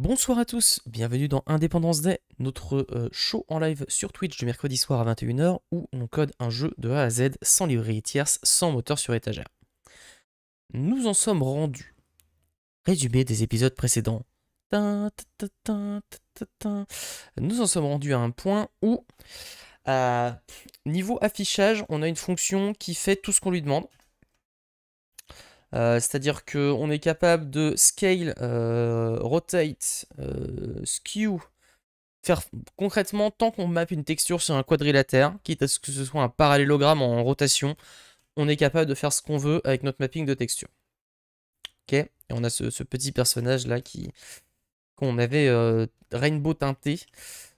Bonsoir à tous, bienvenue dans Indépendance Day, notre euh, show en live sur Twitch du mercredi soir à 21h où on code un jeu de A à Z sans librairie tierce, sans moteur sur étagère. Nous en sommes rendus. Résumé des épisodes précédents. Nous en sommes rendus à un point où, niveau affichage, on a une fonction qui fait tout ce qu'on lui demande. Euh, c'est-à-dire qu'on est capable de scale, euh, rotate, euh, skew, faire concrètement tant qu'on mappe une texture sur un quadrilatère, quitte à ce que ce soit un parallélogramme en rotation, on est capable de faire ce qu'on veut avec notre mapping de texture. Ok Et on a ce, petit personnage là qui qu'on avait rainbow teinté.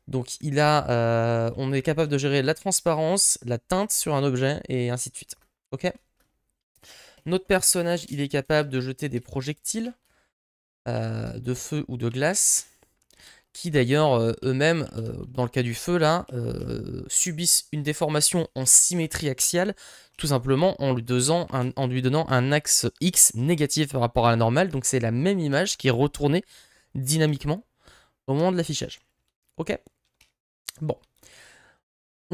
Donc il a, on est capable de gérer la transparence, la teinte sur un objet et ainsi de suite. Ok notre personnage, il est capable de jeter des projectiles euh, de feu ou de glace, qui d'ailleurs euh, eux-mêmes, euh, dans le cas du feu là, subissent une déformation en symétrie axiale, tout simplement lui, en lui donnant un axe X négatif par rapport à la normale, donc c'est la même image qui est retournée dynamiquement au moment de l'affichage. Ok Bon.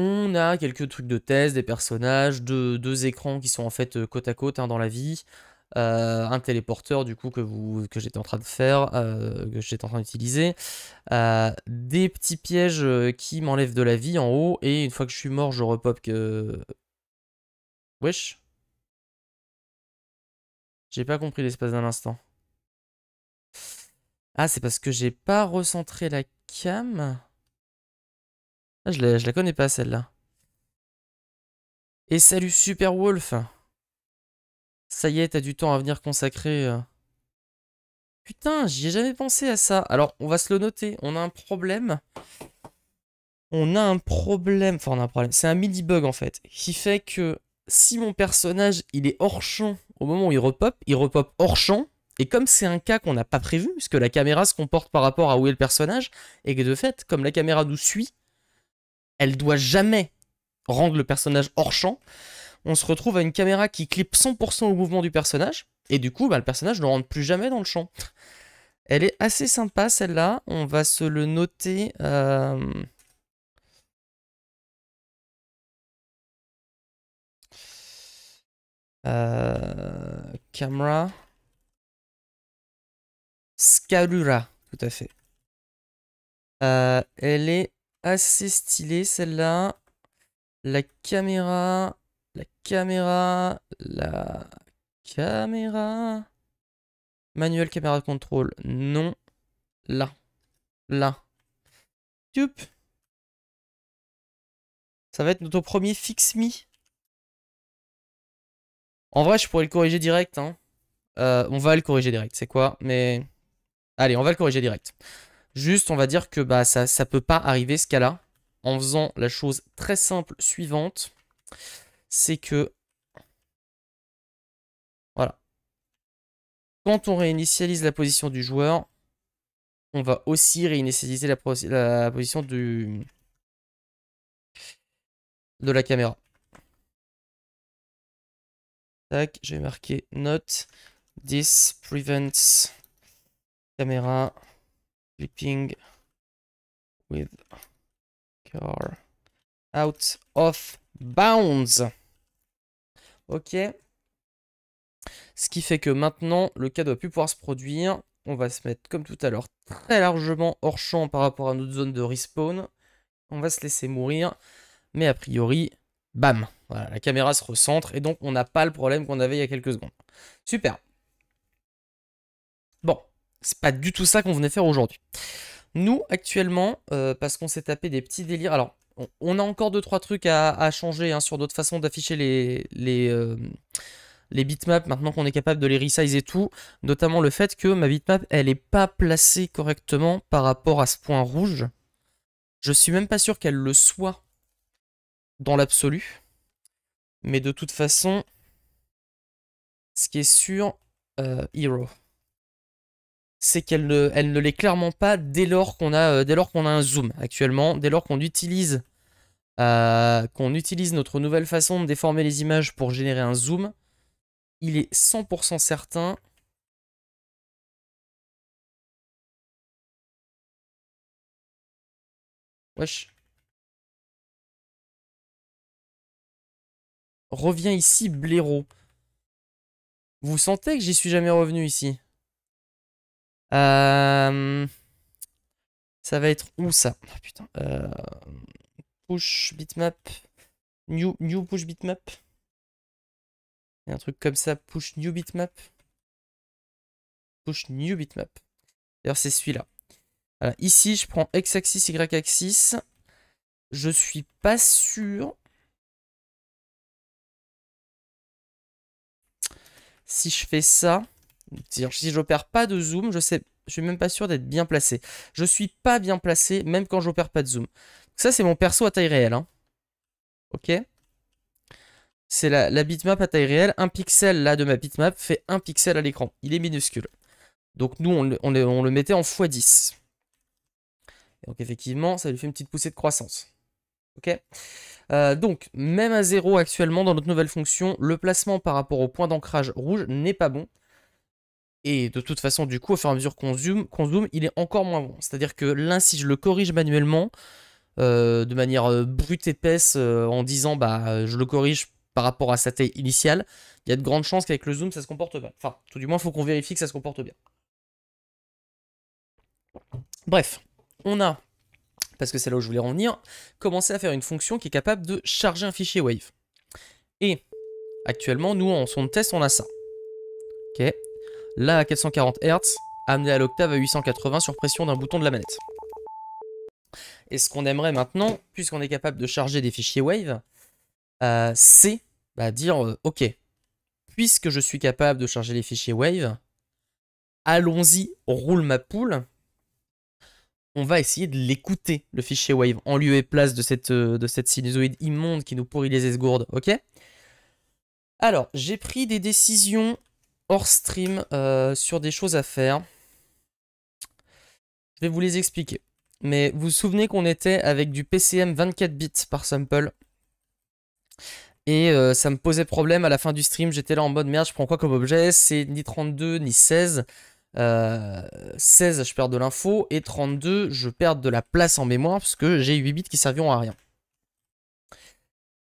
On a quelques trucs de thèse, des personnages, deux, deux écrans qui sont en fait euh, côte à côte hein, dans la vie. Euh, un téléporteur du coup que, que j'étais en train de faire, euh, que j'étais en train d'utiliser, des petits pièges qui m'enlèvent de la vie en haut, et une fois que je suis mort, je repop que... Wesh J'ai pas compris l'espace d'un instant. Ah, c'est parce que j'ai pas recentré la cam ah, je, la, connais pas celle-là. Et salut Super Wolf Ça y est, t'as du temps à venir consacrer. Euh. Putain, j'y ai jamais pensé à ça. Alors, on va se le noter. On a un problème. On a un problème. Enfin, on a un problème. C'est un mini bug en fait. Qui fait que si mon personnage il est hors champ au moment où il repop, il repop hors champ. Et comme c'est un cas qu'on n'a pas prévu, puisque la caméra se comporte par rapport à où est le personnage, et que de fait, comme la caméra nous suit, elle doit jamais rendre le personnage hors champ, on se retrouve à une caméra qui clip 100% au mouvement du personnage, et du coup, bah, le personnage ne rentre plus jamais dans le champ. Elle est assez sympa celle-là, on va se le noter. Euh, euh, Camera. Scalura, tout à fait. Euh, elle est assez stylé, celle-là. La caméra, la caméra, la caméra. Manuel caméra contrôle, non. Là, là. Youp. Ça va être notre premier Fix Me. En vrai, je pourrais le corriger direct. Hein. Euh, on va le corriger direct, c'est quoi Mais... Allez, on va le corriger direct. Juste, on va dire que bah, ça ne peut pas arriver ce cas-là. En faisant la chose très simple suivante, c'est que... Voilà. Quand on réinitialise la position du joueur, on va aussi réinitialiser la, position du... de la caméra. Tac, j'ai marqué note. This prevents camera » sleeping with car out of bounds. Ok. Ce qui fait que maintenant, le cas doit plus pouvoir se produire. On va se mettre, comme tout à l'heure, très largement hors champ par rapport à notre zone de respawn. On va se laisser mourir. Mais a priori, bam, voilà, la caméra se recentre. Et donc, on n'a pas le problème qu'on avait il y a quelques secondes. Super. C'est pas du tout ça qu'on venait faire aujourd'hui. Nous, actuellement, euh, parce qu'on s'est tapé des petits délires. Alors, on, a encore 2-3 trucs à, changer hein, sur d'autres façons d'afficher les, euh, les, bitmaps maintenant qu'on est capable de les resize et tout. Notamment le fait que ma bitmap, elle n'est pas placée correctement par rapport à ce point rouge. Je suis même pas sûr qu'elle le soit dans l'absolu. Mais de toute façon, ce qui est sûr, euh, Hero c'est qu'elle ne, l'est clairement pas dès lors qu'on a, euh, a un zoom actuellement, dès lors qu'on utilise, euh, qu'on utilise notre nouvelle façon de déformer les images pour générer un zoom, il est 100% certain Wesh. Reviens ici, blaireau. Vous sentez que j'y suis jamais revenu ici euh, ça va être où ça ah, Putain. Euh, push bitmap. New, new push bitmap. et un truc comme ça. Push new bitmap. Push new bitmap. D'ailleurs, c'est celui-là. ici, je prends x-axis, y-axis. Je suis pas sûr. Si je fais ça. Si je n'opère si pas de zoom, je ne je suis même pas sûr d'être bien placé. Je ne suis pas bien placé même quand j'opère pas de zoom. Ça c'est mon perso à taille réelle. Hein. Ok. C'est la, bitmap à taille réelle. Un pixel là de ma bitmap fait un pixel à l'écran. Il est minuscule. Donc nous on, le mettait en x10. Donc effectivement ça lui fait une petite poussée de croissance. Ok euh, donc, même à zéro actuellement dans notre nouvelle fonction, le placement par rapport au point d'ancrage rouge n'est pas bon. Et de toute façon, du coup, au fur et à mesure qu'on zoome, zoom, il est encore moins bon. C'est-à-dire que là, si je le corrige manuellement, euh, de manière euh, brute, épaisse, euh, en disant bah je le corrige par rapport à sa taille initiale, il y a de grandes chances qu'avec le zoom, ça se comporte pas Enfin, tout du moins, il faut qu'on vérifie que ça se comporte bien. Bref, on a, parce que c'est là où je voulais revenir commencé à faire une fonction qui est capable de charger un fichier Wave. Et actuellement, nous, en son de test, on a ça. Ok là à 440 Hz, amené à l'octave à 880 sur pression d'un bouton de la manette. Et ce qu'on aimerait maintenant, puisqu'on est capable de charger des fichiers Wave, euh, c'est bah, dire euh, OK, puisque je suis capable de charger les fichiers Wave, allons-y, roule ma poule. On va essayer de l'écouter, le fichier Wave, en lieu et place de cette, euh, de cette sinusoïde immonde qui nous pourrit les esgourdes, ok Alors, j'ai pris des décisions hors stream euh, sur des choses à faire. Je vais vous les expliquer. Mais vous vous souvenez qu'on était avec du PCM 24 bits par sample. Et euh, ça me posait problème à la fin du stream. J'étais là en mode merde, je prends quoi comme objet C'est ni 32 ni 16. 16, euh, je perds de l'info. Et 32, je perds de la place en mémoire parce que j'ai 8 bits qui serviront à rien.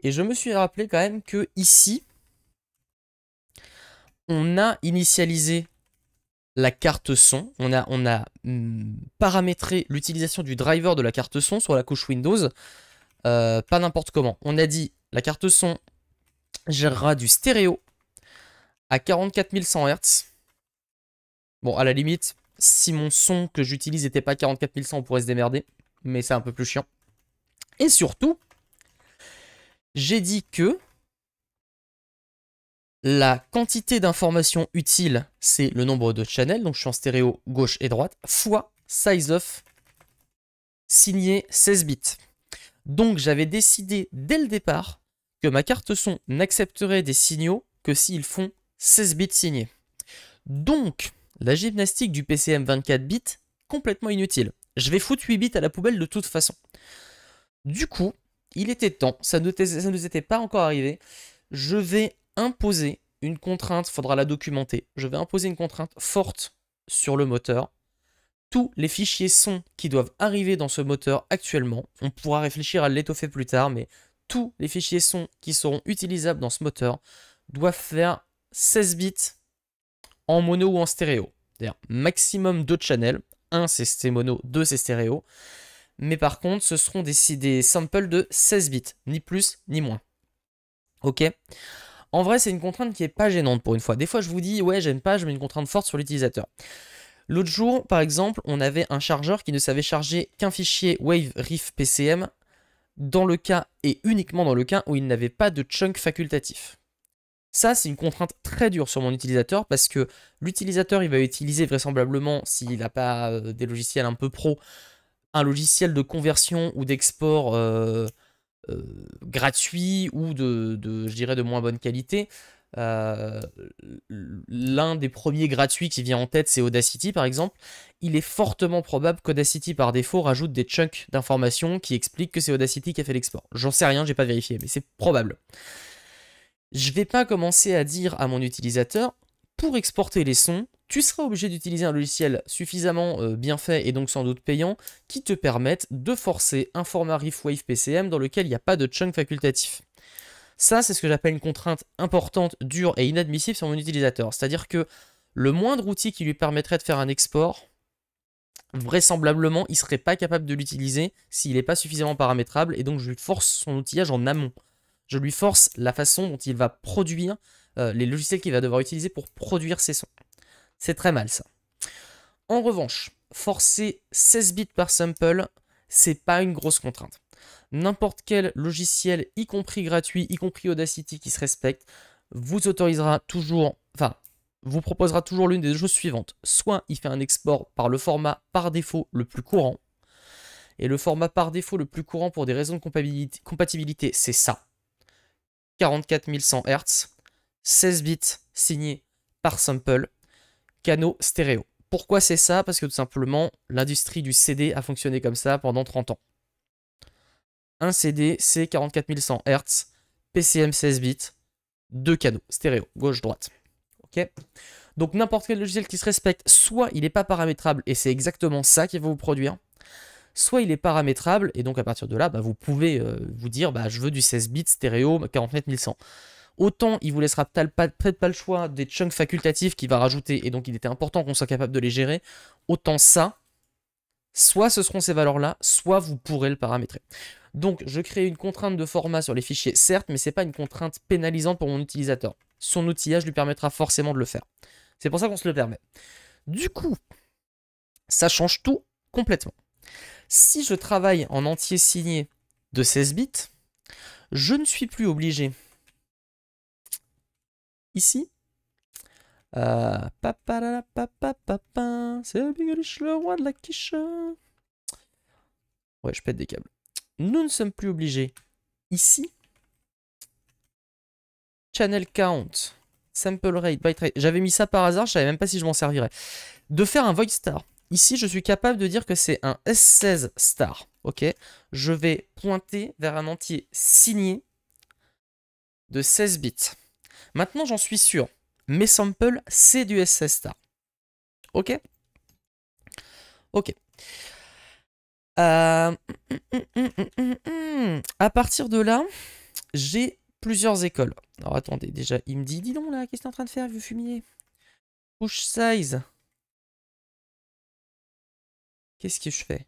Et je me suis rappelé quand même que ici, on a initialisé la carte son, on a, on a mm, paramétré l'utilisation du driver de la carte son sur la couche Windows, euh, pas n'importe comment. On a dit la carte son gérera du stéréo à 44100 Hz. Bon, à la limite, si mon son que j'utilise n'était pas 44100, on pourrait se démerder, mais c'est un peu plus chiant. Et surtout, j'ai dit que la quantité d'informations utiles, c'est le nombre de channels, donc je suis en stéréo gauche et droite, fois size of signé 16 bits. Donc j'avais décidé dès le départ que ma carte son n'accepterait des signaux que s'ils font 16 bits signés. Donc la gymnastique du PCM 24 bits, complètement inutile. Je vais foutre 8 bits à la poubelle de toute façon. Du coup, il était temps, ça ne nous était pas encore arrivé, je vais imposer une contrainte, faudra la documenter, je vais imposer une contrainte forte sur le moteur. Tous les fichiers sons qui doivent arriver dans ce moteur actuellement, on pourra réfléchir à l'étoffer plus tard, mais tous les fichiers sons qui seront utilisables dans ce moteur doivent faire 16 bits en mono ou en stéréo. C'est-à-dire maximum deux channels. un c'est mono, deux c'est stéréo. Mais par contre, ce seront des, des samples de 16 bits, ni plus ni moins. Ok en vrai, c'est une contrainte qui est pas gênante pour une fois. Des fois, je vous dis, ouais, j'aime pas, je mets une contrainte forte sur l'utilisateur. L'autre jour, par exemple, on avait un chargeur qui ne savait charger qu'un fichier Wave RIFF, PCM dans le cas et uniquement dans le cas où il n'avait pas de chunk facultatif. Ça, c'est une contrainte très dure sur mon utilisateur parce que l'utilisateur, il va utiliser vraisemblablement, s'il n'a pas euh, des logiciels un peu pro, un logiciel de conversion ou d'export euh, euh, gratuit ou de, je dirais, de moins bonne qualité. Euh, l'un des premiers gratuits qui vient en tête, c'est Audacity par exemple. Il est fortement probable qu'Audacity par défaut rajoute des chunks d'informations qui expliquent que c'est Audacity qui a fait l'export. J'en sais rien, j'ai pas vérifié, mais c'est probable. Je vais pas commencer à dire à mon utilisateur pour exporter les sons, tu seras obligé d'utiliser un logiciel suffisamment euh, bien fait et donc sans doute payant qui te permette de forcer un format Wave PCM dans lequel il n'y a pas de chunk facultatif. Ça, c'est ce que j'appelle une contrainte importante, dure et inadmissible sur mon utilisateur. C'est-à-dire que le moindre outil qui lui permettrait de faire un export, vraisemblablement, il ne serait pas capable de l'utiliser s'il n'est pas suffisamment paramétrable et donc je lui force son outillage en amont. Je lui force la façon dont il va produire euh, les logiciels qu'il va devoir utiliser pour produire ses sons. C'est très mal ça. En revanche, forcer 16 bits par sample, c'est pas une grosse contrainte. N'importe quel logiciel, y compris gratuit, y compris Audacity qui se respecte, vous autorisera toujours, enfin, vous proposera toujours l'une des choses suivantes. Soit il fait un export par le format par défaut le plus courant, et le format par défaut le plus courant pour des raisons de compatibilité, c'est ça. 44100 Hz. 16 bits signé par Sample, canaux stéréo. Pourquoi c'est ça Parce que tout simplement, l'industrie du CD a fonctionné comme ça pendant 30 ans. Un CD, c'est 44100 Hz, PCM 16 bits, deux canaux stéréo, gauche-droite. Ok Donc n'importe quel logiciel qui se respecte, soit il n'est pas paramétrable et c'est exactement ça qu'il va vous produire, soit il est paramétrable et donc à partir de là, bah, vous pouvez euh, vous dire bah, je veux du 16 bits stéréo 44100. Autant il vous laissera peut-être pas le choix des chunks facultatifs qu'il va rajouter, et donc il était important qu'on soit capable de les gérer, autant ça, soit ce seront ces valeurs-là, soit vous pourrez le paramétrer. Donc je crée une contrainte de format sur les fichiers, certes, mais ce n'est pas une contrainte pénalisante pour mon utilisateur. Son outillage lui permettra forcément de le faire. C'est pour ça qu'on se le permet. Du coup, ça change tout complètement. Si je travaille en entier signé de 16 bits, je ne suis plus obligé ici. Euh, c'est le c'est le roi de la quiche. Ouais, je pète des câbles. Nous ne sommes plus obligés ici. Channel count, sample rate, byte rate. J'avais mis ça par hasard, je savais même pas si je m'en servirais. De faire un void star. Ici, je suis capable de dire que c'est un S16 star. Ok, je vais pointer vers un entier signé de 16 bits. Maintenant, j'en suis sûr. Mes samples, c'est du SS Star. Ok Ok. Euh, à partir de là, j'ai plusieurs écoles. Alors attendez, déjà, il me dit, dis donc là, qu'est-ce que t'es en train de faire, vieux fumier Push size. Qu'est-ce que je fais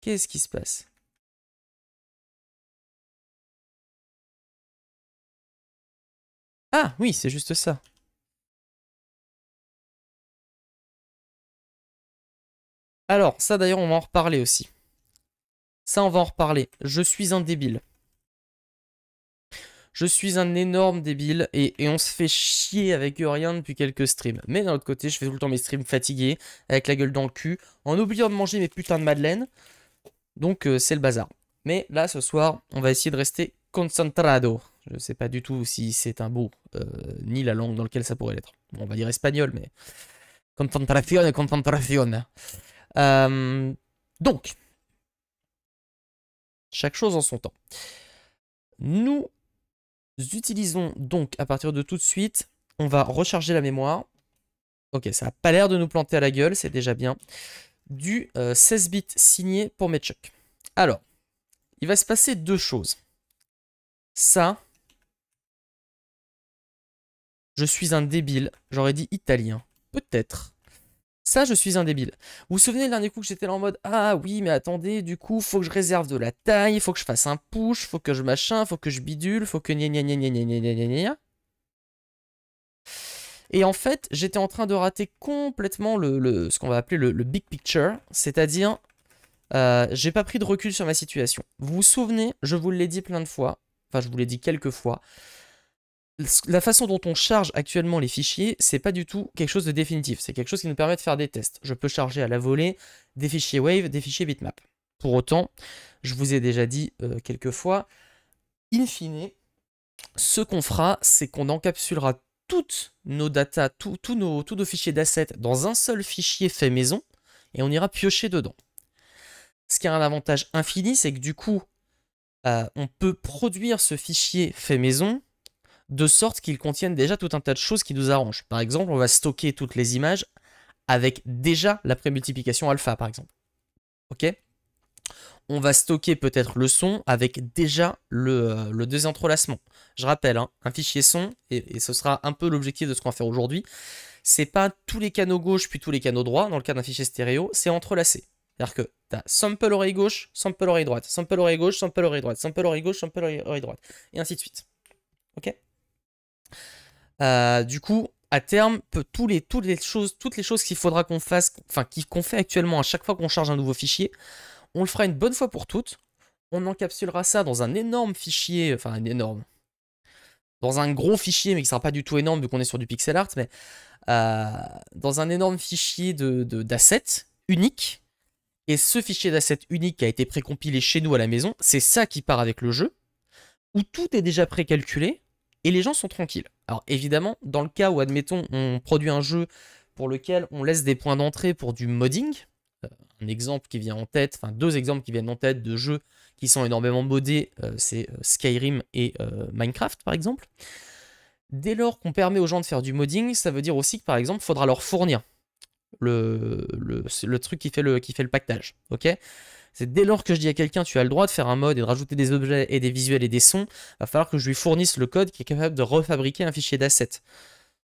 Qu'est-ce qui se passe Ah oui, c'est juste ça. Alors, ça d'ailleurs, on va en reparler aussi. Ça, on va en reparler. Je suis un débile. Je suis un énorme débile et, on se fait chier avec rien depuis quelques streams. Mais d'un autre côté, je fais tout le temps mes streams fatigués, avec la gueule dans le cul, en oubliant de manger mes putains de madeleines. Donc, euh, c'est le bazar. Mais là, ce soir, on va essayer de rester concentrado. Je ne sais pas du tout si c'est un mot, euh, ni la langue dans laquelle ça pourrait l'être. on va dire espagnol, mais. Concentración, concentración. Hein. Euh, donc, chaque chose en son temps. Nous utilisons donc à partir de tout de suite, on va recharger la mémoire. Ok, ça n'a pas l'air de nous planter à la gueule, c'est déjà bien. Du 16 euh, bits signé pour Medchuck. Alors, il va se passer deux choses. Ça, je suis un débile. J'aurais dit italien. Peut-être. Ça, je suis un débile. Vous vous souvenez le dernier coup que j'étais là en mode Ah oui, mais attendez, du coup, faut que je réserve de la taille, faut que je fasse un push, faut que je machin, faut que je bidule, faut que gna gna gna gna gna Et en fait, j'étais en train de rater complètement le, ce qu'on va appeler le, big picture, c'est-à-dire euh, j'ai pas pris de recul sur ma situation. Vous vous souvenez, je vous l'ai dit plein de fois, enfin je vous l'ai dit quelques fois, la façon dont on charge actuellement les fichiers, c'est pas du tout quelque chose de définitif. C'est quelque chose qui nous permet de faire des tests. Je peux charger à la volée des fichiers Wave, des fichiers bitmap. Pour autant, je vous ai déjà dit euh, quelques fois, in fine, ce qu'on fera, c'est qu'on encapsulera toutes nos datas, tous nos, nos fichiers d'assets dans un seul fichier fait maison et on ira piocher dedans. Ce qui a un avantage infini, c'est que du coup, euh, on peut produire ce fichier fait maison de sorte qu'ils contiennent déjà tout un tas de choses qui nous arrangent. Par exemple, on va stocker toutes les images avec déjà la prémultiplication alpha, par exemple. Ok On va stocker peut-être le son avec déjà le, euh, le désentrelacement. Je rappelle, hein, un fichier son, et, ce sera un peu l'objectif de ce qu'on va faire aujourd'hui, c'est pas tous les canaux gauche puis tous les canaux droits, dans le cas d'un fichier stéréo, c'est entrelacé. C'est-à-dire que tu as sample oreille gauche, sample oreille droite, sample oreille gauche, sample oreille droite, sample oreille gauche, sample oreille droite, et ainsi de suite. Ok euh, du coup, à terme, tous les, toutes les choses, toutes les choses qu'il faudra qu'on fasse, enfin qu'on fait actuellement à chaque fois qu'on charge un nouveau fichier, on le fera une bonne fois pour toutes. On encapsulera ça dans un énorme fichier, enfin un énorme, dans un gros fichier, mais qui sera pas du tout énorme vu qu'on est sur du pixel art, mais euh, dans un énorme fichier d'assets de, unique. Et ce fichier d'assets unique qui a été précompilé chez nous à la maison. C'est ça qui part avec le jeu, où tout est déjà précalculé et les gens sont tranquilles. Alors évidemment, dans le cas où, admettons, on produit un jeu pour lequel on laisse des points d'entrée pour du modding, euh, un exemple qui vient en tête, enfin deux exemples qui viennent en tête de jeux qui sont énormément modés, euh, c'est euh, Skyrim et Minecraft par exemple. Dès lors qu'on permet aux gens de faire du modding, ça veut dire aussi que par exemple, il faudra leur fournir le, le, truc qui fait le, qui fait le pactage. ok c'est dès lors que je dis à quelqu'un tu as le droit de faire un mode et de rajouter des objets et des visuels et des sons, va falloir que je lui fournisse le code qui est capable de refabriquer un fichier d'asset.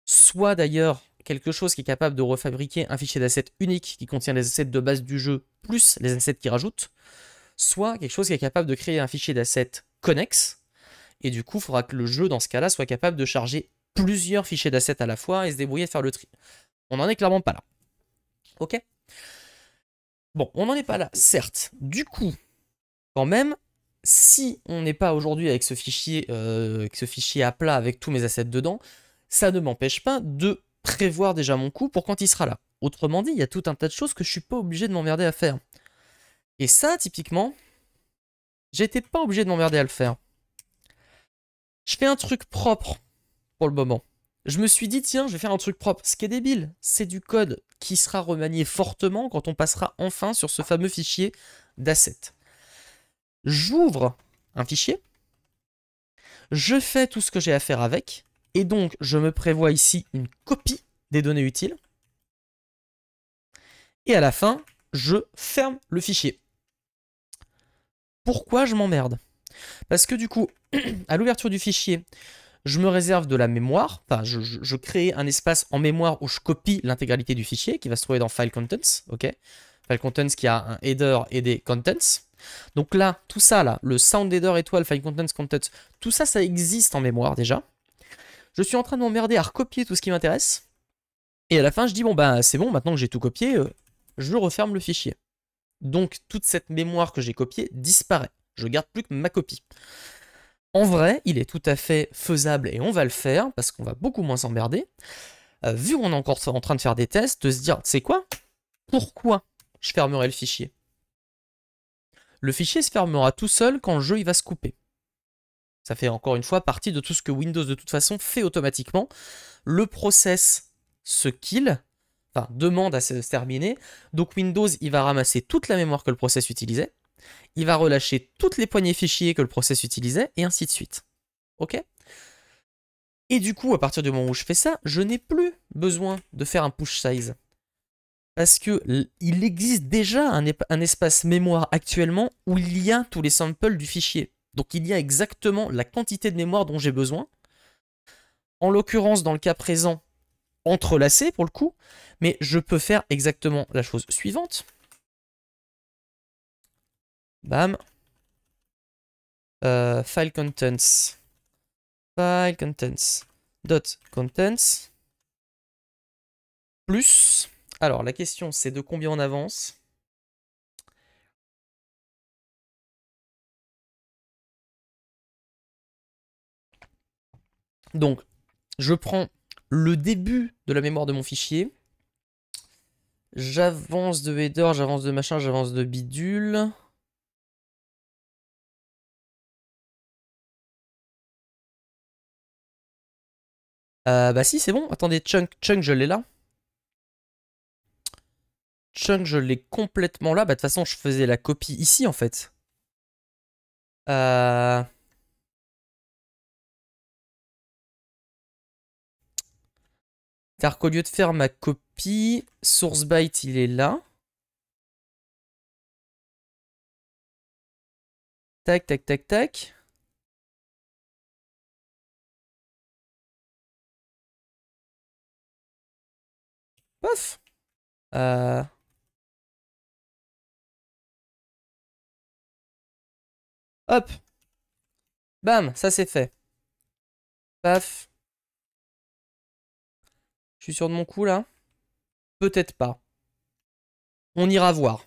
Soit d'ailleurs quelque chose qui est capable de refabriquer un fichier d'asset unique qui contient les assets de base du jeu plus les assets qu'il rajoute, soit quelque chose qui est capable de créer un fichier d'asset connexe, et du coup il faudra que le jeu dans ce cas-là soit capable de charger plusieurs fichiers d'assets à la fois et se débrouiller de faire le tri. On n'en est clairement pas là. Ok Bon, on n'en est pas là, certes. Du coup, quand même, si on n'est pas aujourd'hui avec ce fichier, euh, ce fichier à plat avec tous mes assets dedans, ça ne m'empêche pas de prévoir déjà mon coup pour quand il sera là. Autrement dit, il y a tout un tas de choses que je suis pas obligé de m'emmerder à faire. Et ça, typiquement, j'étais pas obligé de m'emmerder à le faire. Je fais un truc propre pour le moment je me suis dit, tiens, je vais faire un truc propre. Ce qui est débile, c'est du code qui sera remanié fortement quand on passera enfin sur ce fameux fichier d'asset. J'ouvre un fichier, je fais tout ce que j'ai à faire avec, et donc je me prévois ici une copie des données utiles, et à la fin, je ferme le fichier. Pourquoi je m'emmerde Parce que du coup, à l'ouverture du fichier, je me réserve de la mémoire, enfin je, crée un espace en mémoire où je copie l'intégralité du fichier qui va se trouver dans File Contents, ok File Contents qui a un header et des contents. Donc là, tout ça là, le sound header étoile, File Contents, Contents, tout ça, ça existe en mémoire déjà. Je suis en train de m'emmerder à recopier tout ce qui m'intéresse. Et à la fin, je dis, bon bah c'est bon, maintenant que j'ai tout copié, euh, je referme le fichier. Donc toute cette mémoire que j'ai copiée disparaît. Je garde plus que ma copie. En vrai, il est tout à fait faisable et on va le faire parce qu'on va beaucoup moins s'emmerder. Euh, vu qu'on est encore en train de faire des tests, de se dire, c'est quoi Pourquoi je fermerai le fichier Le fichier se fermera tout seul quand le jeu il va se couper. Ça fait encore une fois partie de tout ce que Windows de toute façon fait automatiquement. Le process se kill, enfin demande à se terminer. Donc Windows, il va ramasser toute la mémoire que le process utilisait il va relâcher toutes les poignées fichiers que le process utilisait, et ainsi de suite. Ok Et du coup, à partir du moment où je fais ça, je n'ai plus besoin de faire un push size. Parce que existe déjà un, un espace mémoire actuellement où il y a tous les samples du fichier. Donc il y a exactement la quantité de mémoire dont j'ai besoin. En l'occurrence, dans le cas présent, entrelacé pour le coup, mais je peux faire exactement la chose suivante. Bam. Euh, file contents. File contents. Dot contents. Plus. Alors, la question, c'est de combien on avance Donc, je prends le début de la mémoire de mon fichier. J'avance de header, j'avance de machin, j'avance de bidule. Euh, bah si, c'est bon. Attendez, Chunk, Chunk, je l'ai là. Chunk, je l'ai complètement là. Bah de toute façon, je faisais la copie ici, en fait. Euh, car qu'au lieu de faire ma copie, source byte, il est là. Tac, tac, tac, tac. Pof euh... Hop Bam Ça c'est fait. Paf. Je suis sûr de mon coup là Peut-être pas. On ira voir.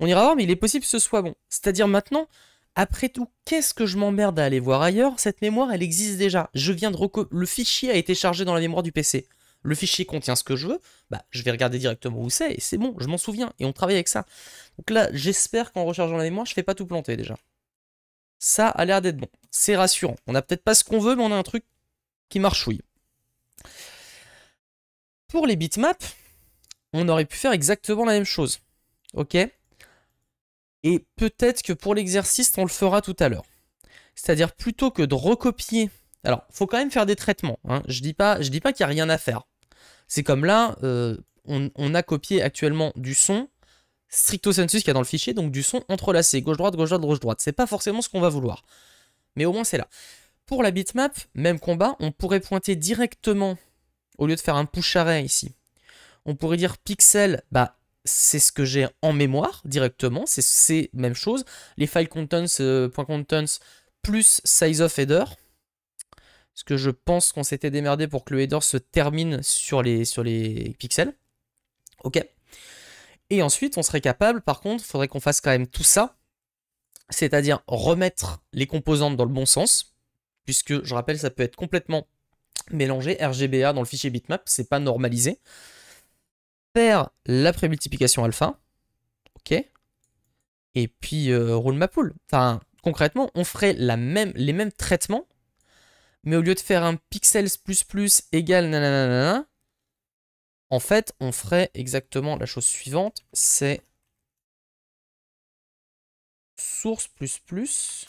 On ira voir, mais il est possible que ce soit bon. C'est-à-dire maintenant, après tout, qu'est-ce que je m'emmerde à aller voir ailleurs Cette mémoire, elle existe déjà. Je viens de Le fichier a été chargé dans la mémoire du PC le fichier contient ce que je veux, bah, je vais regarder directement où c'est, et c'est bon, je m'en souviens, et on travaille avec ça. Donc là, j'espère qu'en rechargeant la mémoire, je ne fais pas tout planter déjà. Ça a l'air d'être bon, c'est rassurant. On n'a peut-être pas ce qu'on veut, mais on a un truc qui marchouille. Pour les bitmaps, on aurait pu faire exactement la même chose. Ok Et peut-être que pour l'exercice, on le fera tout à l'heure. C'est-à-dire plutôt que de recopier alors, faut quand même faire des traitements. Hein. Je dis pas, je dis pas qu'il n'y a rien à faire. C'est comme là, euh, on, a copié actuellement du son stricto sensus qu'il y a dans le fichier, donc du son entrelacé, gauche-droite, gauche-droite, gauche-droite. C'est pas forcément ce qu'on va vouloir, mais au moins c'est là. Pour la bitmap, même combat, on pourrait pointer directement, au lieu de faire un push arrêt ici, on pourrait dire pixel, bah c'est ce que j'ai en mémoire directement, c'est même chose, les file contents, euh, contents, plus size of header, parce que je pense qu'on s'était démerdé pour que le header se termine sur les, pixels. Ok. Et ensuite, on serait capable, par contre, il faudrait qu'on fasse quand même tout ça. C'est-à-dire remettre les composantes dans le bon sens. Puisque, je rappelle, ça peut être complètement mélangé. RGBA dans le fichier bitmap, c'est pas normalisé. Faire la pré-multiplication alpha. Ok. Et puis, euh, roule ma poule. Enfin, concrètement, on ferait les mêmes traitements mais au lieu de faire un pixels plus plus égale nanana, en fait, on ferait exactement la chose suivante, c'est source plus plus.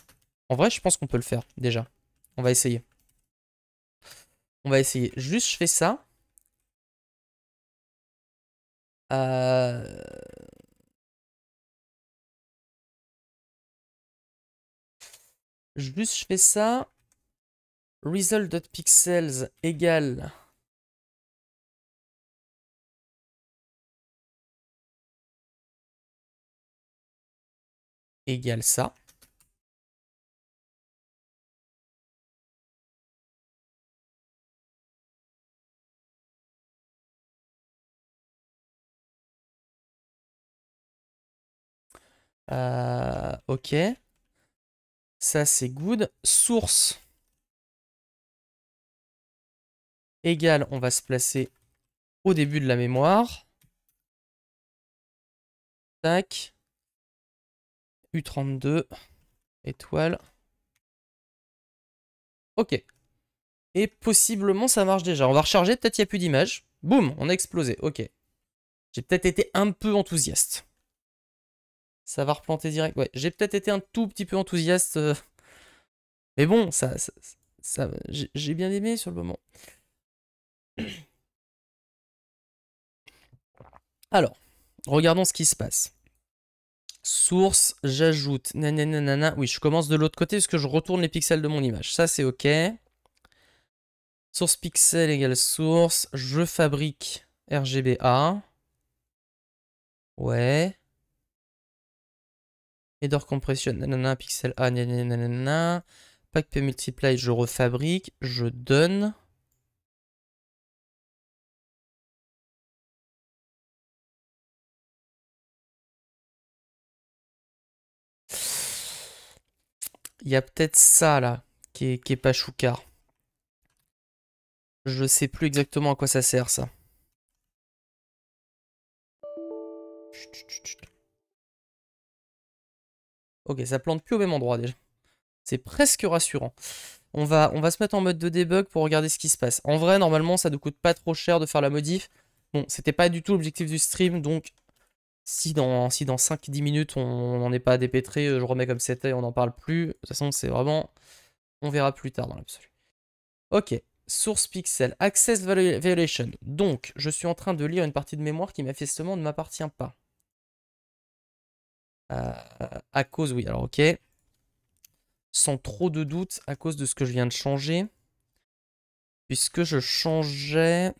En vrai, je pense qu'on peut le faire, déjà. On va essayer. On va essayer. Juste, je fais ça. Euh... Juste, je fais ça result.pixels égale égale ça. Euh, ok. Ça, c'est good. Source. Égal, on va se placer au début de la mémoire. Tac. U32, étoile. Ok. Et possiblement ça marche déjà. On va recharger, peut-être il n'y a plus d'image. Boum, on a explosé, ok. J'ai peut-être été un peu enthousiaste. Ça va replanter direct. Ouais, j'ai peut-être été un tout petit peu enthousiaste. Euh. Mais bon, ça, ça j'ai bien aimé sur le moment. Alors, regardons ce qui se passe. Source, j'ajoute, oui, je commence de l'autre côté puisque je retourne les pixels de mon image. Ça, c'est OK. Source pixel égale source, je fabrique RGBA. Ouais. Header compression, pixel A, Pack P multiply, je refabrique, je donne. Il y a peut-être ça là, qui est, pas choucard. Je sais plus exactement à quoi ça sert ça. Ok, ça plante plus au même endroit déjà. C'est presque rassurant. On va, on va se mettre en mode de debug pour regarder ce qui se passe. En vrai, normalement, ça ne coûte pas trop cher de faire la modif. Bon, c'était pas du tout l'objectif du stream, donc si dans, si dans 5-10 minutes on n'en est pas dépêtré, euh, je remets comme c'était, on n'en parle plus. De toute façon, c'est vraiment. On verra plus tard dans l'absolu. Ok. Source Pixel, Access Violation. Donc, je suis en train de lire une partie de mémoire qui manifestement ne m'appartient pas. Euh, à cause, oui, alors ok. Sans trop de doute, à cause de ce que je viens de changer. Puisque je changeais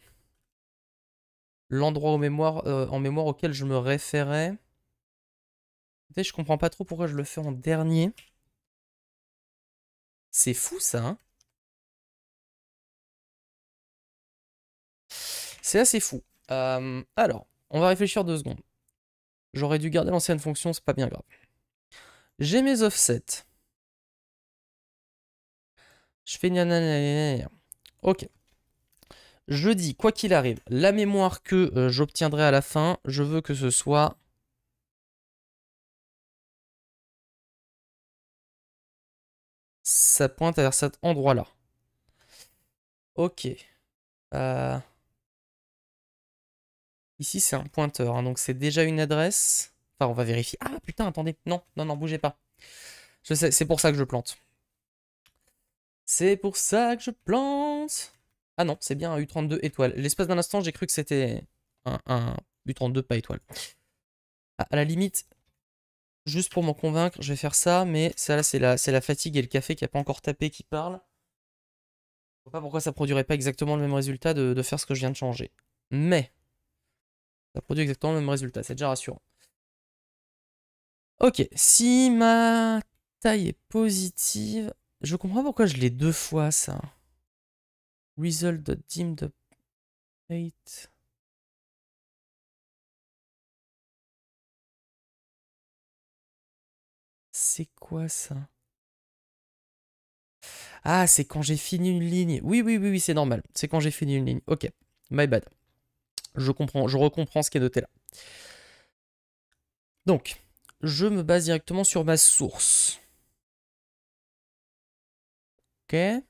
l'endroit mémoire, euh, en mémoire auquel je me référais. je comprends pas trop pourquoi je le fais en dernier. C'est fou ça. Hein. C'est assez fou. Euh, alors, on va réfléchir deux secondes. J'aurais dû garder l'ancienne fonction, c'est pas bien grave. J'ai mes offsets. Je fais Ok. Je dis, quoi qu'il arrive, la mémoire que euh, j'obtiendrai à la fin, je veux que ce soit... Ça pointe vers cet endroit-là. Ok. Euh, ici, c'est un pointeur, hein, donc c'est déjà une adresse. Enfin, on va vérifier. Ah, putain, attendez. Non, non, non, bougez pas. Je sais, c'est pour ça que je plante. C'est pour ça que je plante. Ah non, c'est bien un U32 étoile. L'espace d'un instant, j'ai cru que c'était un, U32 pas étoile. Ah, à, la limite, juste pour m'en convaincre, je vais faire ça, mais ça là, c'est la, la fatigue et le café qui n'a pas encore tapé qui parle. Je vois pas pourquoi ça produirait pas exactement le même résultat de, de faire ce que je viens de changer. Mais, ça produit exactement le même résultat, c'est déjà rassurant. Ok, si ma taille est positive, je comprends pourquoi je l'ai deux fois ça dim C'est quoi ça Ah, c'est quand j'ai fini une ligne. Oui, oui, oui, oui, c'est normal. C'est quand j'ai fini une ligne. Ok, my bad. Je comprends, je recomprends ce qui est noté là. Donc, je me base directement sur ma source. Ok.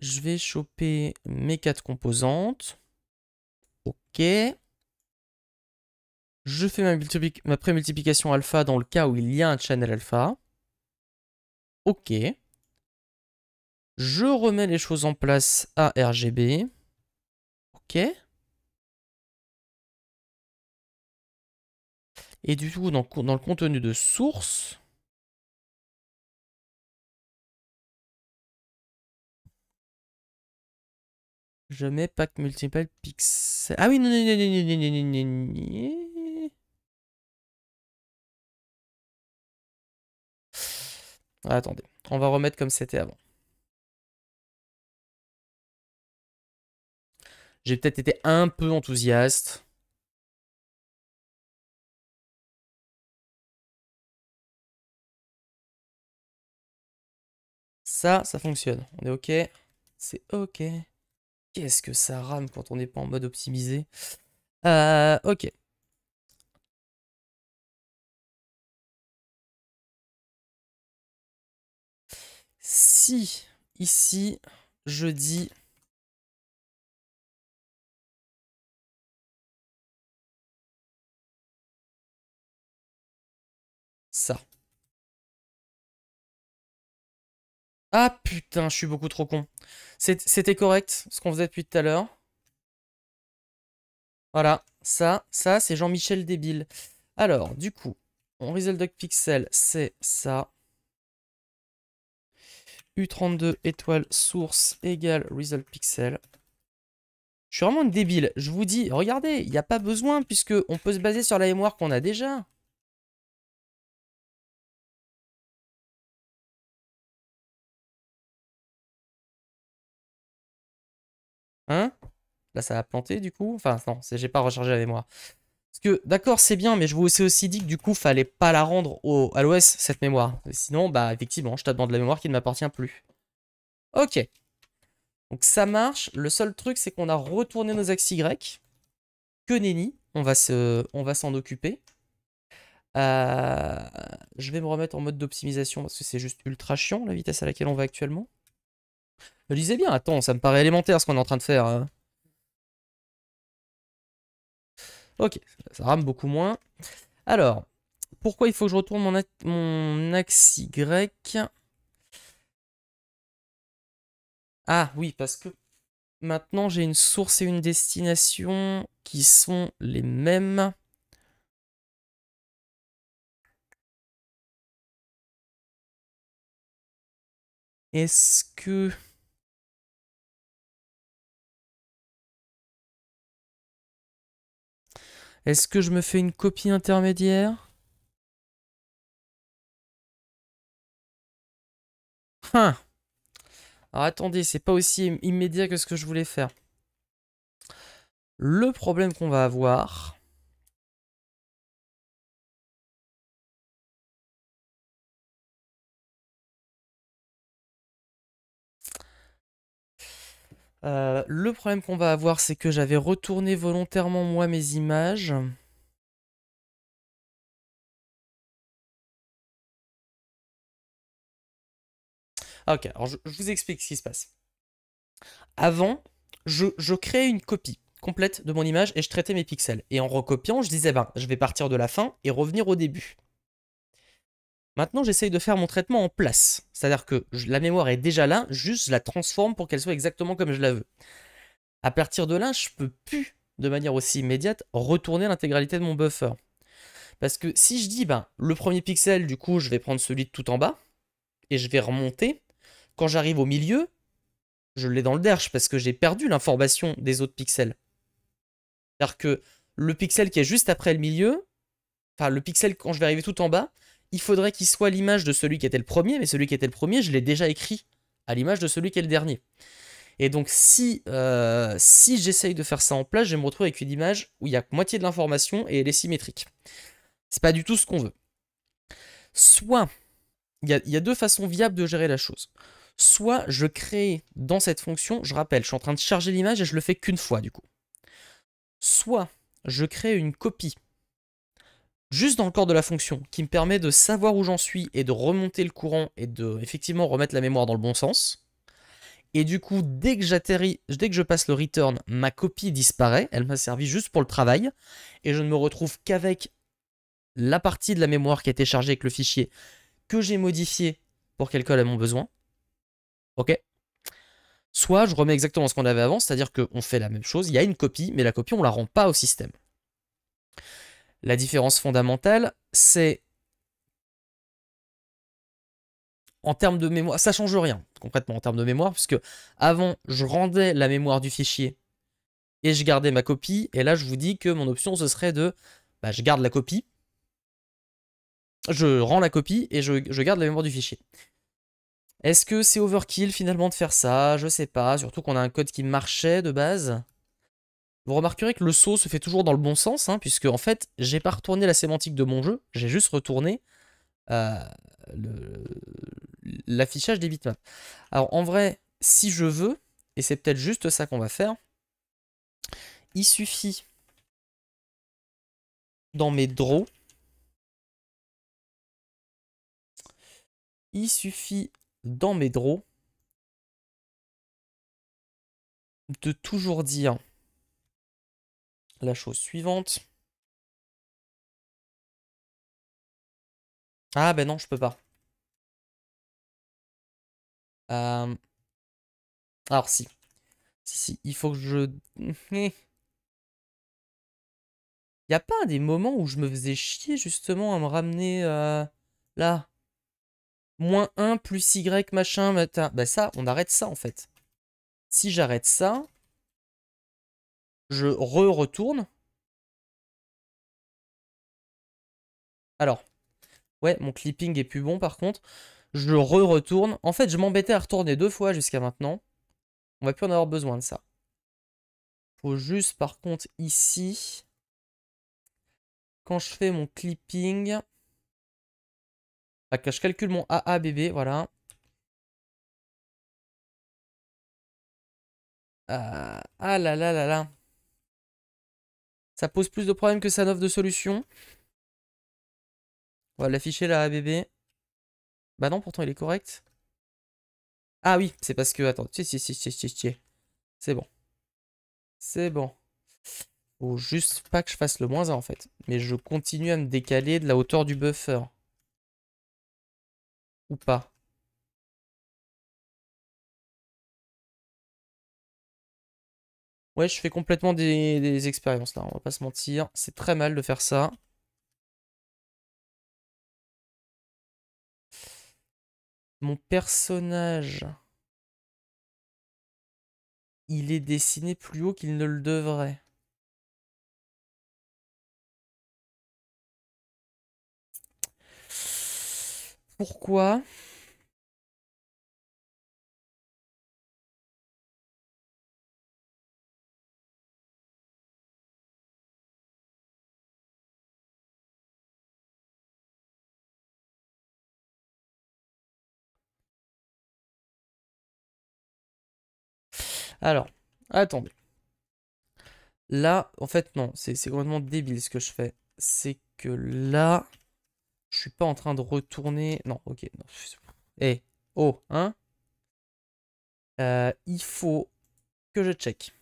Je vais choper mes quatre composantes. Ok. Je fais ma, prémultiplication pré-multiplication alpha dans le cas où il y a un channel alpha. Ok. Je remets les choses en place à RGB. Ok. Et du coup, dans le contenu de source, Je mets pack multiple pixel. Ah oui, non, non, non, non, non, non, non, Attendez, on va remettre comme c'était avant. J'ai peut-être été un peu enthousiaste. Ça, ça fonctionne. On est OK. C'est OK. Qu'est-ce que ça rame quand on n'est pas en mode optimisé euh, Ok. Si, ici, je dis Ah putain, je suis beaucoup trop con. C'était correct, ce qu'on faisait depuis tout à l'heure. Voilà, ça, ça, c'est Jean-Michel débile. Alors, du coup, on result Pixel, c'est ça. U32 étoile source égale Result Pixel. Je suis vraiment débile. Je vous dis, regardez, il n'y a pas besoin puisque on peut se baser sur la mémoire qu'on a déjà. ça a planté du coup. Enfin, non, j'ai pas rechargé la mémoire. Parce que, d'accord, c'est bien, mais je vous ai aussi dit que du coup, fallait pas la rendre au, à l'OS, cette mémoire. Sinon, bah, effectivement, je tape de la mémoire qui ne m'appartient plus. Ok. Donc ça marche. Le seul truc, c'est qu'on a retourné nos axes Y. Que nenni. On va s'en occuper. Euh, je vais me remettre en mode d'optimisation parce que c'est juste ultra chiant la vitesse à laquelle on va actuellement. Lisez bien, attends, ça me paraît élémentaire ce qu'on est en train de faire. Hein. Ok, ça rame beaucoup moins. Alors, pourquoi il faut que je retourne mon, mon axe Y Ah oui, parce que maintenant j'ai une source et une destination qui sont les mêmes. Est-ce que... Est-ce que je me fais une copie intermédiaire hein. Alors attendez, c'est pas aussi immédiat que ce que je voulais faire. Le problème qu'on va avoir, Euh, le problème qu'on va avoir, c'est que j'avais retourné volontairement moi mes images. Ah, ok, alors je, vous explique ce qui se passe. Avant, je, je créais une copie complète de mon image et je traitais mes pixels. Et en recopiant, je disais, ben, je vais partir de la fin et revenir au début. Maintenant, j'essaye de faire mon traitement en place. C'est-à-dire que la mémoire est déjà là, juste je la transforme pour qu'elle soit exactement comme je la veux. À partir de là, je peux plus, de manière aussi immédiate, retourner l'intégralité de mon buffer. Parce que si je dis, ben, le premier pixel, du coup, je vais prendre celui de tout en bas, et je vais remonter, quand j'arrive au milieu, je l'ai dans le derche, parce que j'ai perdu l'information des autres pixels. C'est-à-dire que le pixel qui est juste après le milieu, enfin le pixel quand je vais arriver tout en bas, il faudrait qu'il soit l'image de celui qui était le premier, mais celui qui était le premier, je l'ai déjà écrit à l'image de celui qui est le dernier. Et donc si, euh, si j'essaye de faire ça en place, je vais me retrouver avec une image où il y a moitié de l'information et elle est symétrique. C'est pas du tout ce qu'on veut. Soit, il y, y, a deux façons viables de gérer la chose. Soit je crée dans cette fonction, je rappelle, je suis en train de charger l'image et je le fais qu'une fois du coup. Soit je crée une copie juste dans le corps de la fonction, qui me permet de savoir où j'en suis et de remonter le courant et de effectivement remettre la mémoire dans le bon sens. Et du coup, dès que j'atterris, dès que je passe le return, ma copie disparaît, elle m'a servi juste pour le travail, et je ne me retrouve qu'avec la partie de la mémoire qui a été chargée avec le fichier que j'ai modifié pour qu'elle colle à mon besoin. Ok Soit je remets exactement ce qu'on avait avant, c'est-à-dire qu'on fait la même chose, il y a une copie, mais la copie on ne la rend pas au système. La différence fondamentale, c'est en termes de mémoire, ça change rien concrètement en termes de mémoire, puisque avant je rendais la mémoire du fichier et je gardais ma copie, et là je vous dis que mon option ce serait de, bah, je garde la copie, je rends la copie et je, je garde la mémoire du fichier. Est-ce que c'est overkill finalement de faire ça Je sais pas, surtout qu'on a un code qui marchait de base. Vous remarquerez que le saut se fait toujours dans le bon sens, hein, puisque en fait, j'ai pas retourné la sémantique de mon jeu, j'ai juste retourné euh, l'affichage des bitmaps. Alors en vrai, si je veux, et c'est peut-être juste ça qu'on va faire, il suffit dans mes draws, il suffit dans mes draws de toujours dire la chose suivante. Ah ben non, je peux pas. Euh, alors si. Si, si, il faut que je... y a pas des moments où je me faisais chier justement à me ramener euh, là Moins 1 plus Y machin, matin. Ben ça, on arrête ça en fait. Si j'arrête ça, je re-retourne. Alors, ouais, mon clipping est plus bon par contre. Je re-retourne. En fait, je m'embêtais à retourner deux fois jusqu'à maintenant. On va plus en avoir besoin de ça. Faut juste par contre ici, quand je fais mon clipping, quand je calcule mon AABB, voilà. Ah, ah là là là là. Ça pose plus de problèmes que ça n'offre de solutions. On va l'afficher là, ABB. Bah non, pourtant il est correct. Ah oui, c'est parce que... Attends, si, si, si, si, si, si. C'est bon. C'est bon. Faut juste pas que je fasse le moins 1 en fait. Mais je continue à me décaler de la hauteur du buffer. Ou pas. Ouais, je fais complètement des, expériences là, on va pas se mentir. C'est très mal de faire ça. Mon personnage... Il est dessiné plus haut qu'il ne le devrait. Pourquoi Alors, attendez. Là, en fait, non, c'est complètement débile ce que je fais. C'est que là, je suis pas en train de retourner. Non, ok. Non. Hey, eh, oh, hein euh, Il faut que je check.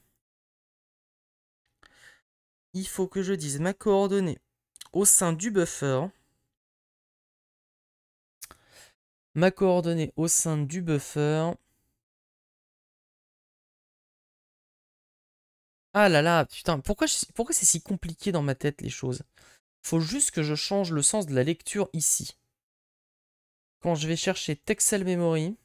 Il faut que je dise ma coordonnée au sein du buffer. Ma coordonnée au sein du buffer. Ah là là, putain, pourquoi, pourquoi c'est si compliqué dans ma tête les choses Faut juste que je change le sens de la lecture ici. Quand je vais chercher Texel Memory.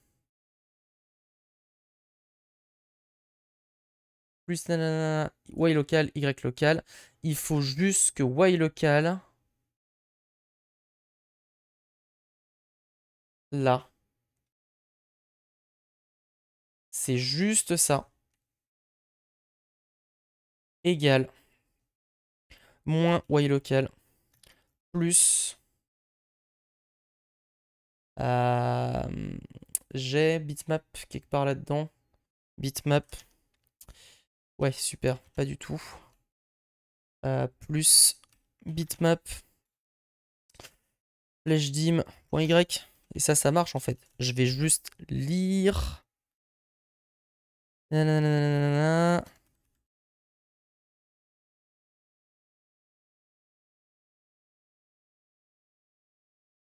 Plus nanana, Y local, Y local. Il faut juste que Y local. Là. C'est juste ça égal moins y local plus euh, j'ai bitmap quelque part là-dedans. Bitmap. Ouais, super, pas du tout. Euh, plus bitmap y Et ça, ça marche en fait. Je vais juste lire.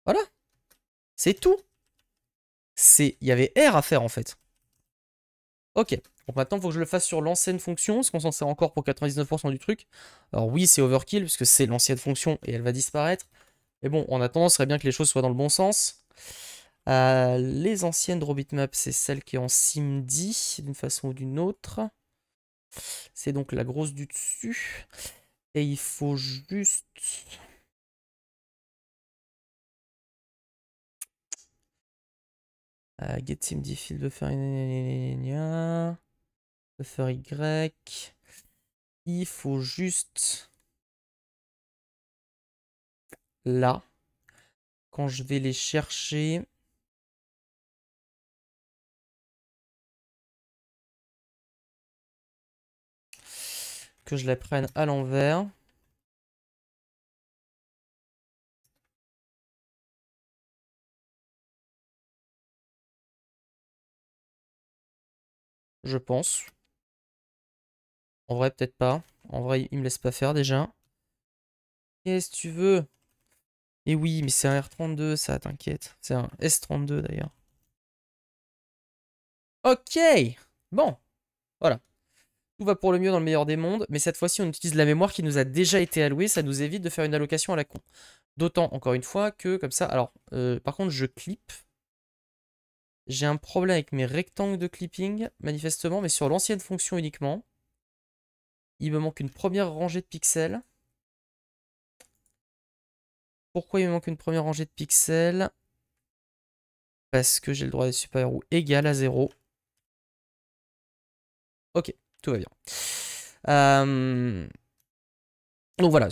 Voilà. C'est tout. C'est, Il y avait R à faire en fait. Ok. Donc maintenant, il faut que je le fasse sur l'ancienne fonction, parce qu'on s'en sert encore pour 99% du truc. Alors oui, c'est overkill, puisque c'est l'ancienne fonction et elle va disparaître. Mais bon, en attendant, ce serait bien que les choses soient dans le bon sens. Euh, les anciennes drawbitmaps, c'est celle qui est en SIMD, d'une façon ou d'une autre. C'est donc la grosse du dessus. Et il faut juste... Euh, get team difficile de faire De faire Y. Il faut juste... Là. Quand je vais les chercher... Que je les prenne à l'envers. Je pense. En vrai, peut-être pas. En vrai, il me laisse pas faire déjà. Qu'est-ce que tu veux Et eh oui, mais c'est un R32, ça, t'inquiète. C'est un S32 d'ailleurs. Ok Bon, voilà. Tout va pour le mieux dans le meilleur des mondes, mais cette fois-ci, on utilise la mémoire qui nous a déjà été allouée. Ça nous évite de faire une allocation à la con. D'autant, encore une fois, que comme ça... Alors, euh, par contre, je clip. J'ai un problème avec mes rectangles de clipping, manifestement, mais sur l'ancienne fonction uniquement. Il me manque une première rangée de pixels. Pourquoi il me manque une première rangée de pixels Parce que j'ai le droit des super-héros égal à 0. Ok, tout va bien. Euh... Donc voilà,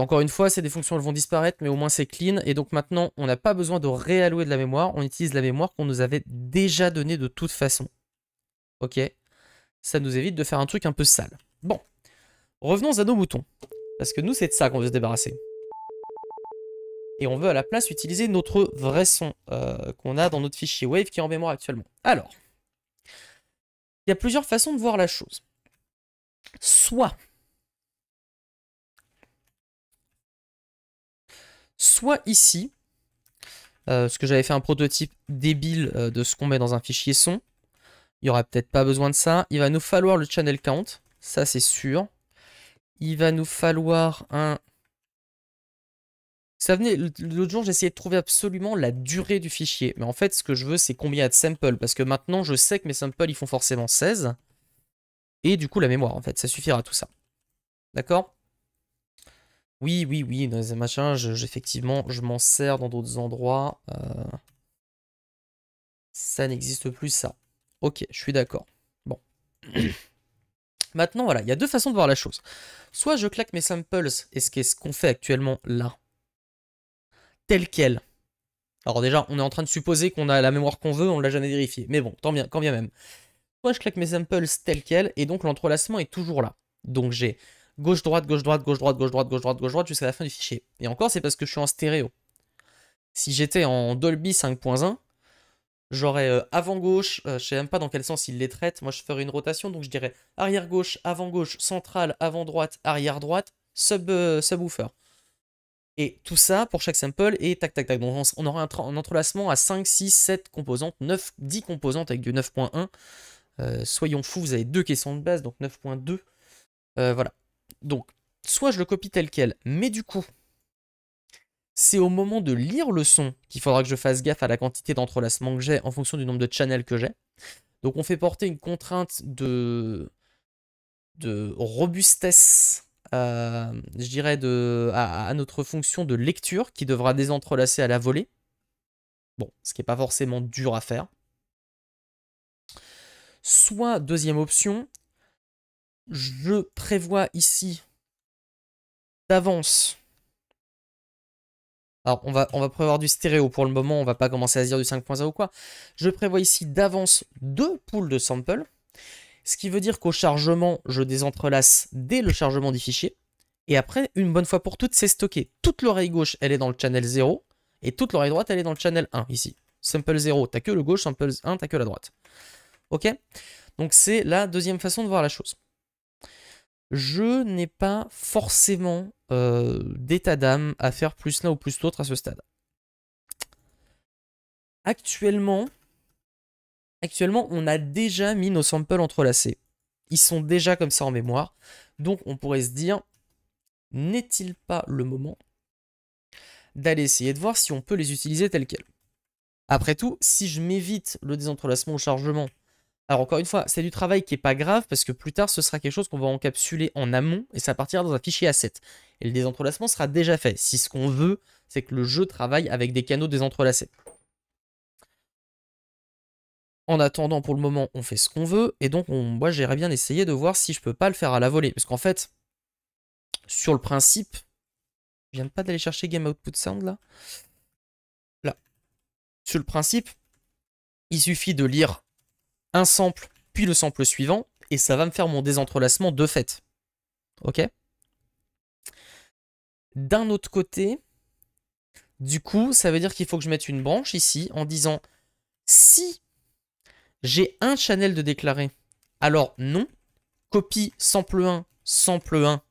encore une fois, c'est des fonctions elles vont disparaître, mais au moins c'est clean. Et donc maintenant, on n'a pas besoin de réallouer de la mémoire. On utilise la mémoire qu'on nous avait déjà donnée de toute façon. Ok Ça nous évite de faire un truc un peu sale. Bon, revenons à nos boutons. Parce que nous, c'est de ça qu'on veut se débarrasser. Et on veut à la place utiliser notre vrai son euh, qu'on a dans notre fichier Wave qui est en mémoire actuellement. Alors, il y a plusieurs façons de voir la chose. Soit soit ici, euh, ce parce que j'avais fait un prototype débile euh, de ce qu'on met dans un fichier son. Il n'y aura peut-être pas besoin de ça. Il va nous falloir le channel count, ça c'est sûr. Il va nous falloir un... Ça venait, l'autre jour j'essayais de trouver absolument la durée du fichier. Mais en fait ce que je veux c'est combien de samples. Parce que maintenant je sais que mes samples ils font forcément 16. Et du coup la mémoire en fait, ça suffira à tout ça. D'accord oui, oui, oui, dans les machins, je, effectivement, je m'en sers dans d'autres endroits. Euh, ça n'existe plus, ça. Ok, je suis d'accord. Bon. Maintenant, voilà, il y a deux façons de voir la chose. Soit je claque mes samples, et ce qu'est ce qu'on fait actuellement là, tel quel. Alors déjà, on est en train de supposer qu'on a la mémoire qu'on veut, on l'a jamais vérifié. Mais bon, tant bien, quand bien même. Soit je claque mes samples tel quel, et donc l'entrelacement est toujours là. Donc j'ai gauche-droite, gauche-droite, gauche-droite, gauche-droite, gauche-droite, gauche-droite, jusqu'à la fin du fichier. Et encore, c'est parce que je suis en stéréo. Si j'étais en Dolby 5.1, j'aurais euh, avant-gauche, euh, je sais même pas dans quel sens il les traite, moi je ferais une rotation, donc je dirais arrière-gauche, avant-gauche, centrale, avant-droite, arrière-droite, sub, euh, subwoofer. Et tout ça pour chaque sample et tac tac tac. Donc on, aura un, entrelacement à 5, 6, 7 composantes, 9, 10 composantes avec du 9.1. soyons fous, vous avez deux caissons de base, donc 9.2. voilà. Donc, soit je le copie tel quel, mais du coup, c'est au moment de lire le son qu'il faudra que je fasse gaffe à la quantité d'entrelacement que j'ai en fonction du nombre de channels que j'ai. Donc on fait porter une contrainte de, de robustesse, euh, je dirais, à, à, notre fonction de lecture qui devra désentrelacer à la volée. Bon, ce qui n'est pas forcément dur à faire. Soit, deuxième option, je prévois ici d'avance. Alors, on va, on va prévoir du stéréo pour le moment, on va pas commencer à dire du 5.0 ou quoi. Je prévois ici d'avance deux poules de sample, ce qui veut dire qu'au chargement, je désentrelace dès le chargement du fichier. Et après, une bonne fois pour toutes, c'est stocké. Toute l'oreille gauche, elle est dans le channel 0, et toute l'oreille droite, elle est dans le channel 1, ici. Sample 0, t'as que le gauche, sample 1, t'as que la droite. Ok Donc c'est la deuxième façon de voir la chose je n'ai pas forcément euh, d'état d'âme à faire plus l'un ou plus l'autre à ce stade. actuellement, on a déjà mis nos samples entrelacés. Ils sont déjà comme ça en mémoire. Donc on pourrait se dire, n'est-il pas le moment d'aller essayer de voir si on peut les utiliser tels quels Après tout, si je m'évite le désentrelacement au chargement alors encore une fois, c'est du travail qui n'est pas grave parce que plus tard, ce sera quelque chose qu'on va encapsuler en amont et ça partira dans un fichier asset. Et le désentrelacement sera déjà fait. Si ce qu'on veut, c'est que le jeu travaille avec des canaux désentrelacés. En attendant, pour le moment, on fait ce qu'on veut. Et donc, moi, j'irai bien essayer de voir si je peux pas le faire à la volée. Parce qu'en fait, sur le principe, je viens pas d'aller chercher Game Output Sound, là. Là. Sur le principe, il suffit de lire un sample, puis le sample suivant, et ça va me faire mon désentrelacement de fait. Ok D'un autre côté, du coup, ça veut dire qu'il faut que je mette une branche ici en disant si j'ai un channel de déclaré, alors non, copie sample 1, sample 1,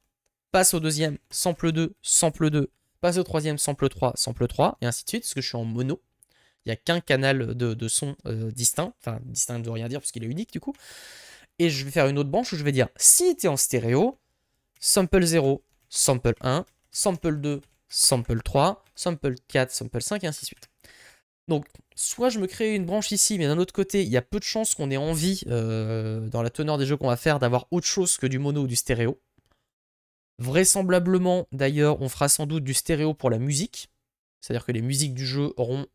passe au deuxième, sample 2, sample 2, passe au troisième, sample 3, sample 3, et ainsi de suite, parce que je suis en mono. Il n'y a qu'un canal de, son euh, distinct, enfin distinct ne rien dire parce qu'il est unique du coup. Et je vais faire une autre branche où je vais dire si tu es en stéréo, sample 0, sample 1, sample 2, sample 3, sample 4, sample 5 et ainsi de suite. Donc, soit je me crée une branche ici, mais d'un autre côté, il y a peu de chances qu'on ait envie, euh, dans la teneur des jeux qu'on va faire, d'avoir autre chose que du mono ou du stéréo. Vraisemblablement, d'ailleurs, on fera sans doute du stéréo pour la musique. C'est-à-dire que les musiques du jeu auront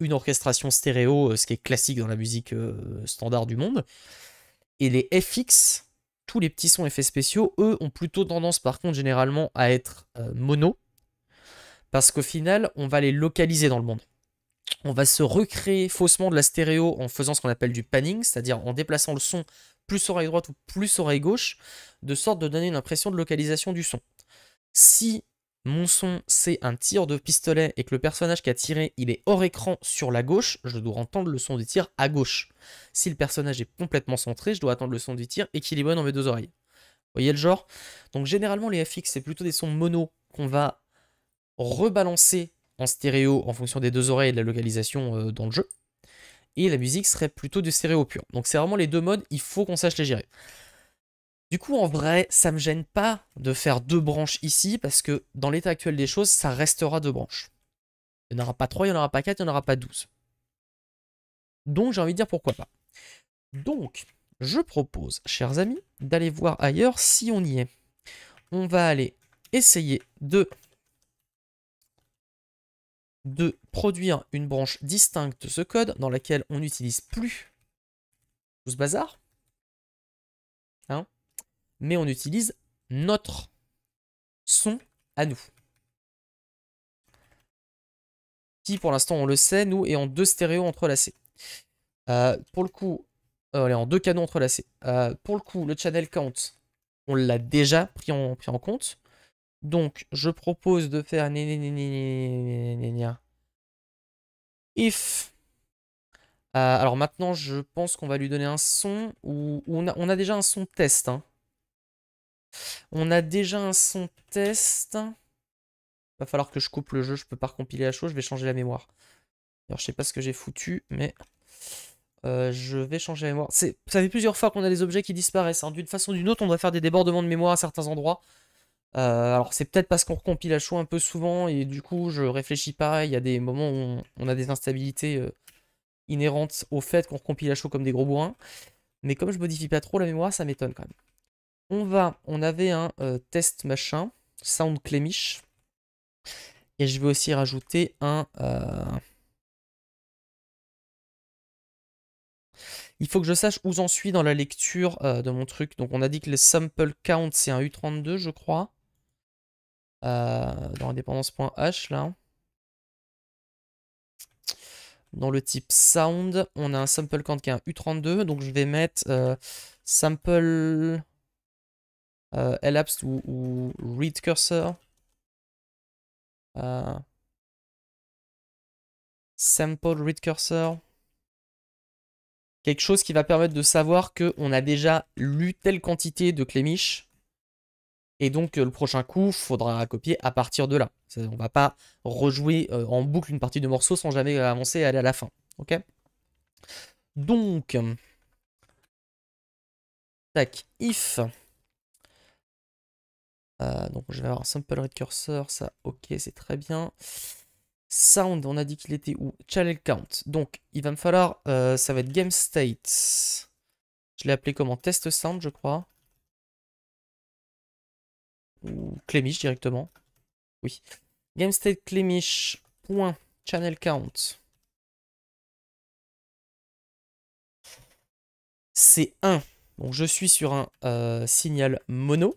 une orchestration stéréo, euh, ce qui est classique dans la musique euh, standard du monde. Et les FX, tous les petits sons effets spéciaux, eux, ont plutôt tendance par contre généralement à être euh, mono, parce qu'au final, on va les localiser dans le monde. On va se recréer faussement de la stéréo en faisant ce qu'on appelle du panning, c'est-à-dire en déplaçant le son plus oreille droite ou plus oreille gauche, de sorte de donner une impression de localisation du son. Si mon son c'est un tir de pistolet et que le personnage qui a tiré il est hors écran sur la gauche, je dois entendre le son du tir à gauche. Si le personnage est complètement centré, je dois attendre le son du tir équilibré dans mes deux oreilles. Vous voyez le genre Donc généralement les FX c'est plutôt des sons mono qu'on va rebalancer en stéréo en fonction des deux oreilles et de la localisation euh, dans le jeu. Et la musique serait plutôt du stéréo pur. Donc c'est vraiment les deux modes, il faut qu'on sache les gérer. Du coup, en vrai, ça me gêne pas de faire deux branches ici, parce que dans l'état actuel des choses, ça restera deux branches. Il n'y en aura pas trois, il n'y en aura pas quatre, il n'y en aura pas douze. Donc, j'ai envie de dire pourquoi pas. Donc, je propose, chers amis, d'aller voir ailleurs si on y est. On va aller essayer de, de produire une branche distincte de ce code dans laquelle on n'utilise plus tout ce bazar. Hein mais on utilise notre son à nous. Qui, pour l'instant, on le sait, nous, est en deux stéréos entrelacés. pour le coup, en deux canons entrelacés. pour le coup, le channel count, on l'a déjà pris en, compte. Donc, je propose de faire if. alors maintenant, je pense qu'on va lui donner un son on a, on a déjà un son test. Hein. On a déjà un son test. Va falloir que je coupe le jeu, je peux pas recompiler à chaud, je vais changer la mémoire. Alors je sais pas ce que j'ai foutu, mais euh, je vais changer la mémoire. Ça fait plusieurs fois qu'on a des objets qui disparaissent. Hein. D'une façon ou d'une autre, on doit faire des débordements de mémoire à certains endroits. Euh, alors c'est peut-être parce qu'on recompile à chaud un peu souvent et du coup je réfléchis pas. Il y a des moments où on, a des instabilités euh, inhérentes au fait qu'on recompile à chaud comme des gros bourrins. Mais comme je modifie pas trop la mémoire, ça m'étonne quand même. On va, on avait un euh, test machin, sound clémiche. Et je vais aussi rajouter un... Euh, il faut que je sache où j'en suis dans la lecture euh, de mon truc. Donc on a dit que le sample count, c'est un U32, je crois. dans indépendance.h, là. Dans le type sound, on a un sample count qui est un U32. Donc je vais mettre sample... Euh, Elapsed ou, Read Cursor. Euh, sample Read Cursor. Quelque chose qui va permettre de savoir qu'on a déjà lu telle quantité de clémiche. Et donc euh, le prochain coup, faudra copier à partir de là. On va pas rejouer en boucle une partie de morceau sans jamais avancer et aller à la fin. Ok Donc, tac, if euh, donc je vais avoir un simple red ça ok c'est très bien. Sound, on a dit qu'il était où Channel count. Donc il va me falloir, euh, ça va être game state. Je l'ai appelé comment Test sound je crois. Ou clemish directement. Oui. Game state clemish point, channel count. C'est 1. Donc je suis sur un euh, signal mono.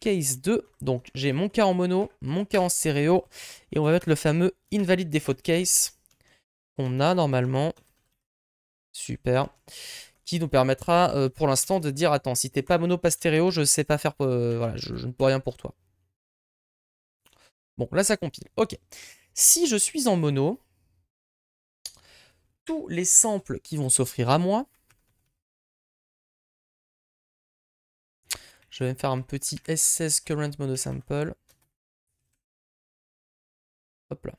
Case 2. Donc j'ai mon cas en mono, mon cas en stéréo. Et on va mettre le fameux invalide défaut de case. On a normalement. Super. Qui nous permettra euh, pour l'instant de dire attends, si t'es pas mono, pas stéréo, je sais pas faire. Euh, voilà, je ne peux rien pour toi. Bon, là ça compile. Ok. Si je suis en mono, tous les samples qui vont s'offrir à moi Je vais me faire un petit S16 current Mono sample. Hop là.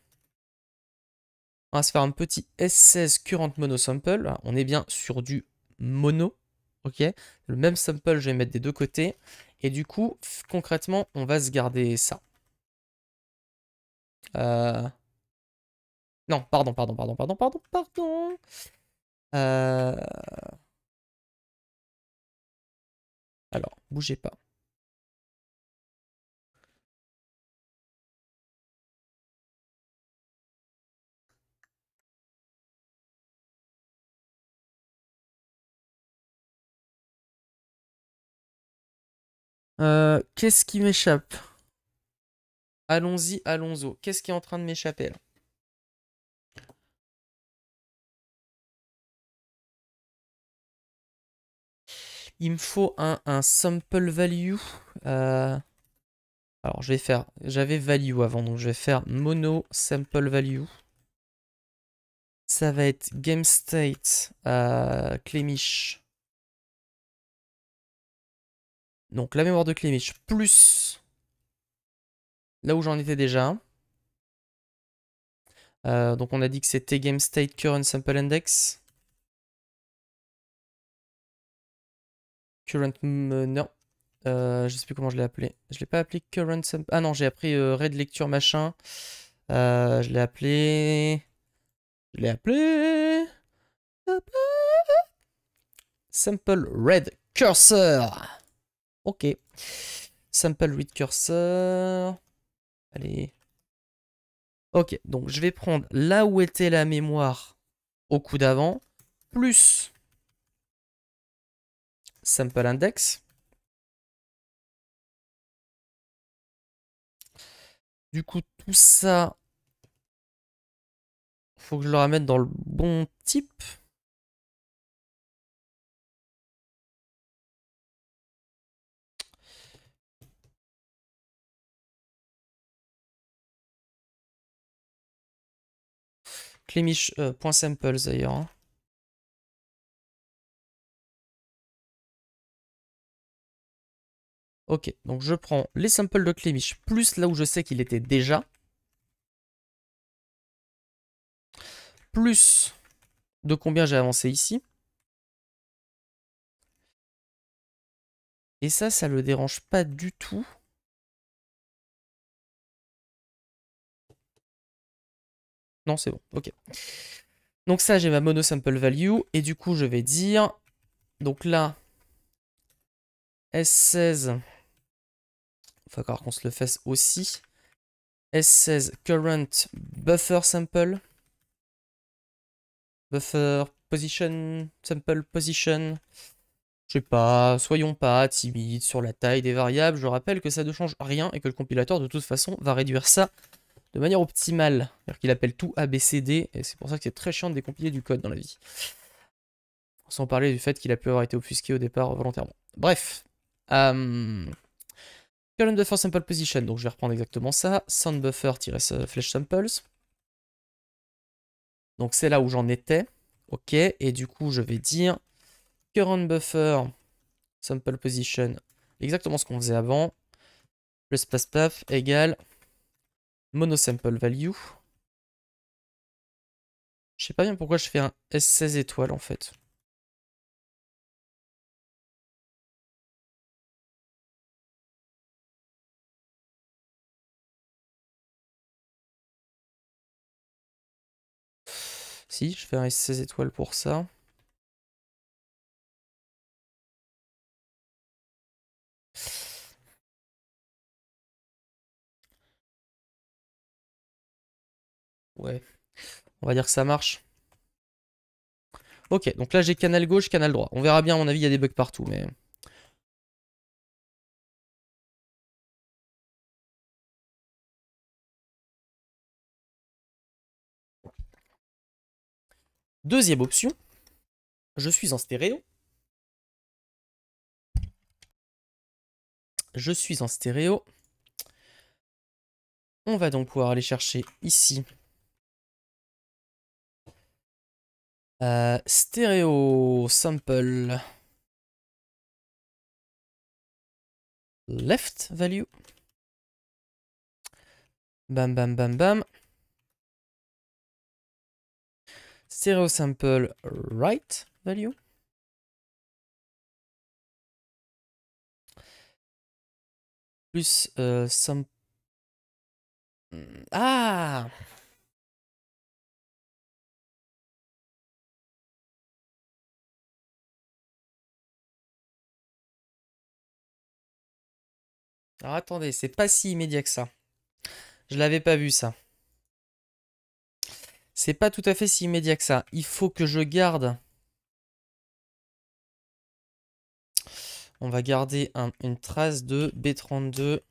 On va se faire un petit S16 current mono sample. on est bien sur du mono. Ok Le même sample, je vais mettre des deux côtés. Et du coup, concrètement, on va se garder ça. Euh... Non, pardon, pardon, pardon, pardon, pardon, pardon. Euh... bougez pas. Euh, qu'est-ce qui m'échappe Allons-y, allons-y. Qu'est-ce qui est en train de m'échapper Il me faut un, sample value. Euh, alors, je vais faire... J'avais value avant, donc je vais faire mono sample value. Ça va être game state euh, Donc, la mémoire de Clemish, plus là où j'en étais déjà. Euh, donc on a dit que c'était game state current sample index. Current non. je euh, je sais plus comment je l'ai appelé. Je l'ai pas appelé current Ah non, j'ai appris euh, Red lecture machin. Euh, je l'ai appelé. Je l'ai appelé... simple Sample red cursor. Ok. Sample Red cursor. Allez. Ok, donc je vais prendre là où était la mémoire au coup d'avant, plus sample index. Du coup, tout ça, faut que je le ramène dans le bon type. Euh, point d'ailleurs. Hein. Ok, donc je prends les samples de Clémiche plus là où je sais qu'il était déjà. Plus de combien j'ai avancé ici. Et ça, ça ne le dérange pas du tout. Non, c'est bon, ok. Donc ça, j'ai ma mono sample value. Et du coup, je vais dire... Donc là, S16... Faut qu'on se le fasse aussi. S16 current buffer sample. Buffer position, sample position. Je sais pas, soyons pas timides sur la taille des variables. Je rappelle que ça ne change rien et que le compilateur de toute façon va réduire ça de manière optimale. cest dire qu'il appelle tout ABCD et c'est pour ça que c'est très chiant de décompiler du code dans la vie. Sans parler du fait qu'il a pu avoir été obfusqué au départ volontairement. Bref. Euh, Current buffer sample position, donc je vais reprendre exactement ça. Sound buffer-flash samples. Donc c'est là où j'en étais. Ok, et du coup je vais dire current buffer sample position, exactement ce qu'on faisait avant. Plus paf égal égale sample value. Je sais pas bien pourquoi je fais un S16 étoile en fait. Si, je fais un 16 étoiles pour ça. Ouais. On va dire que ça marche. Ok, donc là j'ai canal gauche, canal droit. On verra bien, à mon avis, il y a des bugs partout, mais... Deuxième option, je suis en stéréo. Je suis en stéréo. On va donc pouvoir aller chercher ici. Euh, stéréo sample left value. Bam bam bam bam. stereo sample right value. Plus euh, sample. Hmm, ah attendez, c'est pas si immédiat que ça. Je l'avais pas vu ça. C'est pas tout à fait si immédiat que ça. Il faut que je garde... On va garder une trace de B32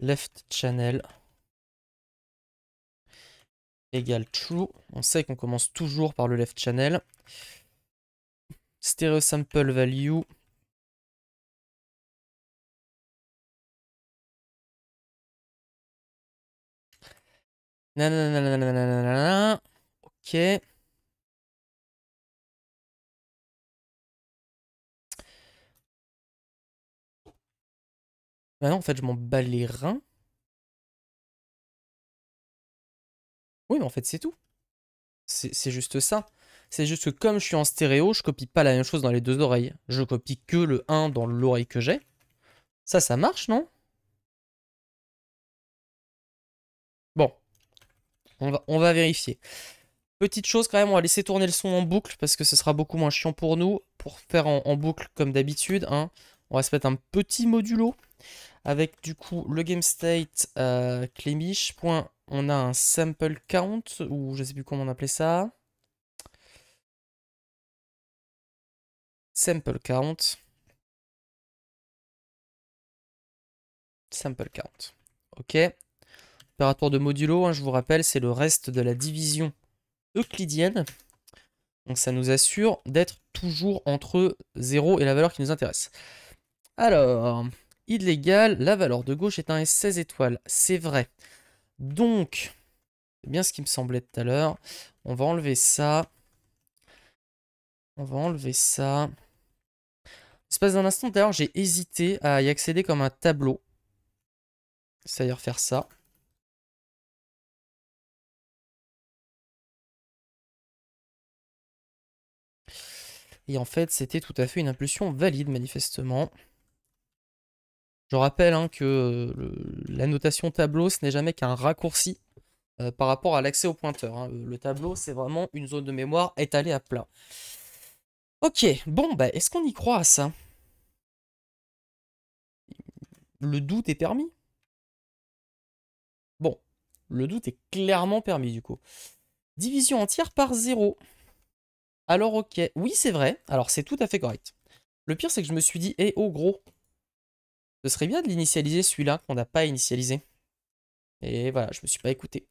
left channel égale true. On sait qu'on commence toujours par le left channel. Stereo sample value Nanana. Ok. en fait, je m'en bats les reins. Oui, mais en fait, c'est tout. C'est juste ça. C'est juste que comme je suis en stéréo, je copie pas la même chose dans les deux oreilles. Je copie que le 1 dans l'oreille que j'ai. Ça, ça marche, non On va, vérifier. Petite chose quand même, on va laisser tourner le son en boucle parce que ce sera beaucoup moins chiant pour nous. Pour faire en, boucle comme d'habitude, hein, on va se mettre un petit modulo avec du coup le game state euh, on a un sample count ou je sais plus comment on appelait ça. Sample count. Sample count. Ok de modulo, hein, je vous rappelle, c'est le reste de la division euclidienne. Donc ça nous assure d'être toujours entre 0 et la valeur qui nous intéresse. Alors, illégal, la valeur de gauche est un et 16 étoiles. C'est vrai. Donc, c'est bien ce qui me semblait tout à l'heure. On va enlever ça. On va enlever ça. passe d'un instant, d'ailleurs, j'ai hésité à y accéder comme un tableau. C'est-à-dire faire ça. Et en fait, c'était tout à fait une impulsion valide, manifestement. Je rappelle hein, que euh, la notation tableau, ce n'est jamais qu'un raccourci euh, par rapport à l'accès au pointeur. Hein. Le, tableau, c'est vraiment une zone de mémoire étalée à plat. Ok, bon, bah, est-ce qu'on y croit à ça Le doute est permis Bon, le doute est clairement permis du coup. Division entière par zéro alors ok, oui c'est vrai, alors c'est tout à fait correct. Le pire c'est que je me suis dit, eh oh gros, ce serait bien de l'initialiser celui-là qu'on n'a pas initialisé. Et voilà, je me suis pas écouté.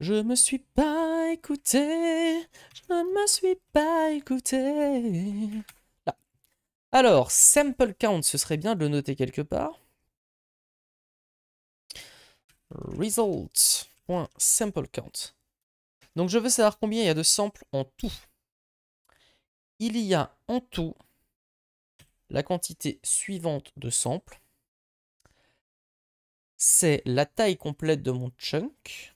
Je me suis pas écouté, je ne me suis pas écouté. Là. Alors, sample count, ce serait bien de le noter quelque part. Result.sample count. Donc je veux savoir combien il y a de samples en tout il y a en tout la quantité suivante de samples. C'est la taille complète de mon chunk.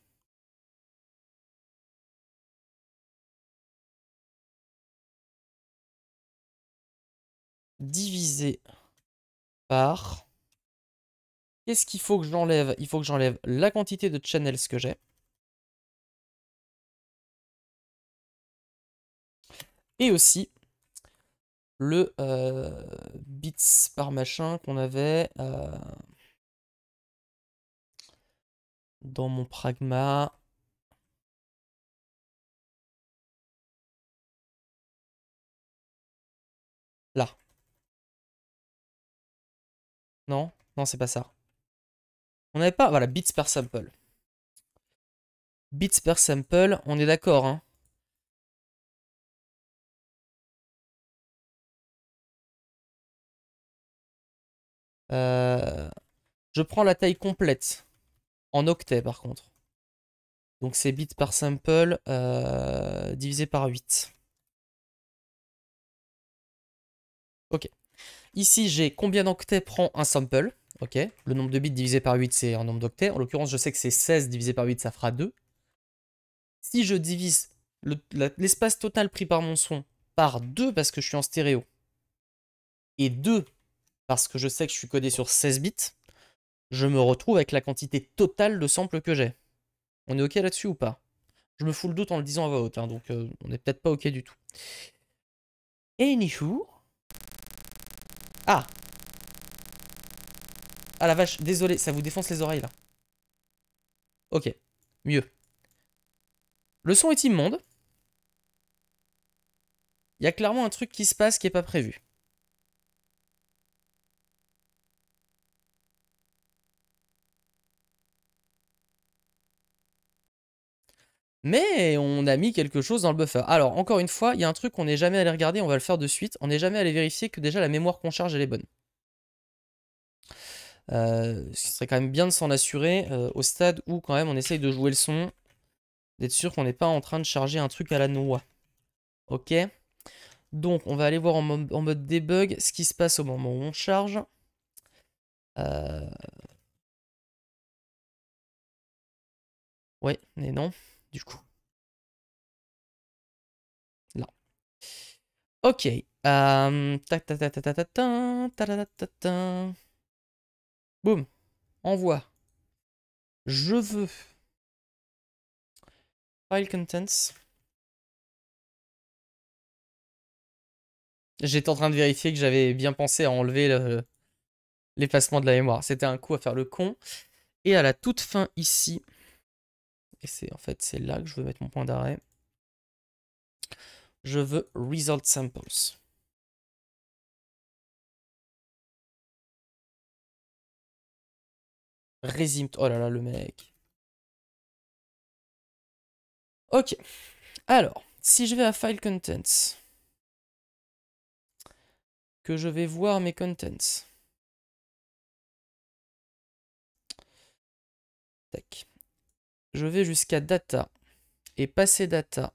divisé par... Qu'est-ce qu'il faut que j'enlève Il faut que j'enlève la quantité de channels que j'ai. Et aussi le euh, bits par machin qu'on avait euh, dans mon pragma. Là. Non, non, c'est pas ça. On n'avait pas... Voilà, bits par sample. Bits par sample, on est d'accord, hein. Euh, je prends la taille complète. En octets, par contre. Donc c'est bits par sample euh, divisé par 8. Ok. Ici, j'ai combien d'octets prend un sample. Ok. Le nombre de bits divisé par 8, c'est un nombre d'octets. En l'occurrence, je sais que c'est 16 divisé par 8, ça fera 2. Si je divise l'espace total pris par mon son par 2 parce que je suis en stéréo, et 2 parce que je sais que je suis codé sur 16 bits, je me retrouve avec la quantité totale de samples que j'ai. On est OK là-dessus ou pas Je me fous le doute en le disant à voix haute, hein, donc euh, on n'est peut-être pas OK du tout. Et Nichou. Ah Ah la vache, désolé, ça vous défonce les oreilles là. Ok, mieux. Le son est immonde. Il y a clairement un truc qui se passe qui n'est pas prévu. Mais on a mis quelque chose dans le buffer. Alors, encore une fois, il y a un truc qu'on n'est jamais allé regarder, on va le faire de suite. On n'est jamais allé vérifier que déjà la mémoire qu'on charge, elle est bonne. Euh, ce serait quand même bien de s'en assurer euh, au stade où quand même on essaye de jouer le son, d'être sûr qu'on n'est pas en train de charger un truc à la noix. Ok Donc on va aller voir en, mode debug ce qui se passe au moment où on charge. Euh. Ouais, mais non du coup. Là. Ok. Boum. Envoie. Je veux. File contents. J'étais en train de vérifier que j'avais bien pensé à enlever l'effacement de la mémoire. C'était un coup à faire le con. Et à la toute fin ici, et c'est en fait, c'est là que je veux mettre mon point d'arrêt. Je veux result samples. Résume. Oh là là, le mec. Ok. Alors, si je vais à File Contents, que je vais voir mes contents. Tac je vais jusqu'à data. Et passer data,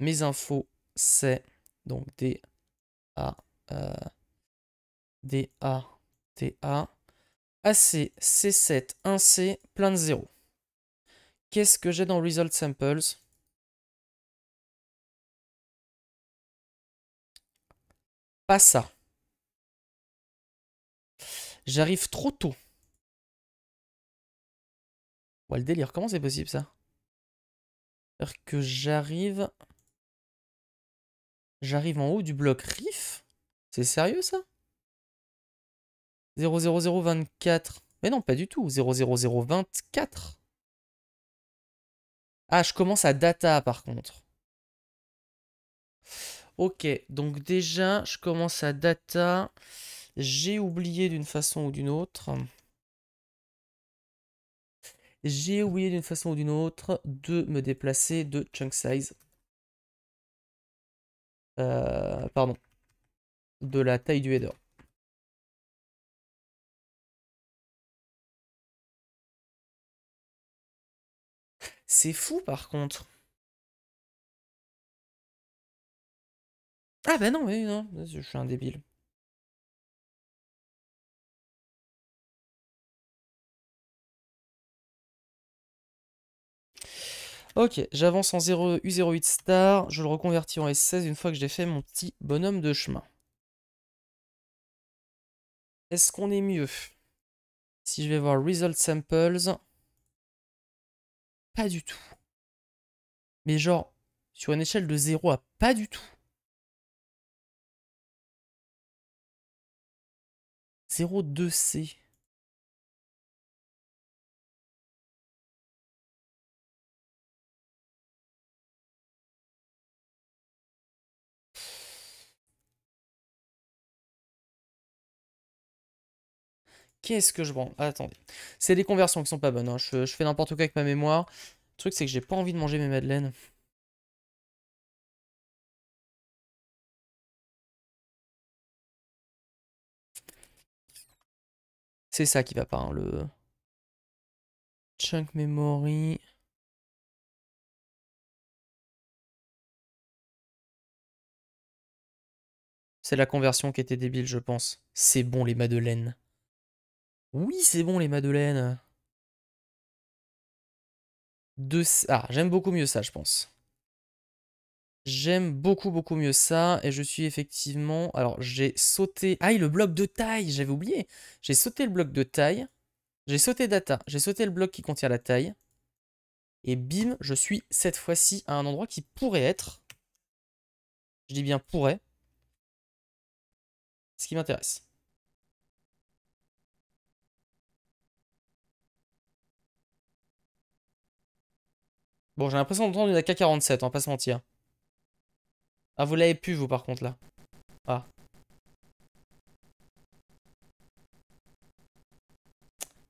mes infos, c'est donc D A euh, D A T A AC C7 1C plein de zéros. Qu'est-ce que j'ai dans result samples Pas ça. J'arrive trop tôt le délire, comment c'est possible ça alors que j'arrive... J'arrive en haut du bloc Riff C'est sérieux ça 00024. Mais non, pas du tout. 00024. Ah, je commence à data par contre. Ok, donc déjà, je commence à data. J'ai oublié d'une façon ou d'une autre j'ai oublié d'une façon ou d'une autre de me déplacer de chunk size. Euh, pardon. De la taille du header. C'est fou par contre. Ah ben non, oui, non, je suis un débile. Ok, j'avance en 0, U08 star, je le reconvertis en S16 une fois que j'ai fait mon petit bonhomme de chemin. Est-ce qu'on est mieux Si je vais voir Result Samples, pas du tout. Mais genre, sur une échelle de 0 à pas du tout. 0,2C. Qu'est-ce que je vends ah, Attendez. C'est les conversions qui sont pas bonnes. Hein. Je, fais n'importe quoi avec ma mémoire. Le truc, c'est que j'ai pas envie de manger mes madeleines. C'est ça qui va pas, hein, le... Chunk memory... C'est la conversion qui était débile, je pense. C'est bon, les madeleines. Oui, c'est bon les madeleines. De... Ah, j'aime beaucoup mieux ça, je pense. J'aime beaucoup, beaucoup mieux ça. Et je suis effectivement... Alors, j'ai sauté... Aïe, ah le bloc de taille, j'avais oublié. J'ai sauté le bloc de taille. J'ai sauté data. J'ai sauté le bloc qui contient la taille. Et bim, je suis cette fois-ci à un endroit qui pourrait être... Je dis bien pourrait. Ce qui m'intéresse. Bon, j'ai l'impression d'entendre une AK-47, on va pas se mentir. Ah, vous l'avez pu, vous, par contre, là. Ah.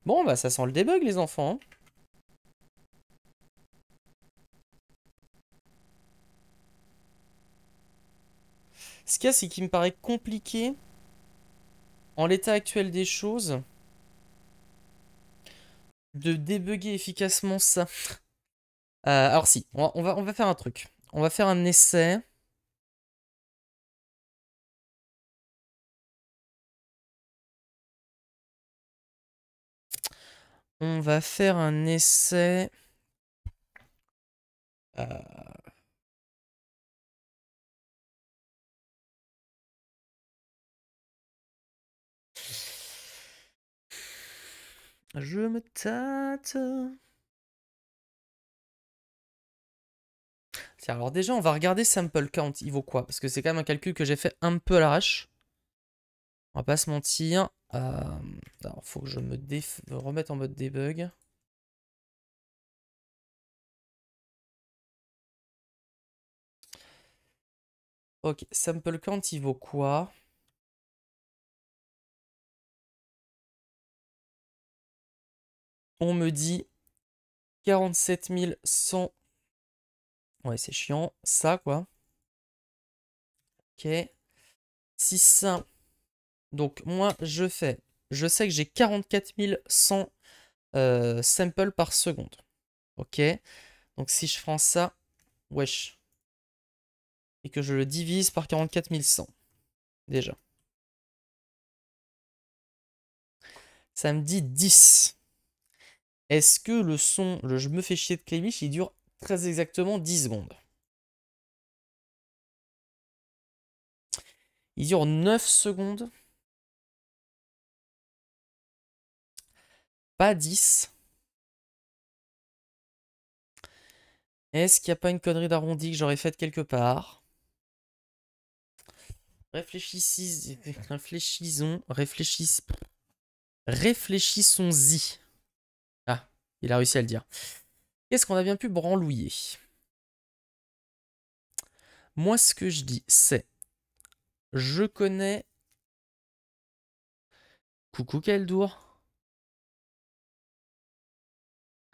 Bon, bah, ça sent le debug, les enfants. Hein. Ce qu'il y a, c'est qu'il me paraît compliqué, en l'état actuel des choses, de débugger efficacement ça. Euh, alors si, on va, faire un truc. On va faire un essai. On va faire un essai. Euh, je me tâte. alors déjà, on va regarder sample count, il vaut quoi Parce que c'est quand même un calcul que j'ai fait un peu à l'arrache. On va pas se mentir. Il euh, faut que je me remette en mode debug. Ok, sample count, il vaut quoi On me dit 47 Ouais, c'est chiant. Ça, quoi. Ok. Si ça... Donc, moi, je fais... Je sais que j'ai 44 100 euh, samples par seconde. Ok. Donc, si je prends ça... Wesh. Et que je le divise par 44 100. Déjà. Ça me dit 10. Est-ce que le son, le je me fais chier de Clémiche, il dure très exactement 10 secondes. Il dure 9 secondes. Pas 10. Est-ce qu'il n'y a pas une connerie d'arrondi que j'aurais faite quelque part réfléchissons, réfléchissons, réfléchissons-y. Ah, il a réussi à le dire. Qu'est-ce qu'on a bien pu branlouiller Moi, ce que je dis, c'est... Je connais... Coucou Keldour.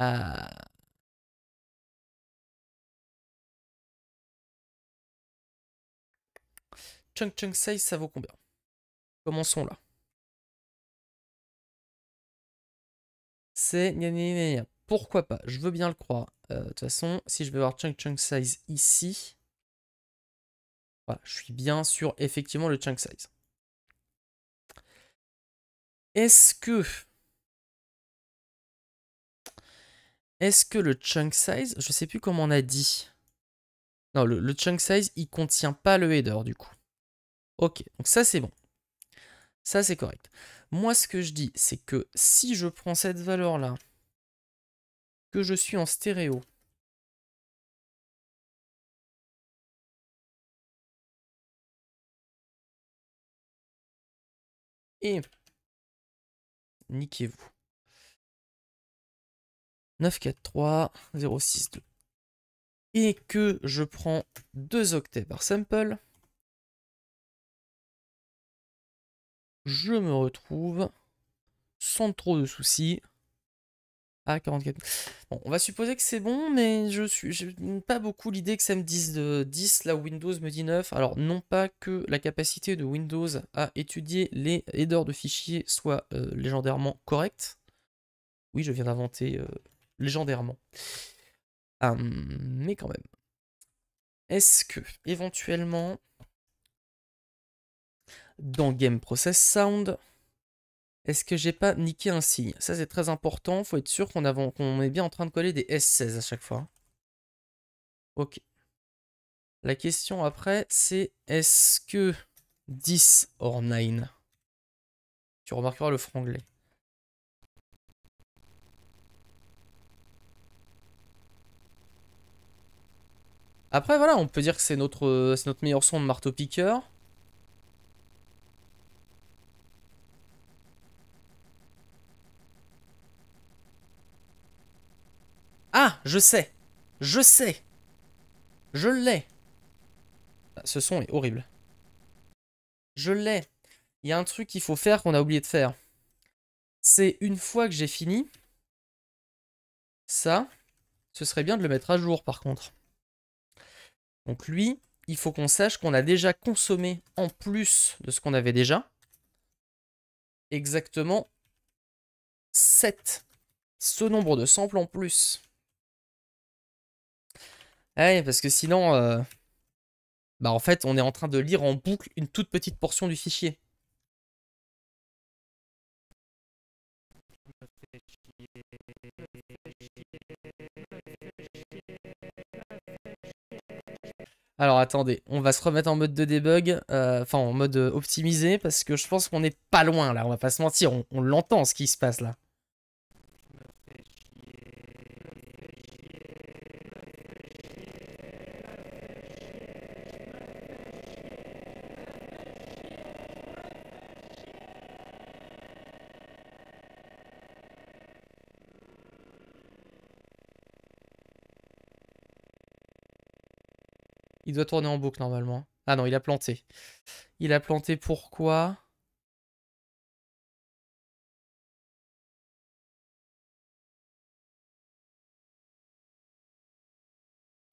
Ah... Chung Chung Sei, ça vaut combien Commençons là. C'est pourquoi pas Je veux bien le croire. Euh, de toute façon, si je vais voir chunk chunk size ici, je suis bien sur effectivement le chunk size. Est-ce que Est-ce que le chunk size, je sais plus comment on a dit. Non, le, chunk size, il contient pas le header du coup. Ok, donc ça c'est bon. Ça c'est correct. Moi ce que je dis, c'est que si je prends cette valeur là, que je suis en stéréo. Et niquez-vous. 9, 4, 3, 0, 6, 2. Et que je prends 2 octets par sample. Je me retrouve sans trop de soucis ah, on va supposer que c'est bon, mais je suis pas beaucoup l'idée que ça me dise de 10, là Windows me dit 9. Alors, non pas que la capacité de Windows à étudier les headers de fichiers soit euh, légendairement correcte. Oui, je viens d'inventer euh, légendairement. Hum, mais quand même. Est-ce que, éventuellement, dans Game Process Sound, est-ce que j'ai pas niqué un signe Ça, c'est très important. Faut être sûr qu'on est bien en train de coller des S16 à chaque fois. Ok. La question après, c'est est-ce que 10 or 9 Tu remarqueras le franglais. Après, voilà, on peut dire que c'est notre euh, meilleur son de marteau-piqueur. Ah, je sais Je sais Je l'ai ah, Ce son est horrible. Je l'ai. Il y a un truc qu'il faut faire qu'on a oublié de faire. C'est une fois que j'ai fini, ça, ce serait bien de le mettre à jour par contre. Donc lui, il faut qu'on sache qu'on a déjà consommé en plus de ce qu'on avait déjà exactement 7. Ce nombre de samples en plus. Ah parce que sinon, euh, bah en fait, on est en train de lire en boucle une toute petite portion du fichier. Alors attendez, on va se remettre en mode de debug, euh, enfin en mode optimisé, parce que je pense qu'on est pas loin là, on va pas se mentir, on l'entend ce qui se passe là. Il doit tourner en boucle normalement. Ah non, il a planté. Il a planté pourquoi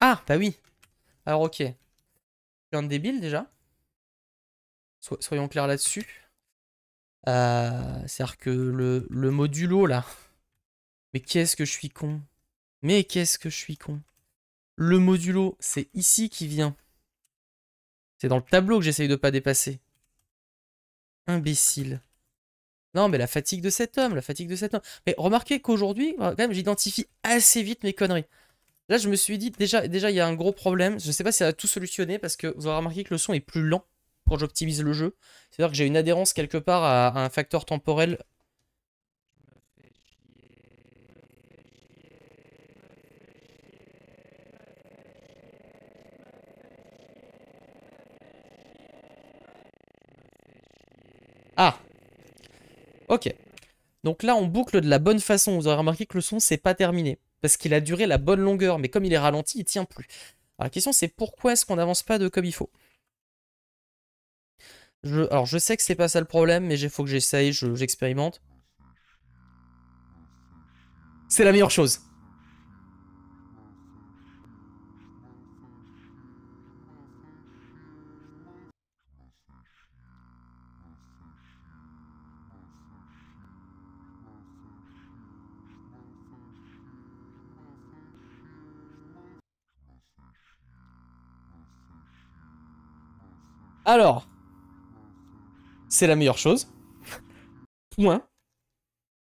Ah, bah oui. Alors ok. Je suis un débile déjà. soyons clairs là-dessus. Euh, c'est-à-dire que le, le modulo là. Mais qu'est-ce que je suis con. Mais qu'est-ce que je suis con. Le modulo, c'est ici qui vient. C'est dans le tableau que j'essaye de ne pas dépasser. Imbécile. Non, mais la fatigue de cet homme, la fatigue de cet homme. Mais remarquez qu'aujourd'hui, bah, quand même, j'identifie assez vite mes conneries. Là, je me suis dit, déjà, déjà, il y a un gros problème. Je ne sais pas si ça va tout solutionner parce que vous aurez remarqué que le son est plus lent quand j'optimise le jeu. C'est-à-dire que j'ai une adhérence quelque part à, un facteur temporel Ah Ok. Donc là, on boucle de la bonne façon. Vous aurez remarqué que le son, c'est pas terminé. Parce qu'il a duré la bonne longueur, mais comme il est ralenti, il tient plus. Alors la question, c'est pourquoi est-ce qu'on n'avance pas de comme il faut Alors je sais que c'est pas ça le problème, mais il faut que j'essaye, j'expérimente. C'est la meilleure chose. Alors, c'est la meilleure chose. Point.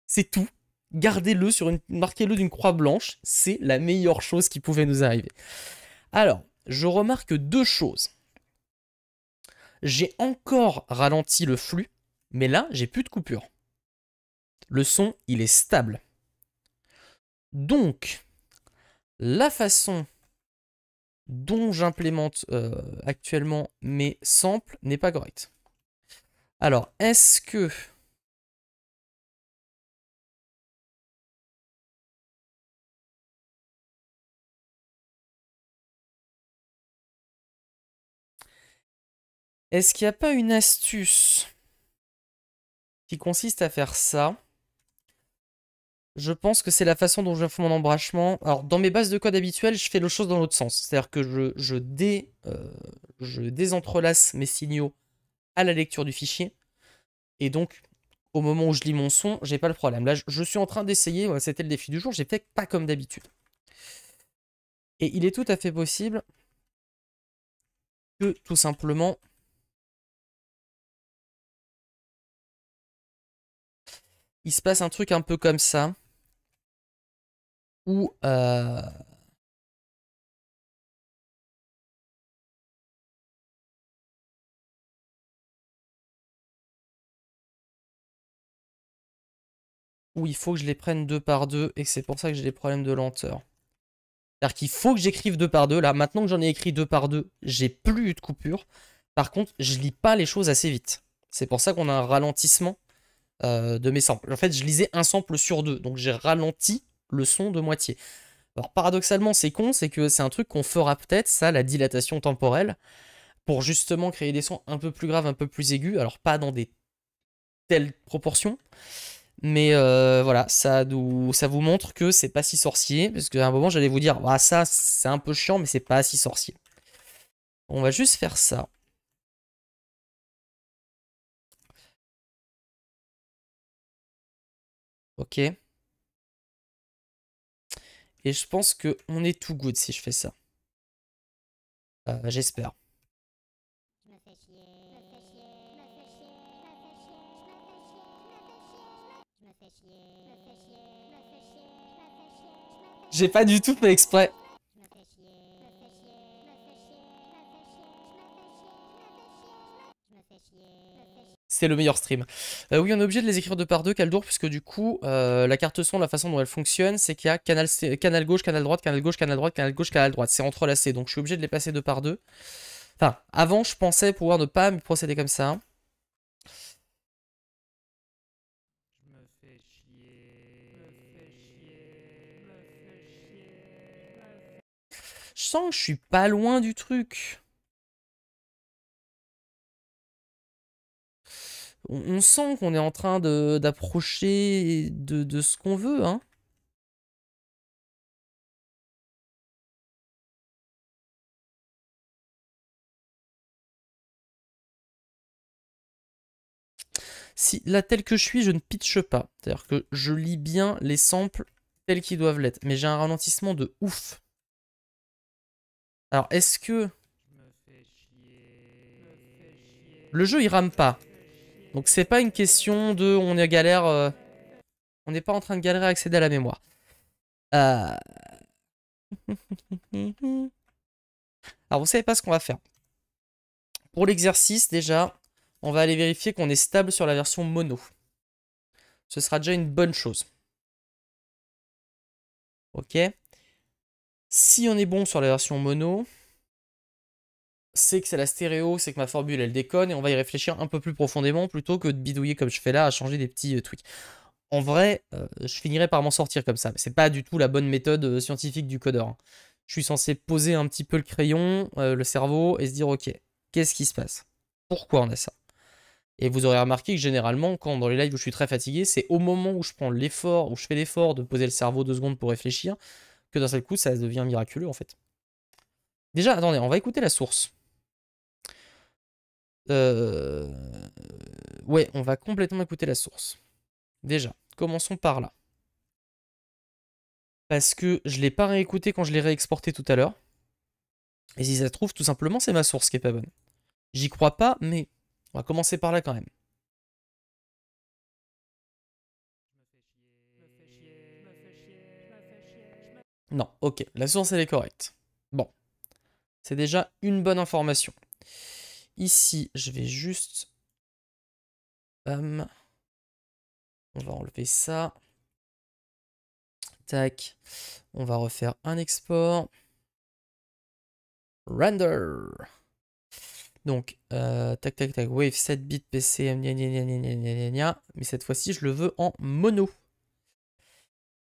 C'est tout. Gardez-le sur une, marquez-le d'une croix blanche. C'est la meilleure chose qui pouvait nous arriver. Alors, je remarque deux choses. J'ai encore ralenti le flux, mais là, j'ai plus de coupure. Le son, il est stable. Donc, la façon dont j'implémente euh, actuellement mes samples n'est pas correct. Alors, est-ce que... Est-ce qu'il n'y a pas une astuce qui consiste à faire ça je pense que c'est la façon dont je fais mon embrachement. Alors, dans mes bases de code habituelles, je fais le chose dans l'autre sens. C'est-à-dire que je, je, euh, je désentrelace mes signaux à la lecture du fichier. Et donc, au moment où je lis mon son, j'ai pas le problème. Là, je suis en train d'essayer, c'était le défi du jour, j'ai fait pas comme d'habitude. Et il est tout à fait possible que tout simplement... Il se passe un truc un peu comme ça. Ou euh, où il faut que je les prenne deux par deux et c'est pour ça que j'ai des problèmes de lenteur. C'est-à-dire qu'il faut que j'écrive deux par deux. Là, maintenant que j'en ai écrit deux par deux, j'ai plus eu de coupure. Par contre, je lis pas les choses assez vite. C'est pour ça qu'on a un ralentissement euh, de mes samples. En fait, je lisais un sample sur deux, donc j'ai ralenti le son de moitié. Alors paradoxalement, c'est con, c'est que c'est un truc qu'on fera peut-être, ça, la dilatation temporelle, pour justement créer des sons un peu plus graves, un peu plus aigus. Alors pas dans des telles proportions, mais euh, voilà, ça, ça vous montre que c'est pas si sorcier, parce qu'à un moment j'allais vous dire, ah ça, c'est un peu chiant, mais c'est pas si sorcier. On va juste faire ça. Ok. Et je pense que on est tout good si je fais ça. Euh, j'espère. J'ai pas du tout fait exprès. c'est le meilleur stream. Euh, oui, on est obligé de les écrire deux par deux, Kaldour, puisque du coup, euh, la carte son, la façon dont elle fonctionne, c'est qu'il y a canal, canal gauche, canal droite, canal gauche, canal droite, canal gauche, canal droite. C'est entrelacé, donc je suis obligé de les passer deux par deux. Enfin, avant, je pensais pouvoir ne pas me procéder comme ça. Je sens que je suis pas loin du truc. on, sent qu'on est en train d'approcher de, de, ce qu'on veut. Hein. Si là, tel que je suis, je ne pitche pas. C'est-à-dire que je lis bien les samples tels qu'ils doivent l'être. Mais j'ai un ralentissement de ouf. Alors, est-ce que... Le jeu, il rame pas. Donc c'est pas une question de on est galère. Euh, on n'est pas en train de galérer à accéder à la mémoire. Euh. Alors vous savez pas ce qu'on va faire. Pour l'exercice déjà, on va aller vérifier qu'on est stable sur la version mono. Ce sera déjà une bonne chose. Ok. Si on est bon sur la version mono, c'est que c'est la stéréo, c'est que ma formule elle déconne, et on va y réfléchir un peu plus profondément plutôt que de bidouiller comme je fais là à changer des petits euh, tweaks. En vrai, euh, je finirais par m'en sortir comme ça, mais c'est pas du tout la bonne méthode euh, scientifique du codeur. Hein. Je suis censé poser un petit peu le crayon, le cerveau, et se dire ok, qu'est-ce qui se passe Pourquoi on a ça Et vous aurez remarqué que généralement, quand dans les lives où je suis très fatigué, c'est au moment où je prends l'effort, où je fais l'effort de poser le cerveau deux secondes pour réfléchir, que d'un seul coup ça devient miraculeux en fait. Déjà, attendez, on va écouter la source. Euh, ouais, on va complètement écouter la source. Déjà, commençons par là. Parce que je ne l'ai pas réécouté quand je l'ai réexporté tout à l'heure. Et si ça se trouve, tout simplement, c'est ma source qui n'est pas bonne. J'y crois pas, mais on va commencer par là quand même. Non, ok, la source elle est correcte. Bon, c'est déjà une bonne information. Ici, je vais juste... Hum, on va enlever ça. Tac. On va refaire un export. Render. Donc, euh, tac, tac, tac, wave 7 bits PC. Mais cette fois-ci, je le veux en mono.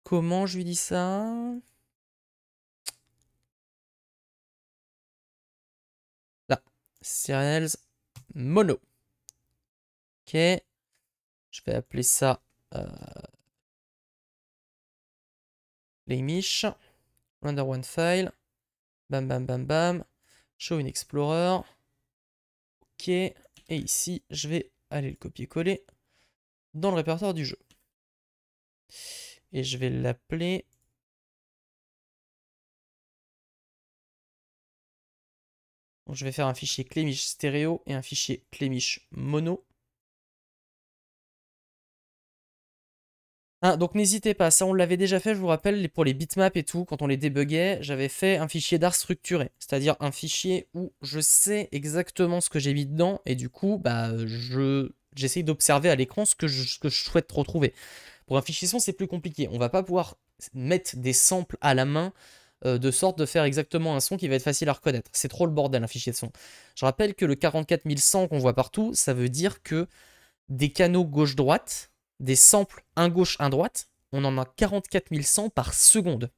Comment je lui dis ça Serials mono. Ok. Je vais appeler ça euh, les Playmish. Under one file. Bam bam bam bam. Show in Explorer. Ok. Et ici, je vais aller le copier-coller dans le répertoire du jeu. Et je vais l'appeler je vais faire un fichier clémiche stéréo et un fichier clémiche mono. Ah, donc n'hésitez pas, ça on l'avait déjà fait, je vous rappelle, pour les bitmaps et tout, quand on les débuguait, j'avais fait un fichier d'art structuré, c'est-à-dire un fichier où je sais exactement ce que j'ai mis dedans, et du coup, bah, je j'essaye d'observer à l'écran ce, que je, que je souhaite retrouver. Pour un fichier son, c'est plus compliqué, on va pas pouvoir mettre des samples à la main euh, de sorte de faire exactement un son qui va être facile à reconnaître. C'est trop le bordel un fichier de son. Je rappelle que le 44100 qu'on voit partout, ça veut dire que des canaux gauche-droite, des samples un gauche, un droite, on en a 44100 par seconde.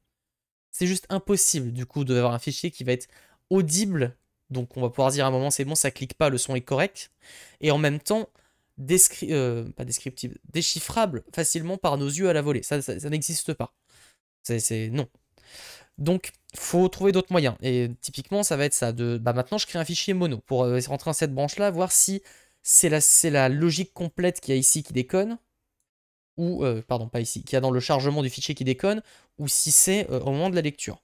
C'est juste impossible du coup d'avoir un fichier qui va être audible, donc on va pouvoir dire à un moment c'est bon, ça clique pas, le son est correct, et en même temps euh, pas déchiffrable facilement par nos yeux à la volée. Ça, ça n'existe pas. C'est non. Donc, faut trouver d'autres moyens. Et typiquement, ça va être ça. De, bah, maintenant, je crée un fichier mono pour euh, rentrer dans cette branche-là, voir si c'est la, la, logique complète qu'il y a ici qui déconne, ou, euh, pardon, pas ici, qui y a dans le chargement du fichier qui déconne, ou si c'est euh, au moment de la lecture.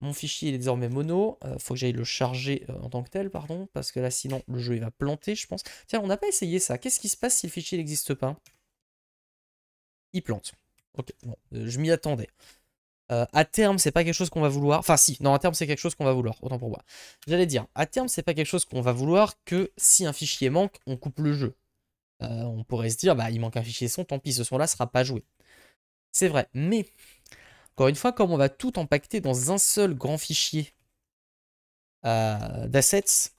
Mon fichier est désormais mono, faut que j'aille le charger en tant que tel, pardon, parce que là, sinon, le jeu, il va planter, je pense. Tiens, on n'a pas essayé ça. Qu'est-ce qui se passe si le fichier n'existe pas Il plante. Ok, bon, je m'y attendais. Euh, à terme, c'est pas quelque chose qu'on va vouloir. Enfin, si, non, à terme, c'est quelque chose qu'on va vouloir, autant pour moi. J'allais dire, à terme, c'est pas quelque chose qu'on va vouloir que si un fichier manque, on coupe le jeu. Euh, on pourrait se dire, bah, il manque un fichier son, tant pis, ce son-là sera pas joué. C'est vrai, mais, encore une fois, comme on va tout empaqueter dans un seul grand fichier euh, d'assets,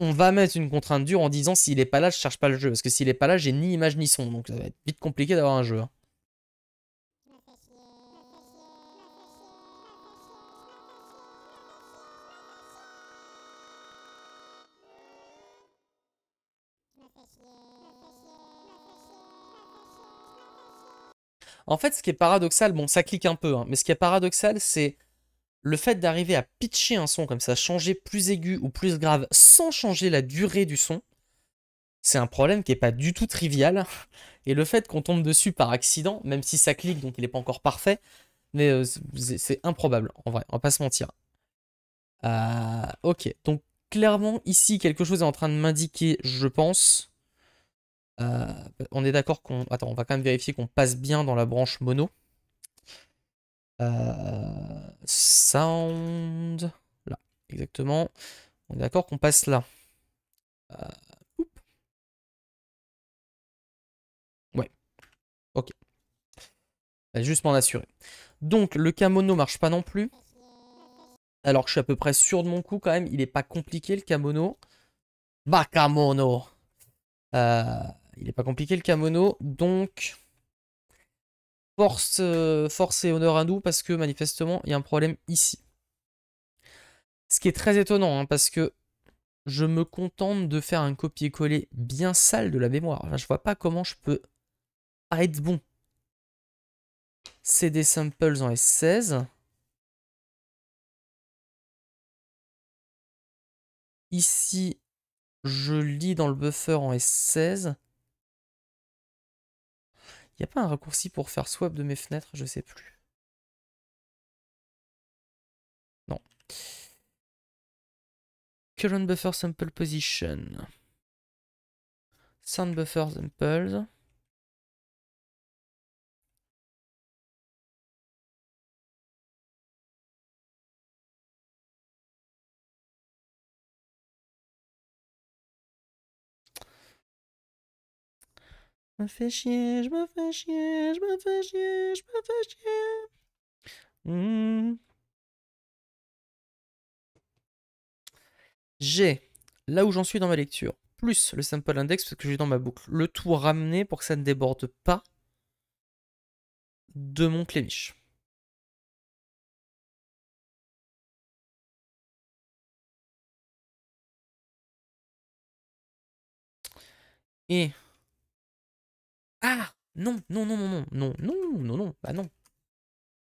on va mettre une contrainte dure en disant, s'il est pas là, je cherche pas le jeu. Parce que s'il est pas là, j'ai ni image ni son, donc ça va être vite compliqué d'avoir un jeu. Hein. En fait, ce qui est paradoxal, bon, ça clique un peu, hein, mais ce qui est paradoxal, c'est le fait d'arriver à pitcher un son comme ça, changer plus aigu ou plus grave sans changer la durée du son, c'est un problème qui n'est pas du tout trivial. Et le fait qu'on tombe dessus par accident, même si ça clique, donc il n'est pas encore parfait, mais euh, c'est improbable, en vrai, on va pas se mentir. Euh, ok, donc clairement ici, quelque chose est en train de m'indiquer, je pense, euh, on est d'accord qu'on... Attends, on va quand même vérifier qu'on passe bien dans la branche mono. Euh, sound... Là, exactement. On est d'accord qu'on passe là. Euh, ouais. Ok. Juste m'en assurer. Donc, le camono mono marche pas non plus. Alors que je suis à peu près sûr de mon coup quand même. Il est pas compliqué le camono. mono. Bacamono. Euh, il n'est pas compliqué le Kamono. Donc, force, euh, force et honneur à nous parce que manifestement, il y a un problème ici. Ce qui est très étonnant hein, parce que je me contente de faire un copier-coller bien sale de la mémoire. je vois pas comment je peux être bon. C'est des samples en S16. Ici, je lis dans le buffer en S16. Y'a a pas un raccourci pour faire swap de mes fenêtres, je sais plus. Non. Current buffer sample position. Sound buffer samples. me fais chier, je me fais chier, je me fais chier, je me fais chier. Mmh. J'ai, là où j'en suis dans ma lecture, plus le sample index parce que j'ai dans ma boucle, le tout ramené pour que ça ne déborde pas de mon clémiche. Et ah Non, non, non, non, non, non, non, non, non, bah non.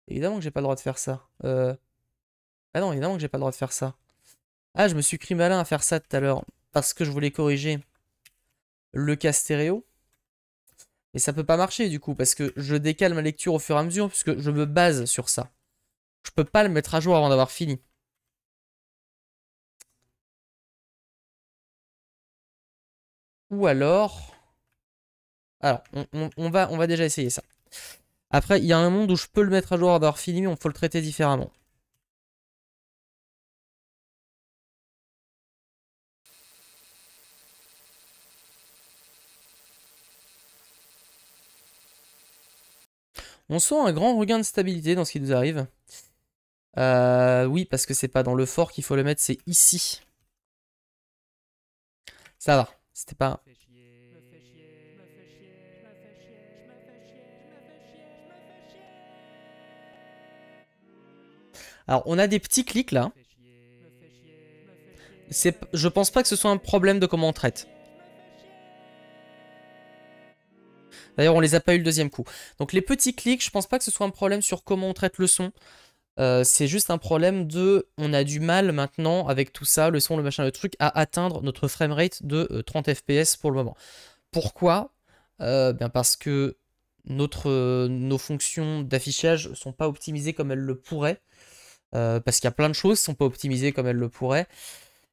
Évidemment que j'ai pas le droit de faire ça. Euh... Ah non, évidemment que j'ai pas le droit de faire ça. Ah, je me suis cru malin à faire ça tout à l'heure. Parce que je voulais corriger le cas stéréo. Mais ça peut pas marcher du coup, parce que je décale ma lecture au fur et à mesure, puisque je me base sur ça. Je peux pas le mettre à jour avant d'avoir fini. Ou alors... Alors, on, va, déjà essayer ça. Après, il y a un monde où je peux le mettre à jour d'avoir fini, mais on faut le traiter différemment. On sent un grand regain de stabilité dans ce qui nous arrive. Euh, oui, parce que c'est pas dans le fort qu'il faut le mettre, c'est ici. Ça va, c'était pas Alors, on a des petits clics là. Je pense pas que ce soit un problème de comment on traite. D'ailleurs, on les a pas eu le deuxième coup. Donc, les petits clics, je pense pas que ce soit un problème sur comment on traite le son. Euh, c'est juste un problème de... On a du mal maintenant, avec tout ça, le son, le machin, le truc, à atteindre notre framerate de 30 euh, fps pour le moment. Pourquoi euh, ben Parce que notre, nos fonctions d'affichage ne sont pas optimisées comme elles le pourraient. Euh, parce qu'il y a plein de choses qui sont pas optimisées comme elles le pourraient.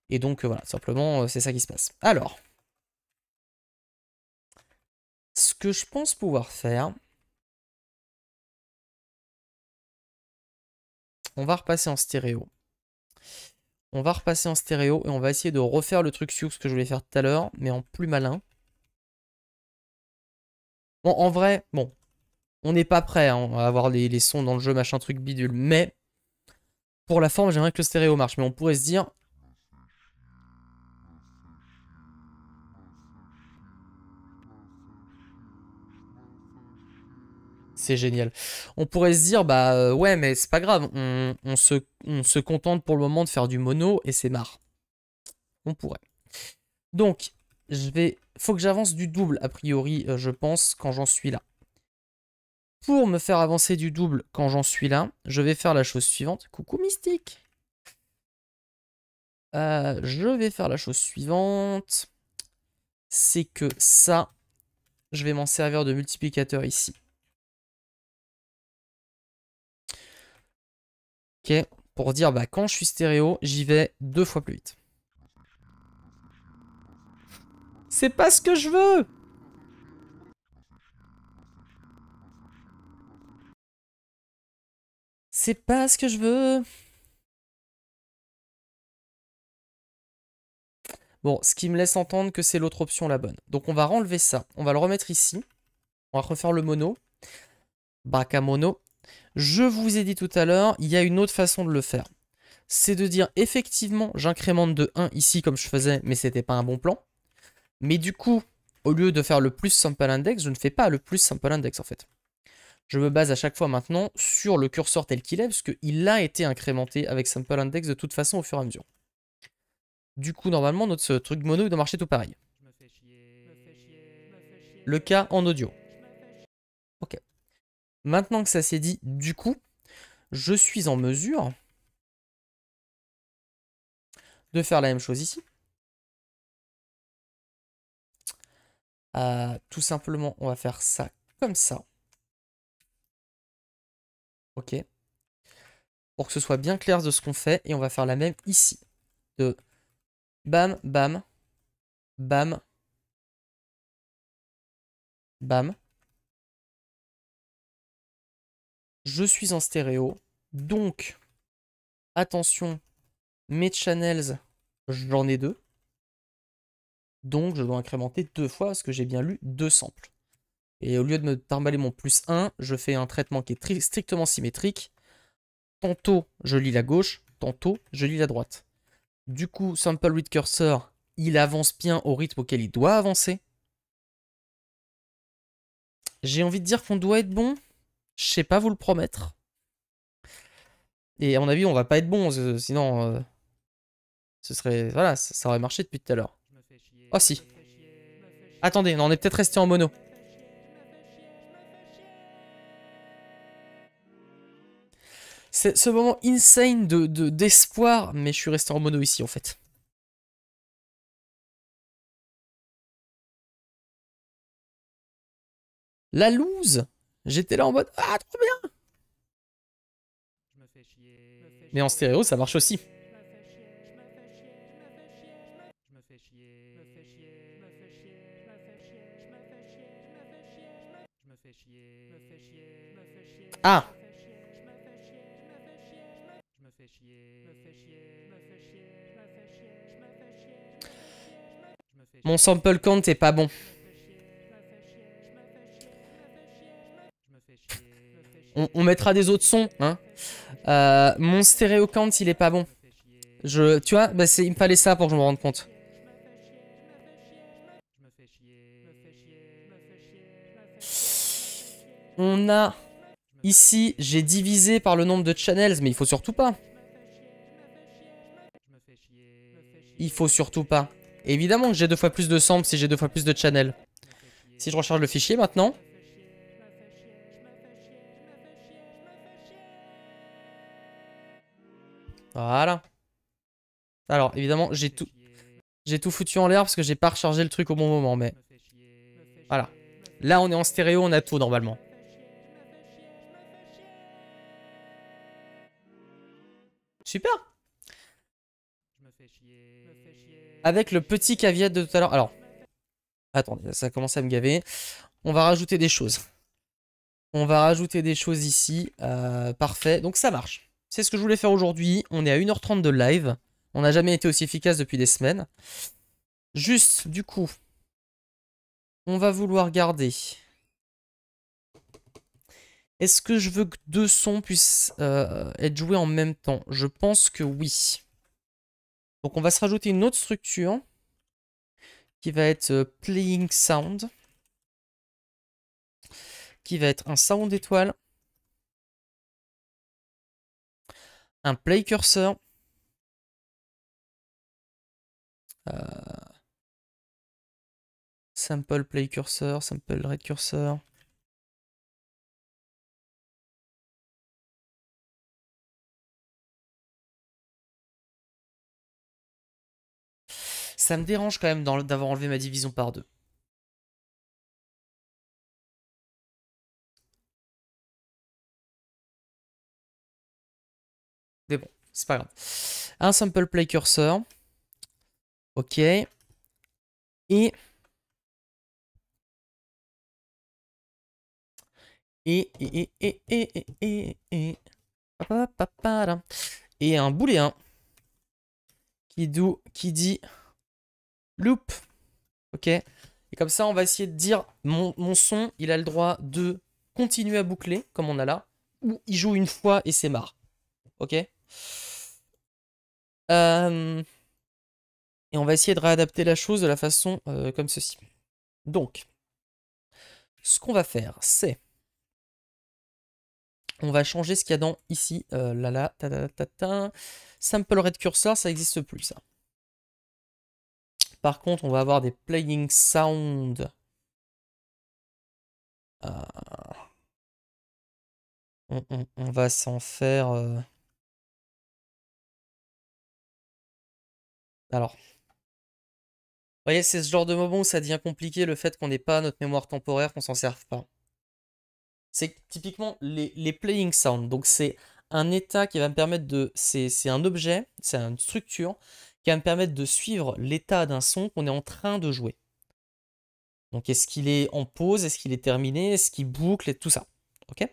Et donc euh, voilà, simplement euh, c'est ça qui se passe. Alors, ce que je pense pouvoir faire, on va repasser en stéréo. On va repasser en stéréo et on va essayer de refaire le truc sur ce que je voulais faire tout à l'heure, mais en plus malin. en vrai, bon, on n'est pas prêt hein, à avoir les sons dans le jeu, machin, truc bidule, mais pour la forme, j'aimerais que le stéréo marche, mais on pourrait se dire... C'est génial. On pourrait se dire, bah euh, ouais, mais c'est pas grave, on, se, contente pour le moment de faire du mono et c'est marre. On pourrait. Donc, je vais... Faut que j'avance du double, a priori, euh, je pense, quand j'en suis là. Pour me faire avancer du double quand j'en suis là, je vais faire la chose suivante. Coucou mystique euh, Je vais faire la chose suivante. C'est que ça, je vais m'en servir de multiplicateur ici. Ok, pour dire bah quand je suis stéréo, j'y vais deux fois plus vite. C'est pas ce que je veux C'est pas ce que je veux. Bon, ce qui me laisse entendre que c'est l'autre option la bonne. Donc on va enlever ça. On va le remettre ici. On va refaire le mono. Bac à mono. Je vous ai dit tout à l'heure, il y a une autre façon de le faire. C'est de dire, effectivement, j'incrémente de 1 ici comme je faisais, mais c'était pas un bon plan. Mais du coup, au lieu de faire le plus simple index, je ne fais pas le plus simple index en fait je me base à chaque fois maintenant sur le curseur tel qu'il est, parce qu'il a été incrémenté avec sample index de toute façon au fur et à mesure. Du coup, normalement, notre truc mono, doit marcher tout pareil. Le cas en audio. Ok. Maintenant que ça s'est dit, du coup, je suis en mesure de faire la même chose ici. Euh, tout simplement, on va faire ça comme ça. Ok. Pour que ce soit bien clair de ce qu'on fait. Et on va faire la même ici. De bam, bam, bam, bam. Je suis en stéréo. Donc, attention, mes channels, j'en ai deux. Donc, je dois incrémenter deux fois parce que j'ai bien lu deux samples. Et au lieu de me tarmaler mon plus 1, je fais un traitement qui est strictement symétrique. Tantôt, je lis la gauche, tantôt, je lis la droite. Du coup, Sample Read Cursor, il avance bien au rythme auquel il doit avancer. J'ai envie de dire qu'on doit être bon. Je sais pas vous le promettre. Et à mon avis, on va pas être bon, euh, sinon... Euh, ce serait... Voilà, ça aurait marché depuis tout à l'heure. oh, si. Attendez, on est peut-être resté en mono. C'est ce moment insane de d'espoir, mais je suis resté en mono ici en fait. La loose J'étais là en mode Ah, trop bien Mais en stéréo, ça marche aussi. Ah Mon sample count est pas bon. On, mettra des autres sons, hein. Euh, mon stéréo count, il est pas bon. Je, tu vois, bah, c'est il me fallait ça pour que je me rende compte. On a... Ici, j'ai divisé par le nombre de channels, mais il faut surtout pas. Il faut surtout pas évidemment que j'ai deux fois plus de samples si j'ai deux fois plus de channels. Si je recharge le fichier maintenant... Voilà. Alors, évidemment, j'ai tout... J'ai tout foutu en l'air parce que j'ai pas rechargé le truc au bon moment, mais... Voilà. Là, on est en stéréo, on a tout normalement. Super Avec le petit caveat de tout à l'heure. Alors, attendez, ça commence à me gaver. On va rajouter des choses. On va rajouter des choses ici. Euh, parfait. Donc ça marche. C'est ce que je voulais faire aujourd'hui. On est à 1h30 de live. On n'a jamais été aussi efficace depuis des semaines. Juste, du coup, on va vouloir garder... Est-ce que je veux que deux sons puissent euh, être joués en même temps Je pense que oui. Donc on va se rajouter une autre structure qui va être euh, playing sound, qui va être un sound étoile, un play cursor, simple euh, sample play cursor, sample red cursor, ça me dérange quand même d'avoir enlevé ma division par deux. Mais bon, c'est pas grave. Un simple play cursor. Ok. Et... Et, et, et, et, et, et, et, et un et qui, qui dit loop. Ok Et comme ça, on va essayer de dire mon, son, il a le droit de continuer à boucler, comme on a là, ou il joue une fois et c'est marre. Ok euh, Et on va essayer de réadapter la chose de la façon euh, comme ceci. Donc, ce qu'on va faire, c'est... On va changer ce qu'il y a dans ici. Euh, là, là, ta, ta, ta, ta, Sample red cursor, ça n'existe plus, ça. Par contre, on va avoir des playing sound. Euh. On, va s'en faire... Euh. Alors. Vous voyez, c'est ce genre de moment où ça devient compliqué le fait qu'on n'ait pas notre mémoire temporaire, qu'on s'en serve pas. C'est typiquement les, les playing sound. Donc c'est un état qui va me permettre de... C'est un objet, c'est une structure qui va me permettre de suivre l'état d'un son qu'on est en train de jouer. Donc est-ce qu'il est en pause, est-ce qu'il est terminé, est-ce qu'il boucle et tout ça. Ok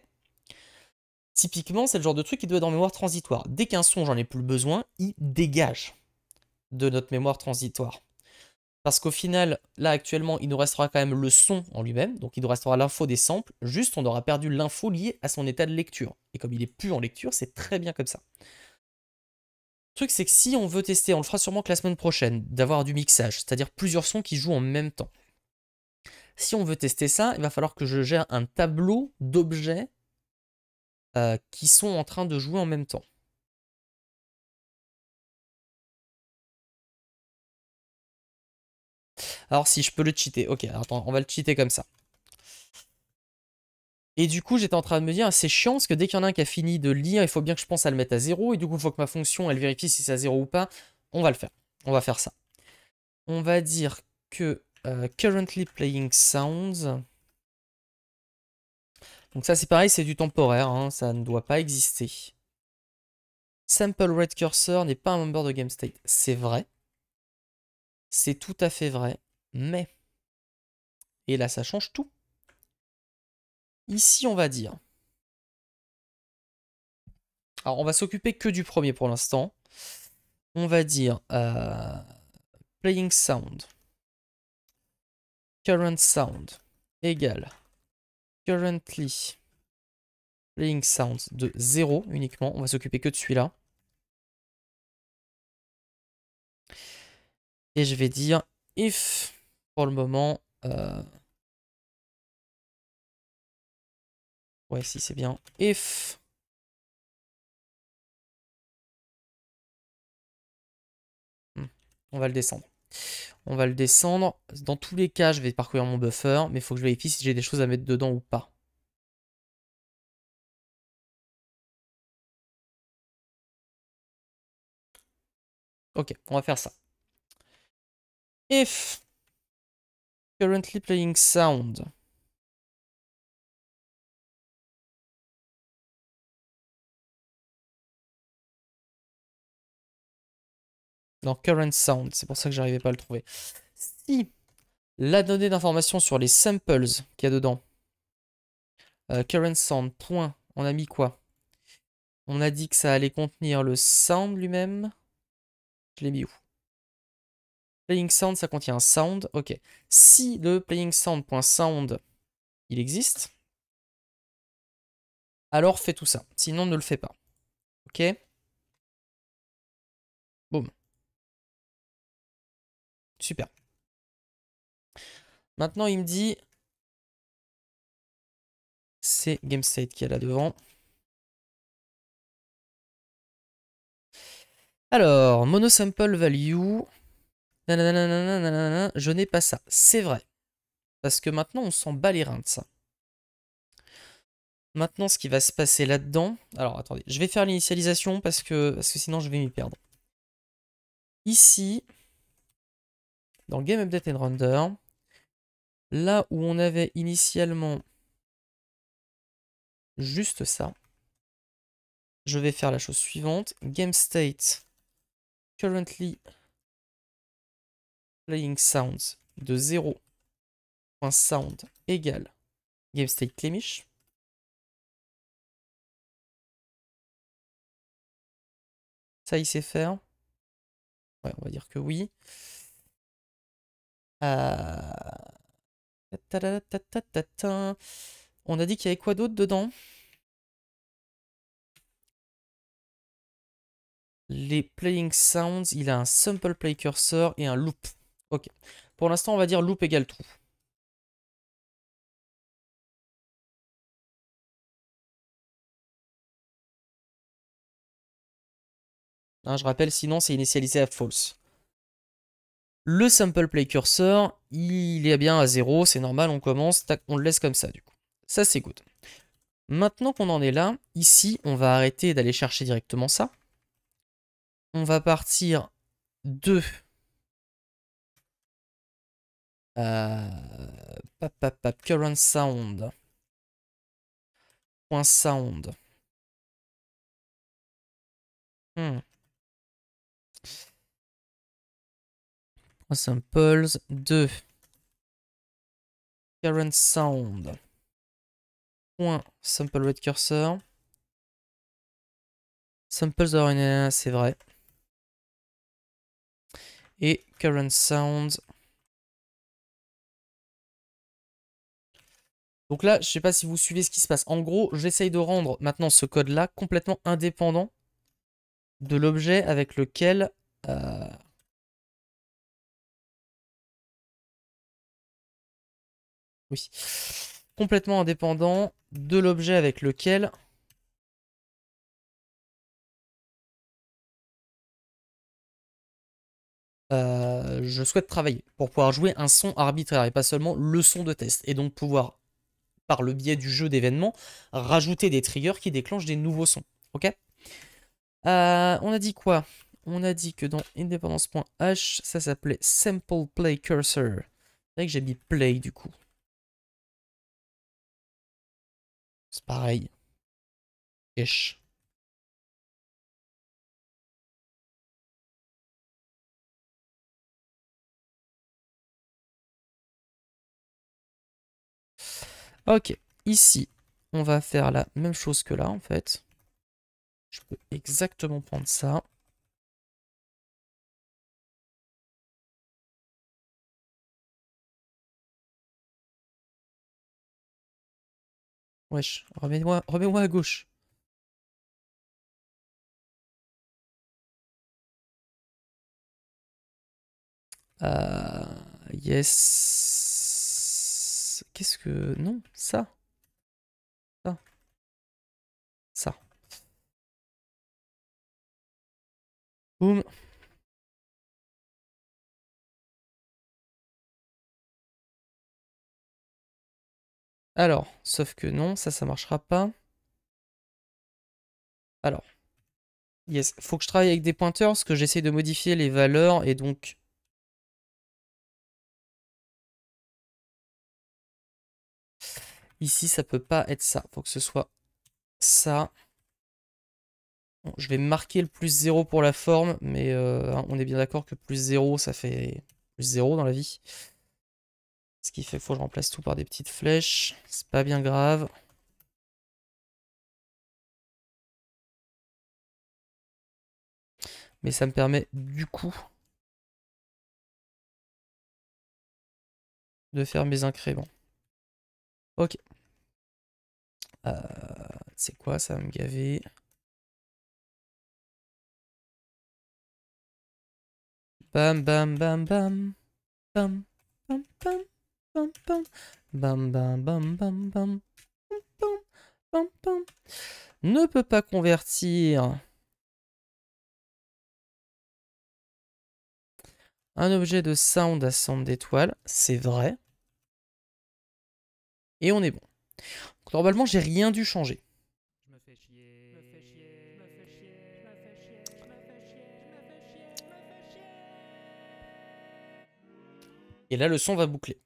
Typiquement, c'est le genre de truc qui doit être en mémoire transitoire. Dès qu'un son, j'en ai plus besoin, il dégage de notre mémoire transitoire. Parce qu'au final, là actuellement, il nous restera quand même le son en lui-même, donc il nous restera l'info des samples, juste on aura perdu l'info liée à son état de lecture. Et comme il est plus en lecture, c'est très bien comme ça. Le truc, c'est que si on veut tester, on le fera sûrement que la semaine prochaine, d'avoir du mixage, c'est-à-dire plusieurs sons qui jouent en même temps. Si on veut tester ça, il va falloir que je gère un tableau d'objets euh, qui sont en train de jouer en même temps. Alors si je peux le cheater, ok, attends, on va le cheater comme ça. Et du coup, j'étais en train de me dire, c'est chiant parce que dès qu'il y en a un qui a fini de lire, il faut bien que je pense à le mettre à zéro. Et du coup, il faut que ma fonction, elle vérifie si c'est à zéro ou pas. On va le faire. On va faire ça. On va dire que euh, currently playing sounds. Donc ça, c'est pareil, c'est du temporaire. Hein, ça ne doit pas exister. Sample red cursor n'est pas un member de game state. C'est vrai. C'est tout à fait vrai. Mais. Et là, ça change tout. Ici, on va dire... Alors, on va s'occuper que du premier pour l'instant. On va dire euh, playing sound. Current sound égale currently playing sound de 0 uniquement. On va s'occuper que de celui-là. Et je vais dire if pour le moment. Euh, Ouais, si, c'est bien. If. Hmm, on va le descendre. On va le descendre. Dans tous les cas, je vais parcourir mon buffer, mais il faut que je vérifie si j'ai des choses à mettre dedans ou pas. Ok, on va faire ça. If currently playing sound. Dans current sound, c'est pour ça que j'arrivais pas à le trouver. Si la donnée d'information sur les samples qu'il y a dedans, euh, current sound, point, on a mis quoi On a dit que ça allait contenir le sound lui-même. Je l'ai mis où Playing sound, ça contient un sound. Ok. Si le playing sound.sound, il existe, alors fais tout ça. Sinon, ne le fais pas. Ok Super. Maintenant, il me dit... C'est GameState qui est là devant. Alors, mono-sample value. je n'ai pas ça. C'est vrai. Parce que maintenant, on s'en bat les reins de ça. Maintenant, ce qui va se passer là-dedans... Alors, attendez. Je vais faire l'initialisation parce que, parce que sinon, je vais m'y perdre. Ici, dans Game Update and Render, là où on avait initialement juste ça, je vais faire la chose suivante. Game state currently playing sounds de 0.sound égale game state Clemish. Ça, il sait faire. Ouais, on va dire que oui. Euh, on a dit qu'il y avait quoi d'autre dedans Les playing sounds, il a un sample play cursor et un loop. Ok. Pour l'instant, on va dire loop égale true. Hein, je rappelle, sinon c'est initialisé à false. Le sample play cursor, il est bien à zéro, c'est normal, on commence, on le laisse comme ça du coup. Ça c'est good. Maintenant qu'on en est là, ici, on va arrêter d'aller chercher directement ça. On va partir de... Euh, current sound. Point sound. Hmm. Samples 2. Current sound. Point sample red cursor. Samples c'est vrai. Et current sound. Donc là, je sais pas si vous suivez ce qui se passe. En gros, j'essaye de rendre maintenant ce code-là complètement indépendant de l'objet avec lequel euh, Oui. Complètement indépendant de l'objet avec lequel euh, je souhaite travailler pour pouvoir jouer un son arbitraire et pas seulement le son de test. Et donc pouvoir, par le biais du jeu d'événements, rajouter des triggers qui déclenchent des nouveaux sons. Ok euh, On a dit quoi On a dit que dans independence.h, ça s'appelait simple play cursor. C'est vrai que j'ai mis play du coup. C'est pareil. Ish. Ok, ici, on va faire la même chose que là, en fait. Je peux exactement prendre ça. Wesh, remets-moi remets à gauche. Euh, yes. Qu'est-ce que... Non, ça. Ça. Ça. Boum. Alors, sauf que non, ça, ça marchera pas. Alors, yes, faut que je travaille avec des pointeurs parce que j'essaie de modifier les valeurs et donc... Ici, ça peut pas être ça. Faut que ce soit ça. je vais marquer le plus 0 pour la forme, mais euh, hein, on est bien d'accord que plus 0, ça fait plus 0 dans la vie. Ce qui fait qu'il faut que je remplace tout par des petites flèches. C'est pas bien grave. Mais ça me permet du coup de faire mes incréments. Ok. Euh, c'est quoi ça va me gaver Bam bam bam bam bam bam bam ne peut pas convertir un objet de sound à d'étoiles, d'étoiles. c'est vrai. Et on est bon. globalement normalement, j'ai rien dû changer. Et là, le son va boucler.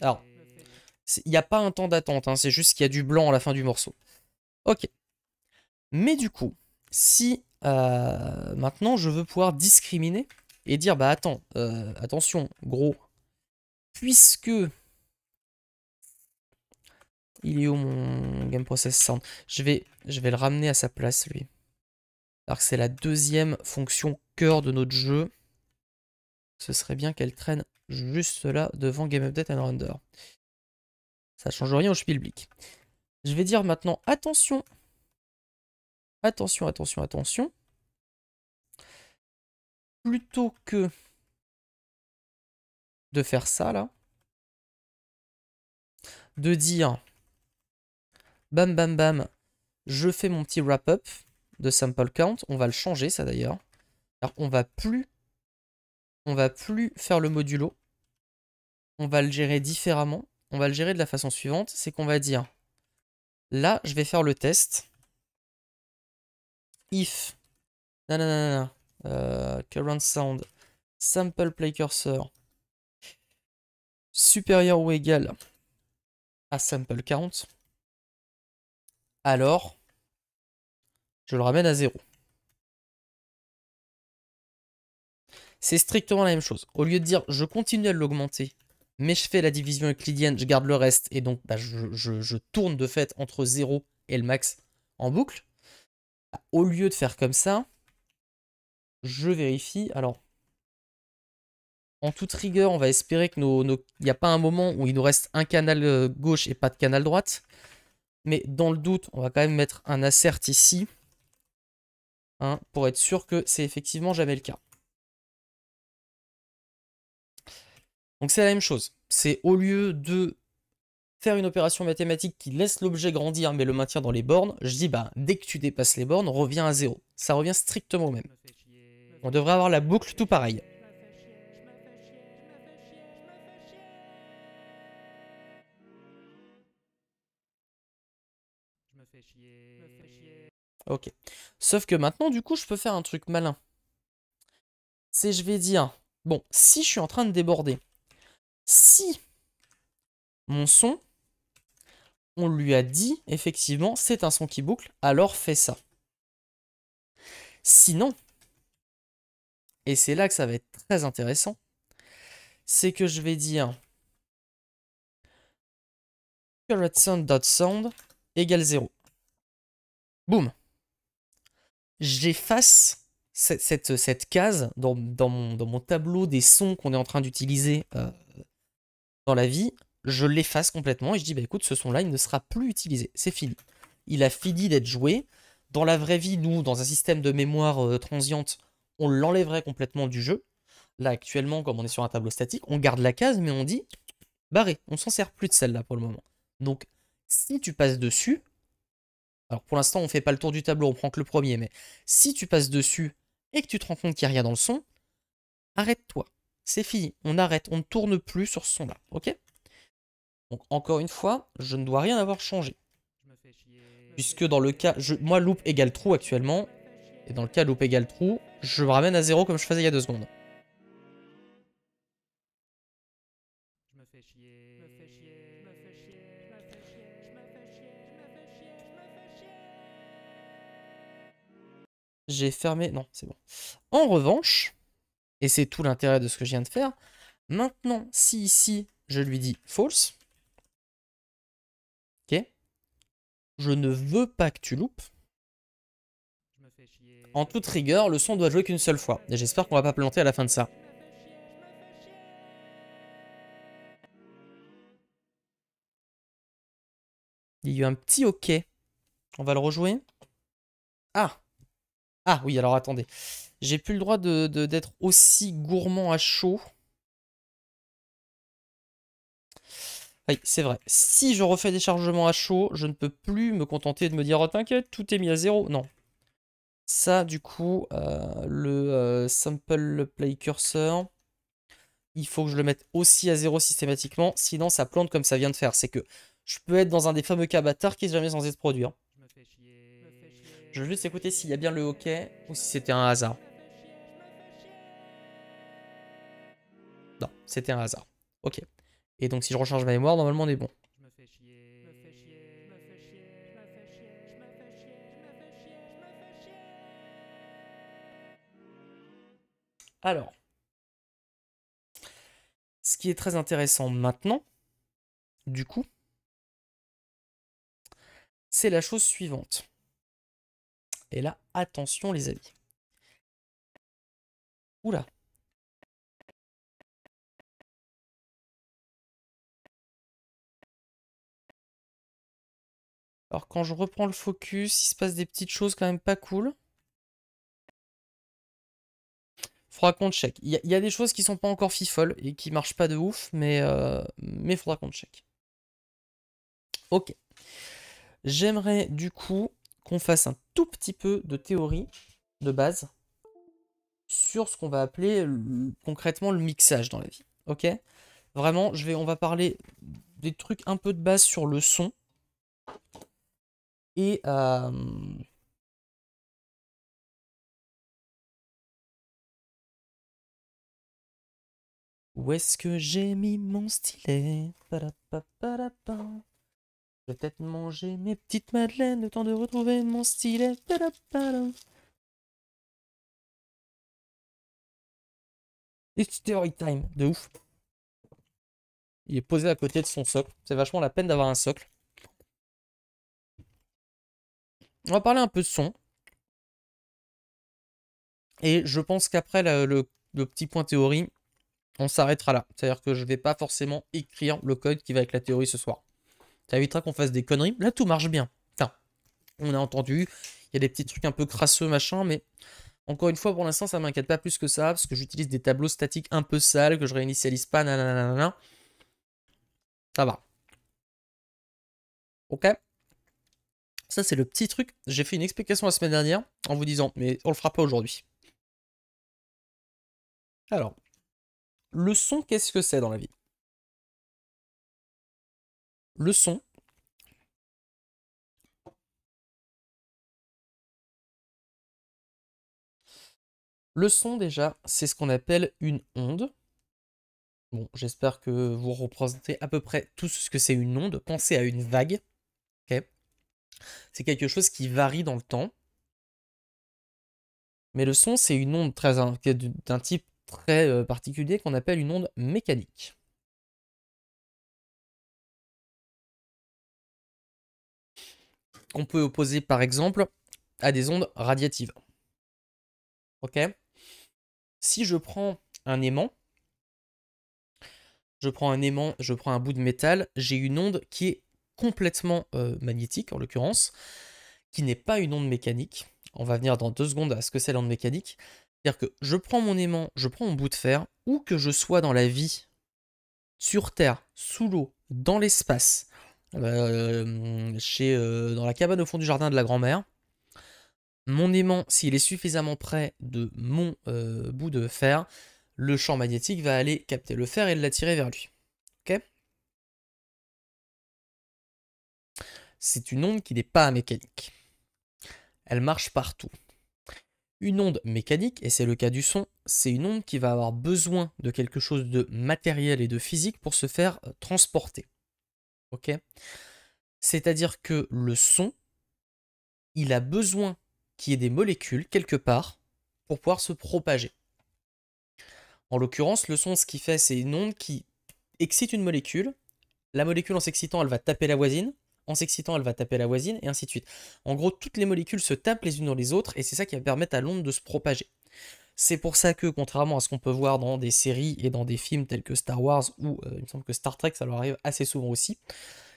Alors, il n'y a pas un temps d'attente, hein, c'est juste qu'il y a du blanc à la fin du morceau. Ok. Mais du coup, si euh, maintenant je veux pouvoir discriminer et dire, bah attends, euh, attention, gros, puisque il est où mon game process sound je vais, je vais le ramener à sa place, lui. Alors que c'est la deuxième fonction cœur de notre jeu. Ce serait bien qu'elle traîne juste cela devant Game Update and Render. Ça change rien au Spielblick. Je vais dire maintenant attention. Attention, attention, attention. Plutôt que de faire ça là, de dire bam bam bam, je fais mon petit wrap-up de sample count. On va le changer ça d'ailleurs. on va plus on va plus faire le modulo. On va le gérer différemment. On va le gérer de la façon suivante. C'est qu'on va dire, là, je vais faire le test. If, euh, current sound, sample play cursor, supérieur ou égal à sample count, alors je le ramène à 0. C'est strictement la même chose. Au lieu de dire je continue à l'augmenter, mais je fais la division euclidienne, je garde le reste, et donc bah, je, tourne de fait entre 0 et le max en boucle, au lieu de faire comme ça, je vérifie. Alors, en toute rigueur, on va espérer que il n'y a pas un moment où il nous reste un canal euh, gauche et pas de canal droite. Mais dans le doute, on va quand même mettre un assert ici. Hein, pour être sûr que c'est effectivement jamais le cas. Donc c'est la même chose. C'est au lieu de faire une opération mathématique qui laisse l'objet grandir mais le maintient dans les bornes, je dis bah dès que tu dépasses les bornes, reviens à zéro. Ça revient strictement au même. On devrait avoir la boucle tout pareil. Ok. Sauf que maintenant, du coup, je peux faire un truc malin. C'est je vais dire, bon, si je suis en train de déborder, si mon son, on lui a dit effectivement c'est un son qui boucle, alors fais ça. Sinon, et c'est là que ça va être très intéressant, c'est que je vais dire sound.sound égale 0. Boum. J'efface cette, case dans, mon, tableau des sons qu'on est en train d'utiliser euh, dans la vie, je l'efface complètement et je dis, bah écoute, ce son-là, il ne sera plus utilisé. C'est fini. Il a fini d'être joué. Dans la vraie vie, nous, dans un système de mémoire euh, transiente, on l'enlèverait complètement du jeu. Là, actuellement, comme on est sur un tableau statique, on garde la case, mais on dit, barré, on s'en sert plus de celle-là pour le moment. Donc, si tu passes dessus, alors pour l'instant, on ne fait pas le tour du tableau, on prend que le premier, mais si tu passes dessus et que tu te rends compte qu'il n'y a rien dans le son, arrête-toi c'est fini, on arrête, on ne tourne plus sur ce son-là, ok Donc encore une fois, je ne dois rien avoir changé. Puisque dans le cas, je, moi loop égale trou actuellement, et dans le cas loop égale trou, je me ramène à zéro comme je faisais il y a deux secondes. J'ai fermé... Non, c'est bon. En revanche, et c'est tout l'intérêt de ce que je viens de faire. Maintenant, si ici, je lui dis false, ok, je ne veux pas que tu loupes. En toute rigueur, le son doit jouer qu'une seule fois. Et j'espère qu'on va pas planter à la fin de ça. Il y a eu un petit OK. On va le rejouer. Ah ah oui, alors attendez. J'ai plus le droit d'être de, d'être aussi gourmand à chaud. Oui, c'est vrai. Si je refais des chargements à chaud, je ne peux plus me contenter de me dire « Oh, t'inquiète, tout est mis à zéro ». Non. Ça, du coup, euh, le euh, sample play cursor, il faut que je le mette aussi à zéro systématiquement, sinon ça plante comme ça vient de faire. C'est que je peux être dans un des fameux cas qui est jamais censé se produire. Je veux juste écouter s'il y a bien le hockey ou si c'était un hasard. Non, c'était un hasard. Ok. Et donc si je recharge ma mémoire, normalement on est bon. Alors, ce qui est très intéressant maintenant, du coup, c'est la chose suivante. Et là, attention les amis. Oula. Alors quand je reprends le focus, il se passe des petites choses quand même pas cool. Faudra qu'on check. Il y, a des choses qui sont pas encore fifolles et qui marchent pas de ouf, mais, euh, mais faudra qu'on check. Ok. J'aimerais du coup qu'on fasse un tout petit peu de théorie de base sur ce qu'on va appeler concrètement le mixage dans la vie. Ok Vraiment, je vais, on va parler des trucs un peu de base sur le son. Et euh, Où est-ce que j'ai mis mon stylet je vais peut-être manger mes petites madeleines, le temps de retrouver mon stylet. It's theory time, de ouf. Il est posé à côté de son socle. C'est vachement la peine d'avoir un socle. On va parler un peu de son. Et je pense qu'après le, le petit point théorie, on s'arrêtera là. C'est-à-dire que je ne vais pas forcément écrire le code qui va avec la théorie ce soir. Ça évitera qu'on fasse des conneries. Là, tout marche bien. on a entendu. Il y a des petits trucs un peu crasseux, machin, mais encore une fois, pour l'instant, ça ne m'inquiète pas plus que ça, parce que j'utilise des tableaux statiques un peu sales, que je réinitialise pas, nanana. Ça va. Ok Ça, c'est le petit truc. J'ai fait une explication la semaine dernière en vous disant, mais on le fera pas aujourd'hui. Alors, le son, qu'est-ce que c'est dans la vie le son. Le son déjà, c'est ce qu'on appelle une onde. Bon, j'espère que vous représentez à peu près tout ce que c'est une onde. Pensez à une vague. C'est quelque chose qui varie dans le temps. Mais le son, c'est une onde très d'un type très euh, particulier qu'on appelle une onde mécanique. qu'on peut opposer par exemple à des ondes radiatives. Ok Si je prends un aimant, je prends un aimant, je prends un bout de métal, j'ai une onde qui est complètement euh, magnétique en l'occurrence, qui n'est pas une onde mécanique. On va venir dans deux secondes à ce que c'est l'onde mécanique. C'est-à-dire que je prends mon aimant, je prends mon bout de fer, où que je sois dans la vie, sur Terre, sous l'eau, dans l'espace, bah, chez, dans la cabane au fond du jardin de la grand-mère. Mon aimant, s'il est suffisamment près de mon bout de fer, le champ magnétique va aller capter le fer et l'attirer vers lui. Ok C'est une onde qui n'est pas mécanique. Elle marche partout. Une onde mécanique, et c'est le cas du son, c'est une onde qui va avoir besoin de quelque chose de matériel et de physique pour se faire transporter. Ok C'est-à-dire que le son, il a besoin qu'il y ait des molécules quelque part pour pouvoir se propager. En l'occurrence, le son, ce qu'il fait, c'est une onde qui excite une molécule. La molécule, en s'excitant, elle va taper la voisine. En s'excitant, elle va taper la voisine, et ainsi de suite. En gros, toutes les molécules se tapent les unes dans les autres, et c'est ça qui va permettre à l'onde de se propager. C'est pour ça que, contrairement à ce qu'on peut voir dans des séries et dans des films tels que Star Wars, ou euh, il me semble que Star Trek, ça leur arrive assez souvent aussi,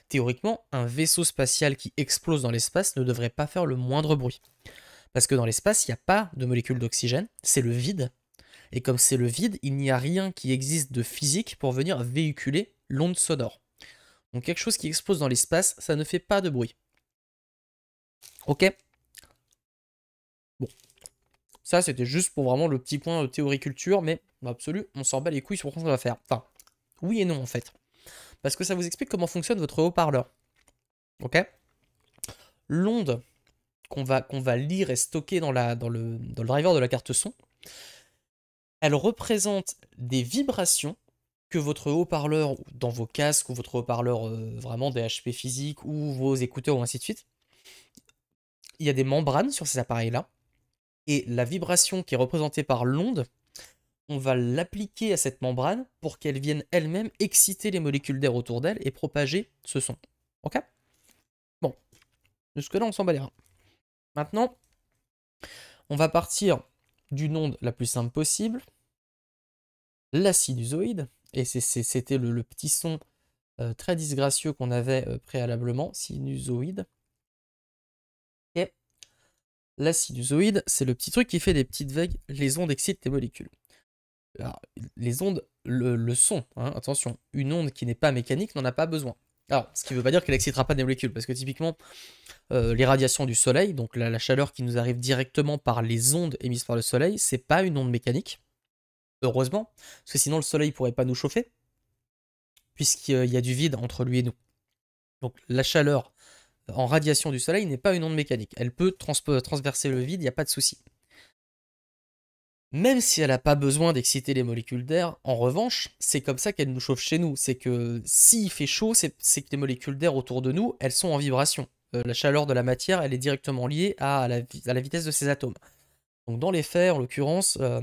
théoriquement, un vaisseau spatial qui explose dans l'espace ne devrait pas faire le moindre bruit. Parce que dans l'espace, il n'y a pas de molécules d'oxygène, c'est le vide. Et comme c'est le vide, il n'y a rien qui existe de physique pour venir véhiculer l'onde sonore. Donc quelque chose qui explose dans l'espace, ça ne fait pas de bruit. Ok Bon, ça, c'était juste pour vraiment le petit point euh, théorie culture, mais dans on s'en bat les couilles sur quoi qu'on va faire. Enfin, oui et non en fait. Parce que ça vous explique comment fonctionne votre haut-parleur. Ok L'onde qu'on va, va, lire et stocker dans, la, dans, le, dans le driver de la carte son, elle représente des vibrations que votre haut-parleur dans vos casques ou votre haut-parleur euh, vraiment vraiment HP physiques ou vos écouteurs ou ainsi de suite. Il y a des membranes sur ces appareils-là et la vibration qui est représentée par l'onde, on va l'appliquer à cette membrane pour qu'elle vienne elle-même exciter les molécules d'air autour d'elle et propager ce son. Ok Bon. Jusque-là, on s'en bat Maintenant, on va partir d'une onde la plus simple possible, la sinusoïde, et c'était le, petit son euh, très disgracieux qu'on avait euh, préalablement, sinusoïde. La sinusoïde, c'est le petit truc qui fait des petites vagues. Les ondes excitent les molécules. les ondes, le, sont, son, hein, attention, une onde qui n'est pas mécanique n'en a pas besoin. Alors, ce qui ne veut pas dire qu'elle excitera pas des molécules, parce que typiquement, euh, les radiations du soleil, donc la, chaleur qui nous arrive directement par les ondes émises par le soleil, c'est pas une onde mécanique. Heureusement, parce que sinon le soleil ne pourrait pas nous chauffer, puisqu'il y a du vide entre lui et nous. Donc la chaleur en radiation du Soleil n'est pas une onde mécanique. Elle peut transverser le vide, il n'y a pas de souci. Même si elle n'a pas besoin d'exciter les molécules d'air, en revanche, c'est comme ça qu'elle nous chauffe chez nous. C'est que s'il fait chaud, c'est que les molécules d'air autour de nous, elles sont en vibration. Euh, la chaleur de la matière, elle est directement liée à la, vitesse de ces atomes. Donc dans les fers, en l'occurrence, euh,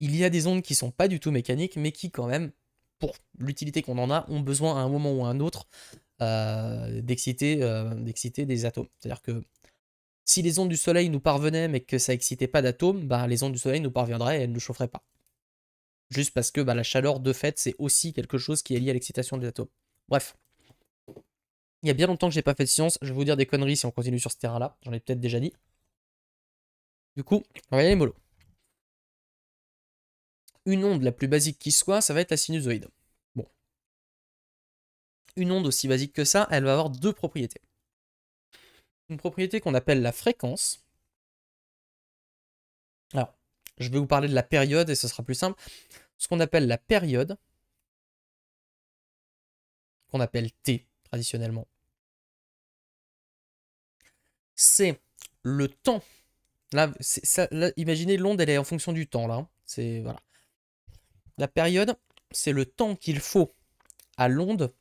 il y a des ondes qui sont pas du tout mécaniques, mais qui quand même, pour l'utilité qu'on en a, ont besoin à un moment ou à un autre euh, euh, d'exciter des atomes. C'est-à-dire que si les ondes du Soleil nous parvenaient mais que ça excitait pas d'atomes, bah, les ondes du Soleil nous parviendraient et elles ne chaufferaient pas. Juste parce que bah, la chaleur, de fait, c'est aussi quelque chose qui est lié à l'excitation des atomes. Bref. Il y a bien longtemps que j'ai pas fait de science. Je vais vous dire des conneries si on continue sur ce terrain-là. J'en ai peut-être déjà dit. Du coup, on va y aller mollo. Une onde la plus basique qui soit, ça va être la sinusoïde une onde aussi basique que ça, elle va avoir deux propriétés. Une propriété qu'on appelle la fréquence. Alors, je vais vous parler de la période et ce sera plus simple. Ce qu'on appelle la période, qu'on appelle T traditionnellement, c'est le temps. Là, imaginez l'onde, elle est en fonction du temps là. Hein. C'est voilà. La période, c'est le temps qu'il faut à l'onde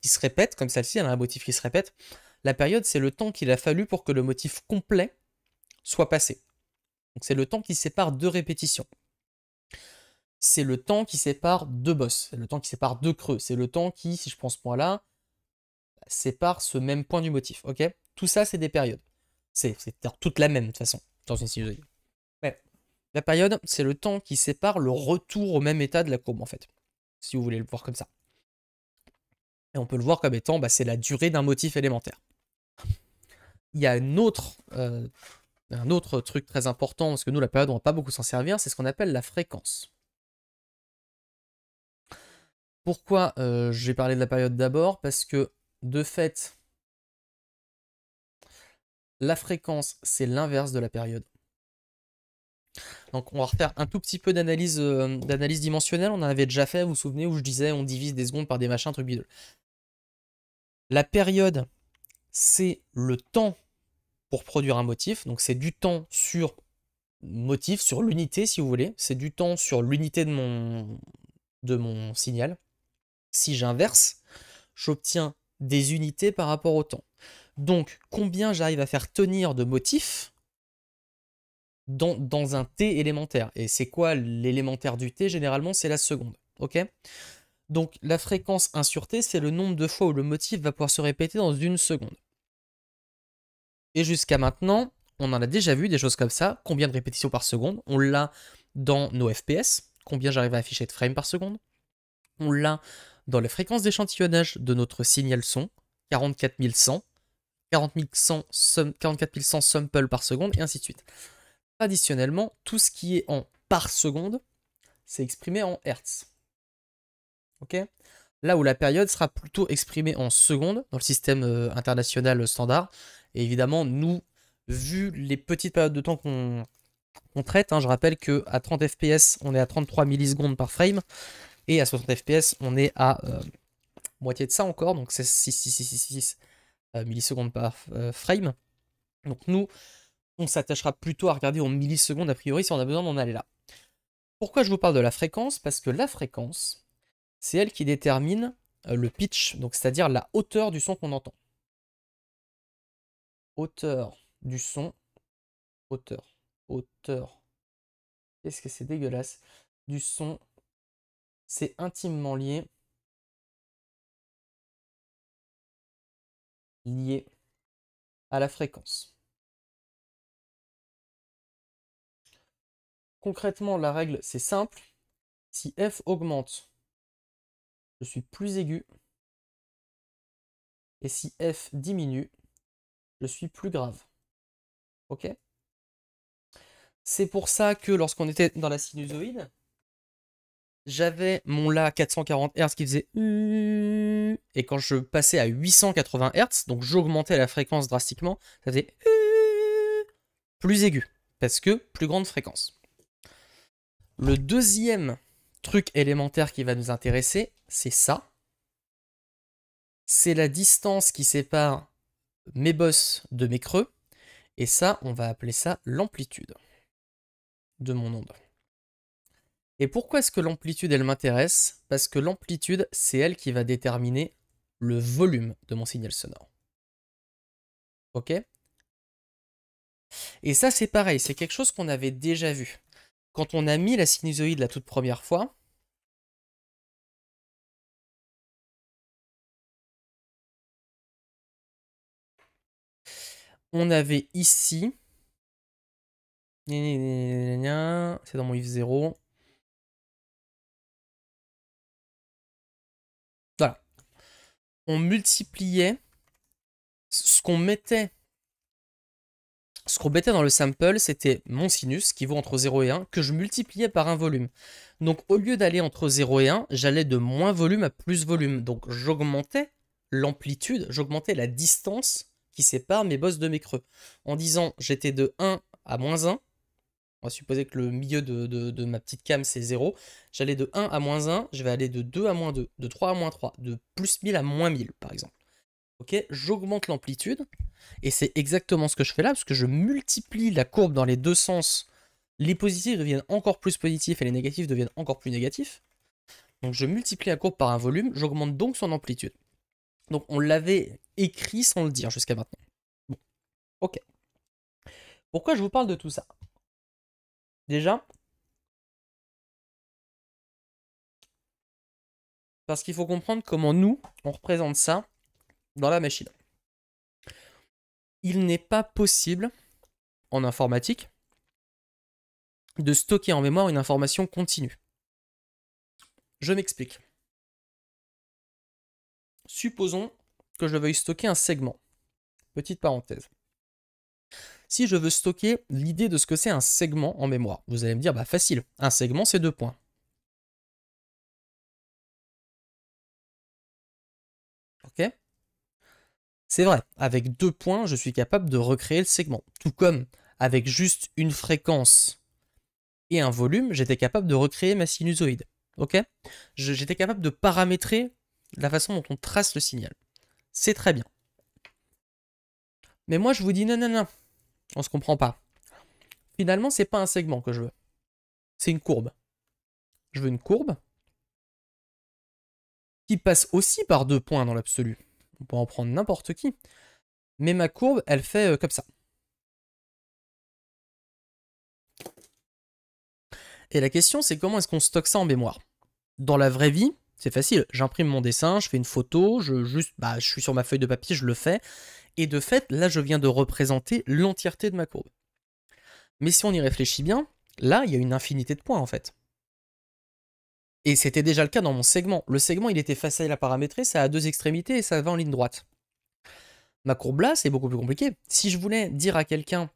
qui se répète, comme celle-ci, elle a un motif qui se répète. La période, c'est le temps qu'il a fallu pour que le motif complet soit passé. Donc c'est le temps qui sépare deux répétitions. C'est le temps qui sépare deux bosses, c'est le temps qui sépare deux creux, c'est le temps qui, si je prends ce point-là, sépare ce même point du motif. Ok Tout ça, c'est des périodes. C'est toute la même, de toute façon, dans une sinusoïde. La période, c'est le temps qui sépare le retour au même état de la courbe, en fait, si vous voulez le voir comme ça. Et on peut le voir comme étant, bah, c'est la durée d'un motif élémentaire. Il y a autre, euh, un autre truc très important, parce que nous, la période, on ne va pas beaucoup s'en servir, c'est ce qu'on appelle la fréquence. Pourquoi euh, j'ai parlé de la période d'abord Parce que, de fait, la fréquence, c'est l'inverse de la période. Donc on va refaire un tout petit peu d'analyse euh, d'analyse dimensionnelle. On en avait déjà fait, vous vous souvenez, où je disais on divise des secondes par des machins, trucs bidule. La période, c'est le temps pour produire un motif. Donc c'est du temps sur motif, sur l'unité si vous voulez. C'est du temps sur l'unité de mon signal. Si j'inverse, j'obtiens des unités par rapport au temps. Donc combien j'arrive à faire tenir de motifs dans, un T élémentaire. Et c'est quoi l'élémentaire du T Généralement, c'est la seconde. Donc la fréquence 1 sur T, c'est le nombre de fois où le motif va pouvoir se répéter dans une seconde. Et jusqu'à maintenant, on en a déjà vu des choses comme ça. Combien de répétitions par seconde On l'a dans nos FPS. Combien j'arrive à afficher de frames par seconde On l'a dans les fréquences d'échantillonnage de notre signal son. 44 100 samples par seconde, et ainsi de suite. Traditionnellement, tout ce qui est en par seconde, c'est exprimé en hertz. Ok Là où la période sera plutôt exprimée en secondes dans le système euh, international standard. Et évidemment, nous, vu les petites périodes de temps qu'on traite, hein, je rappelle qu'à 30 fps, on est à 33 millisecondes par frame. Et à 60 fps, on est à euh, moitié de ça encore, donc c'est 6, euh, millisecondes par frame. Donc nous, on s'attachera plutôt à regarder en millisecondes a priori si on a besoin d'en aller là. Pourquoi je vous parle de la fréquence Parce que la fréquence, c'est elle qui détermine euh, le pitch, donc c'est-à-dire la hauteur du son qu'on entend. Hauteur du son, hauteur, hauteur. Qu'est-ce que c'est dégueulasse Du son, c'est intimement lié. Lié à la fréquence. Concrètement, la règle, c'est simple. Si f augmente, je suis plus aigu. Et si f diminue, je suis plus grave. Ok C'est pour ça que lorsqu'on était dans la sinusoïde, j'avais mon La 440 Hz qui faisait et quand je passais à 880 Hz, donc j'augmentais la fréquence drastiquement, ça faisait plus aigu parce que plus grande fréquence. Le deuxième truc élémentaire qui va nous intéresser, c'est ça. C'est la distance qui sépare mes bosses de mes creux. Et ça, on va appeler ça l'amplitude de mon onde. Et pourquoi est-ce que l'amplitude, elle m'intéresse Parce que l'amplitude, c'est elle qui va déterminer le volume de mon signal sonore. Ok Et ça, c'est pareil, c'est quelque chose qu'on avait déjà vu quand on a mis la sinusoïde la toute première fois, on avait ici, c'est dans mon if 0, voilà, on multipliait ce qu'on mettait ce qu'on mettait dans le sample, c'était mon sinus, qui vaut entre 0 et 1, que je multipliais par un volume. Donc au lieu d'aller entre 0 et 1, j'allais de moins volume à plus volume. Donc j'augmentais l'amplitude, j'augmentais la distance qui sépare mes bosses de mes creux. En disant j'étais de 1 à moins 1, on va supposer que le milieu de, de ma petite cam c'est 0, j'allais de 1 à moins 1, je vais aller de 2 à moins 2, de 3 à moins 3, de plus 1000 à moins 1000 par exemple j'augmente l'amplitude, et c'est exactement ce que je fais là, parce que je multiplie la courbe dans les deux sens. Les positifs deviennent encore plus positifs et les négatifs deviennent encore plus négatifs. Donc je multiplie la courbe par un volume, j'augmente donc son amplitude. Donc on l'avait écrit sans le dire jusqu'à maintenant. ok. Pourquoi je vous parle de tout ça Déjà, parce qu'il faut comprendre comment nous, on représente ça dans la machine. Il n'est pas possible en informatique de stocker en mémoire une information continue. Je m'explique. Supposons que je veuille stocker un segment. Petite parenthèse. Si je veux stocker l'idée de ce que c'est un segment en mémoire, vous allez me dire, bah facile, un segment c'est deux points. C'est vrai, avec deux points, je suis capable de recréer le segment. Tout comme avec juste une fréquence et un volume, j'étais capable de recréer ma sinusoïde. Ok J'étais capable de paramétrer la façon dont on trace le signal. C'est très bien. Mais moi, je vous dis non, non, non. On se comprend pas. Finalement, c'est pas un segment que je veux. C'est une courbe. Je veux une courbe qui passe aussi par deux points dans l'absolu on peut en prendre n'importe qui, mais ma courbe, elle fait euh, comme ça. Et la question, c'est comment est-ce qu'on stocke ça en mémoire Dans la vraie vie, c'est facile. J'imprime mon dessin, je fais une photo, je, juste, bah, je suis sur ma feuille de papier, je le fais. Et de fait, là, je viens de représenter l'entièreté de ma courbe. Mais si on y réfléchit bien, là, il y a une infinité de points en fait. Et c'était déjà le cas dans mon segment. Le segment, il était facile à paramétrer, ça a deux extrémités et ça va en ligne droite. Ma courbe là, c'est beaucoup plus compliqué. Si je voulais dire à quelqu'un,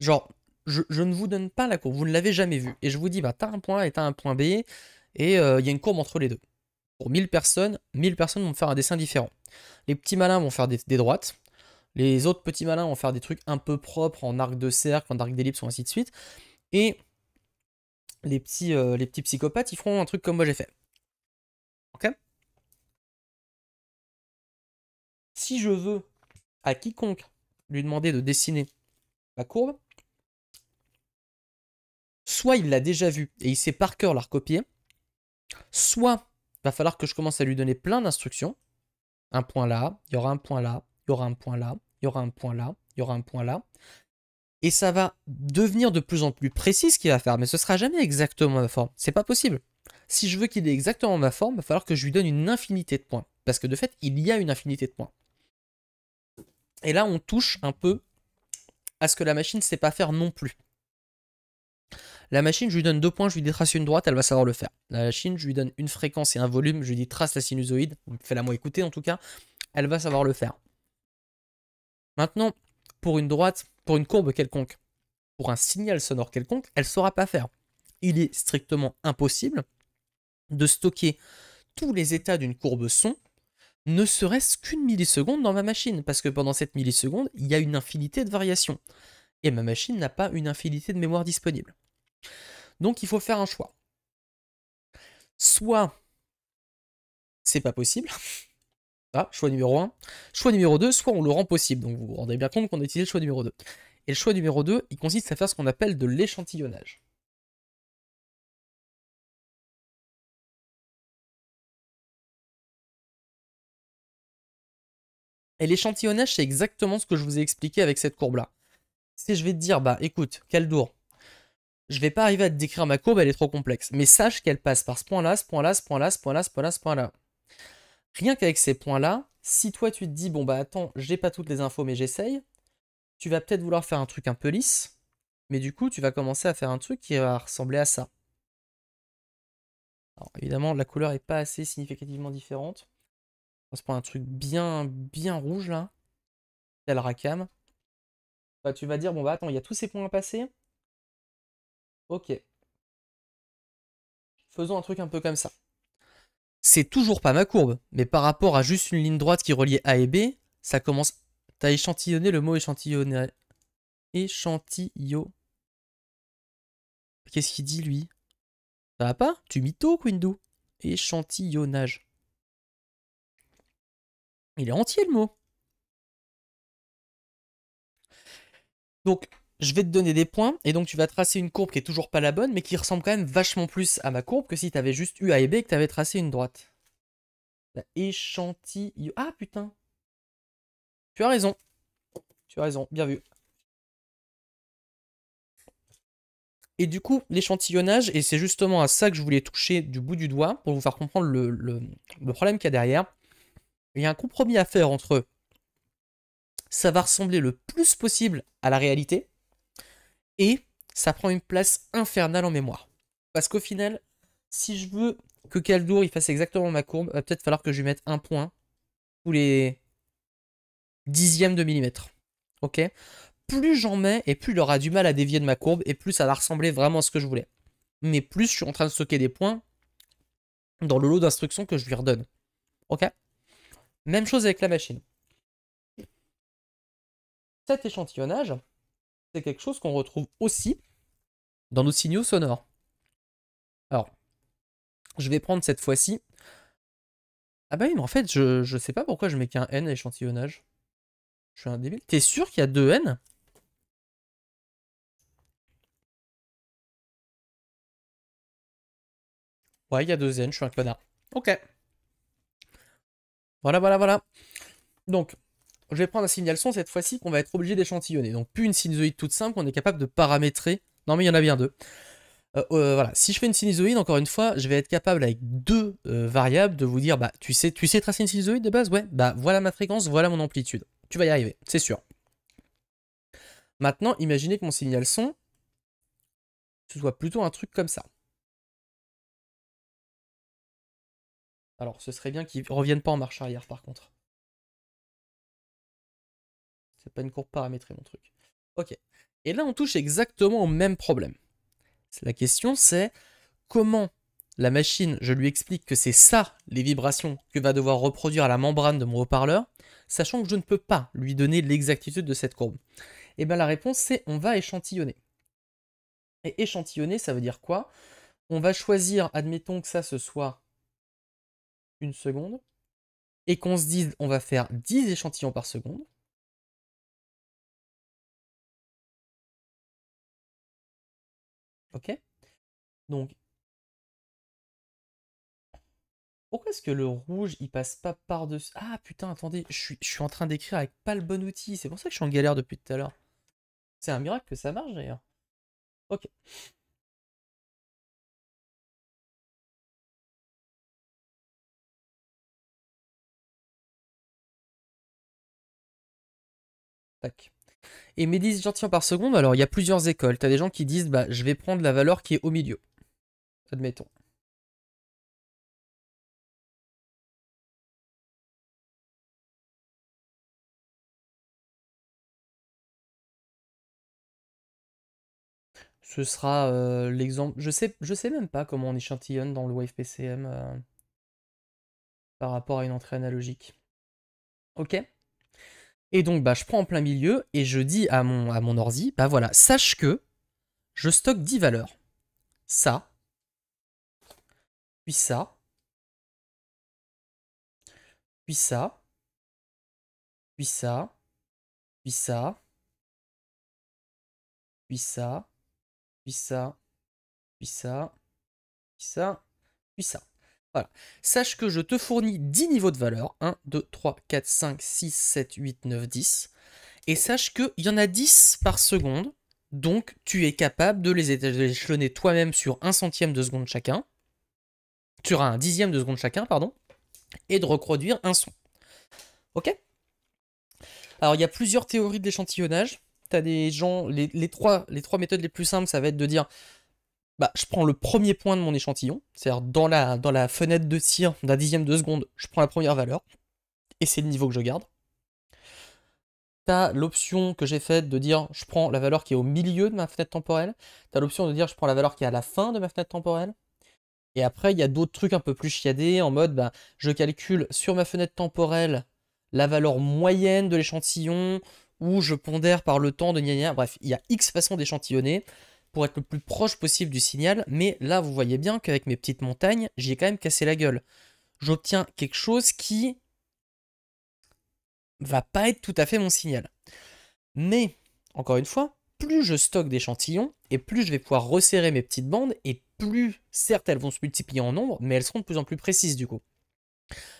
genre, je, ne vous donne pas la courbe, vous ne l'avez jamais vue, et je vous dis, bah, t'as un point A et t'as un point B, et euh, il y a une courbe entre les deux. Pour 1000 personnes, 1000 personnes vont faire un dessin différent. Les petits malins vont faire des, des droites, les autres petits malins vont faire des trucs un peu propres en arc de cercle, en arc d'ellipse, ou ainsi de suite. Et les petits, euh, les petits psychopathes, ils feront un truc comme moi j'ai fait. Ok Si je veux à quiconque lui demander de dessiner la courbe, soit il l'a déjà vue et il sait par cœur la recopier, soit il va falloir que je commence à lui donner plein d'instructions. Un point là, il y aura un point là, il y aura un point là, il y aura un point là, il y aura un point là et ça va devenir de plus en plus précis ce qu'il va faire, mais ce sera jamais exactement ma forme. C'est pas possible. Si je veux qu'il ait exactement ma forme, il va falloir que je lui donne une infinité de points, parce que de fait, il y a une infinité de points. Et là, on touche un peu à ce que la machine ne sait pas faire non plus. La machine, je lui donne deux points, je lui dis trace une droite, elle va savoir le faire. La machine, je lui donne une fréquence et un volume, je lui dis trace la sinusoïde, fais-la moi écouter en tout cas, elle va savoir le faire. Maintenant, pour une droite, pour une courbe quelconque, pour un signal sonore quelconque, elle ne saura pas faire. Il est strictement impossible de stocker tous les états d'une courbe son, ne serait-ce qu'une milliseconde dans ma machine, parce que pendant cette milliseconde, il y a une infinité de variations. Et ma machine n'a pas une infinité de mémoire disponible. Donc il faut faire un choix. Soit c'est pas possible, choix numéro 1. Choix numéro 2, soit on le rend possible. Donc vous vous rendez bien compte qu'on a utilisé le choix numéro 2. Et le choix numéro 2, il consiste à faire ce qu'on appelle de l'échantillonnage. Et l'échantillonnage, c'est exactement ce que je vous ai expliqué avec cette courbe-là. Si je vais te dire, bah écoute, Kaldour, je vais pas arriver à te décrire ma courbe, elle est trop complexe. Mais sache qu'elle passe par ce point-là, ce point-là, ce point-là, ce point-là, ce point-là, ce point-là. Rien qu'avec ces points-là, si toi tu te dis, bon bah attends, j'ai pas toutes les infos mais j'essaye, tu vas peut-être vouloir faire un truc un peu lisse, mais du coup tu vas commencer à faire un truc qui va ressembler à ça. Alors évidemment, la couleur n'est pas assez significativement différente. On se prend un truc bien, bien rouge là, tel racam. Bah, tu vas dire, bon bah attends, il y a tous ces points à passer. Ok. Faisons un truc un peu comme ça. C'est toujours pas ma courbe, mais par rapport à juste une ligne droite qui reliait A et B, ça commence T'as échantillonné le mot échantillonnage. Échantillon. Qu'est-ce qu'il dit lui Ça va pas Tu mito, Quindou Échantillonnage. Il est entier le mot. Donc, je vais te donner des points, et donc tu vas tracer une courbe qui est toujours pas la bonne, mais qui ressemble quand même vachement plus à ma courbe que si tu avais juste eu A et B et que tu avais tracé une droite. La Ah putain Tu as raison. Tu as raison, bien vu. Et du coup, l'échantillonnage, et c'est justement à ça que je voulais toucher du bout du doigt, pour vous faire comprendre le, le problème qu'il y a derrière, il y a un compromis à faire entre ça va ressembler le plus possible à la réalité, et ça prend une place infernale en mémoire. Parce qu'au final, si je veux que Kaldour il fasse exactement ma courbe, va peut-être falloir que je lui mette un point tous les dixièmes de millimètre. Ok Plus j'en mets et plus il aura du mal à dévier de ma courbe et plus ça va ressembler vraiment à ce que je voulais. Mais plus je suis en train de stocker des points dans le lot d'instructions que je lui redonne. Ok Même chose avec la machine. Cet échantillonnage, c'est quelque chose qu'on retrouve aussi dans nos signaux sonores. Alors, je vais prendre cette fois-ci. Ah bah oui, mais en fait, je, ne sais pas pourquoi je mets qu'un N à échantillonnage. Je suis un débile. T'es sûr qu'il y a deux N Ouais, il y a deux N, je suis un connard. Ok. Voilà, voilà, voilà. Donc, je vais prendre un signal son cette fois-ci qu'on va être obligé d'échantillonner. Donc plus une sinusoïde toute simple, on est capable de paramétrer. Non mais il y en a bien deux. Euh, euh, voilà, si je fais une sinusoïde, encore une fois, je vais être capable avec deux euh, variables de vous dire, bah tu sais, tu sais tracer une sinusoïde de base, ouais, bah voilà ma fréquence, voilà mon amplitude. Tu vas y arriver, c'est sûr. Maintenant, imaginez que mon signal son, soit plutôt un truc comme ça. Alors, ce serait bien ne revienne pas en marche arrière, par contre. C'est pas une courbe paramétrée mon truc. Ok. Et là, on touche exactement au même problème. La question, c'est comment la machine, je lui explique que c'est ça les vibrations que va devoir reproduire la membrane de mon haut-parleur, sachant que je ne peux pas lui donner l'exactitude de cette courbe. Et eh bien la réponse c'est on va échantillonner. Et échantillonner, ça veut dire quoi On va choisir, admettons que ça ce soit une seconde, et qu'on se dise on va faire 10 échantillons par seconde. Ok Donc, pourquoi est-ce que le rouge, il passe pas par-dessus Ah putain, attendez, je suis, je suis en train d'écrire avec pas le bon outil. C'est pour ça que je suis en galère depuis tout à l'heure. C'est un miracle que ça marche d'ailleurs. Ok. Tac et mes 10 échantillons par seconde, alors il y a plusieurs écoles. Tu as des gens qui disent, bah, je vais prendre la valeur qui est au milieu. Admettons. Ce sera euh, l'exemple. Je sais, je sais même pas comment on échantillonne dans le Wave PCM euh, par rapport à une entrée analogique. Ok et donc, bah, je prends en plein milieu et je dis à mon, à mon bah voilà, sache que je stocke 10 valeurs. Ça, puis ça, puis ça, puis ça, puis ça, puis ça, puis ça, puis ça, puis ça, puis ça. Voilà. Sache que je te fournis 10 niveaux de valeur. 1, 2, 3, 4, 5, 6, 7, 8, 9, 10. Et sache qu'il y en a 10 par seconde. Donc tu es capable de les échelonner toi-même sur un centième de seconde chacun. tu auras un dixième de seconde chacun, pardon. Et de reproduire un son. Ok Alors il y a plusieurs théories de l'échantillonnage. T'as des gens. les, trois, les trois méthodes les plus simples, ça va être de dire bah, je prends le premier point de mon échantillon, c'est-à-dire dans la, dans la fenêtre de tir d'un dixième de seconde, je prends la première valeur, et c'est le niveau que je garde. T'as l'option que j'ai faite de dire je prends la valeur qui est au milieu de ma fenêtre temporelle, t'as l'option de dire je prends la valeur qui est à la fin de ma fenêtre temporelle, et après il y a d'autres trucs un peu plus chiadés, en mode bah, je calcule sur ma fenêtre temporelle la valeur moyenne de l'échantillon, ou je pondère par le temps de gna bref, il y a X façons d'échantillonner, pour être le plus proche possible du signal, mais là vous voyez bien qu'avec mes petites montagnes, j'y ai quand même cassé la gueule. J'obtiens quelque chose qui va pas être tout à fait mon signal. Mais, encore une fois, plus je stocke d'échantillons, et plus je vais pouvoir resserrer mes petites bandes, et plus, certes, elles vont se multiplier en nombre, mais elles seront de plus en plus précises du coup.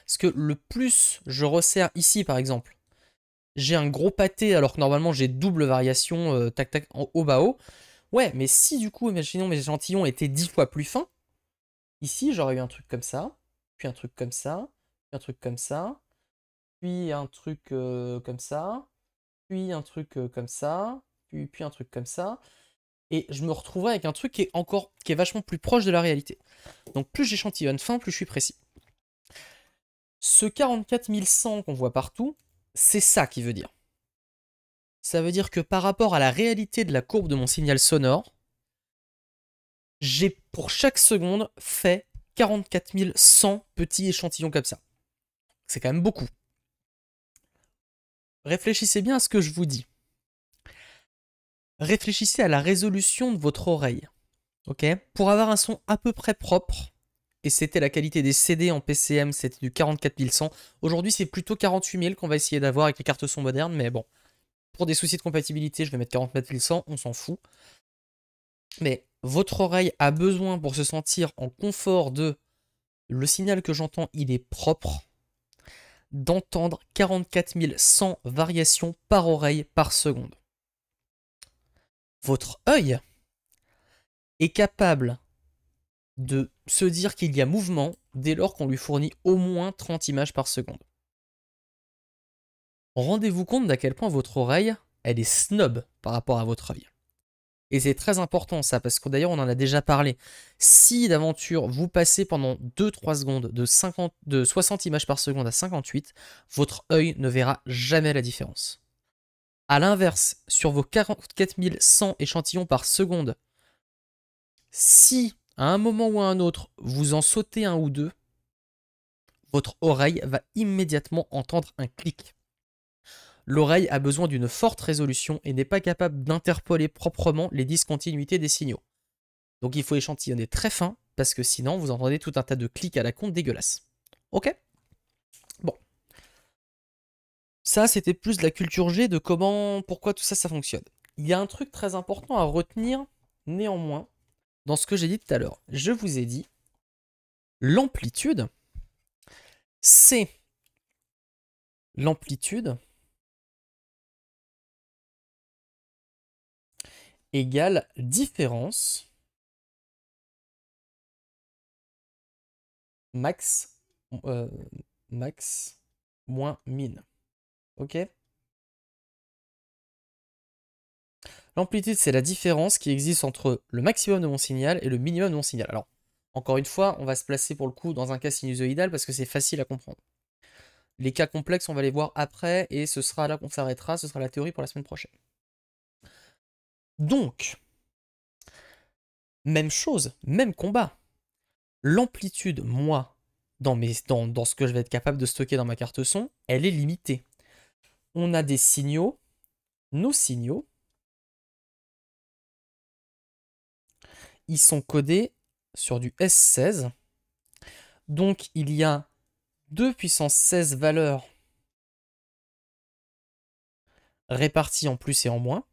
Parce que le plus je resserre ici, par exemple, j'ai un gros pâté alors que normalement j'ai double variation euh, tac tac en haut bas haut. Ouais, mais si du coup, imaginons mes échantillons étaient dix fois plus fins, ici j'aurais eu un truc comme ça, puis un truc comme ça, puis un truc comme ça, puis un truc euh, comme ça, puis un truc euh, comme ça, puis, puis un truc comme ça. Et je me retrouverais avec un truc qui est encore, qui est vachement plus proche de la réalité. Donc plus j'échantillonne fin, plus je suis précis. Ce 44100 qu'on voit partout, c'est ça qui veut dire ça veut dire que par rapport à la réalité de la courbe de mon signal sonore, j'ai pour chaque seconde fait 44 100 petits échantillons comme ça. C'est quand même beaucoup. Réfléchissez bien à ce que je vous dis. Réfléchissez à la résolution de votre oreille. ok Pour avoir un son à peu près propre, et c'était la qualité des CD en PCM, c'était du 44 100. Aujourd'hui, c'est plutôt 48 000 qu'on va essayer d'avoir avec les cartes son modernes, mais bon, pour des soucis de compatibilité, je vais mettre 40 100, on s'en fout. Mais votre oreille a besoin pour se sentir en confort de le signal que j'entends, il est propre, d'entendre 44100 variations par oreille par seconde. Votre œil est capable de se dire qu'il y a mouvement dès lors qu'on lui fournit au moins 30 images par seconde rendez-vous compte d'à quel point votre oreille, elle est snob par rapport à votre œil. Et c'est très important ça, parce que d'ailleurs on en a déjà parlé. Si d'aventure vous passez pendant 2-3 secondes de, de 60 images par seconde à 58, votre œil ne verra jamais la différence. A l'inverse, sur vos 44100 échantillons par seconde, si à un moment ou à un autre vous en sautez un ou deux, votre oreille va immédiatement entendre un clic l'oreille a besoin d'une forte résolution et n'est pas capable d'interpoler proprement les discontinuités des signaux. Donc il faut échantillonner très fin, parce que sinon vous entendez tout un tas de clics à la con, dégueulasses. Ok Bon. Ça, c'était plus de la culture G, de comment, pourquoi tout ça, ça fonctionne. Il y a un truc très important à retenir, néanmoins, dans ce que j'ai dit tout à l'heure. Je vous ai dit, l'amplitude, c'est l'amplitude, égale différence max, euh, max moins min. Ok L'amplitude, c'est la différence qui existe entre le maximum de mon signal et le minimum de mon signal. Alors, encore une fois, on va se placer pour le coup dans un cas sinusoïdal parce que c'est facile à comprendre. Les cas complexes, on va les voir après et ce sera là qu'on s'arrêtera, ce sera la théorie pour la semaine prochaine. Donc, même chose, même combat. L'amplitude, moi, dans, mes, dans ce que je vais être capable de stocker dans ma carte son, elle est limitée. On a des signaux, nos signaux, ils sont codés sur du S16. Donc il y a 2 puissance 16 valeurs réparties en plus et en moins.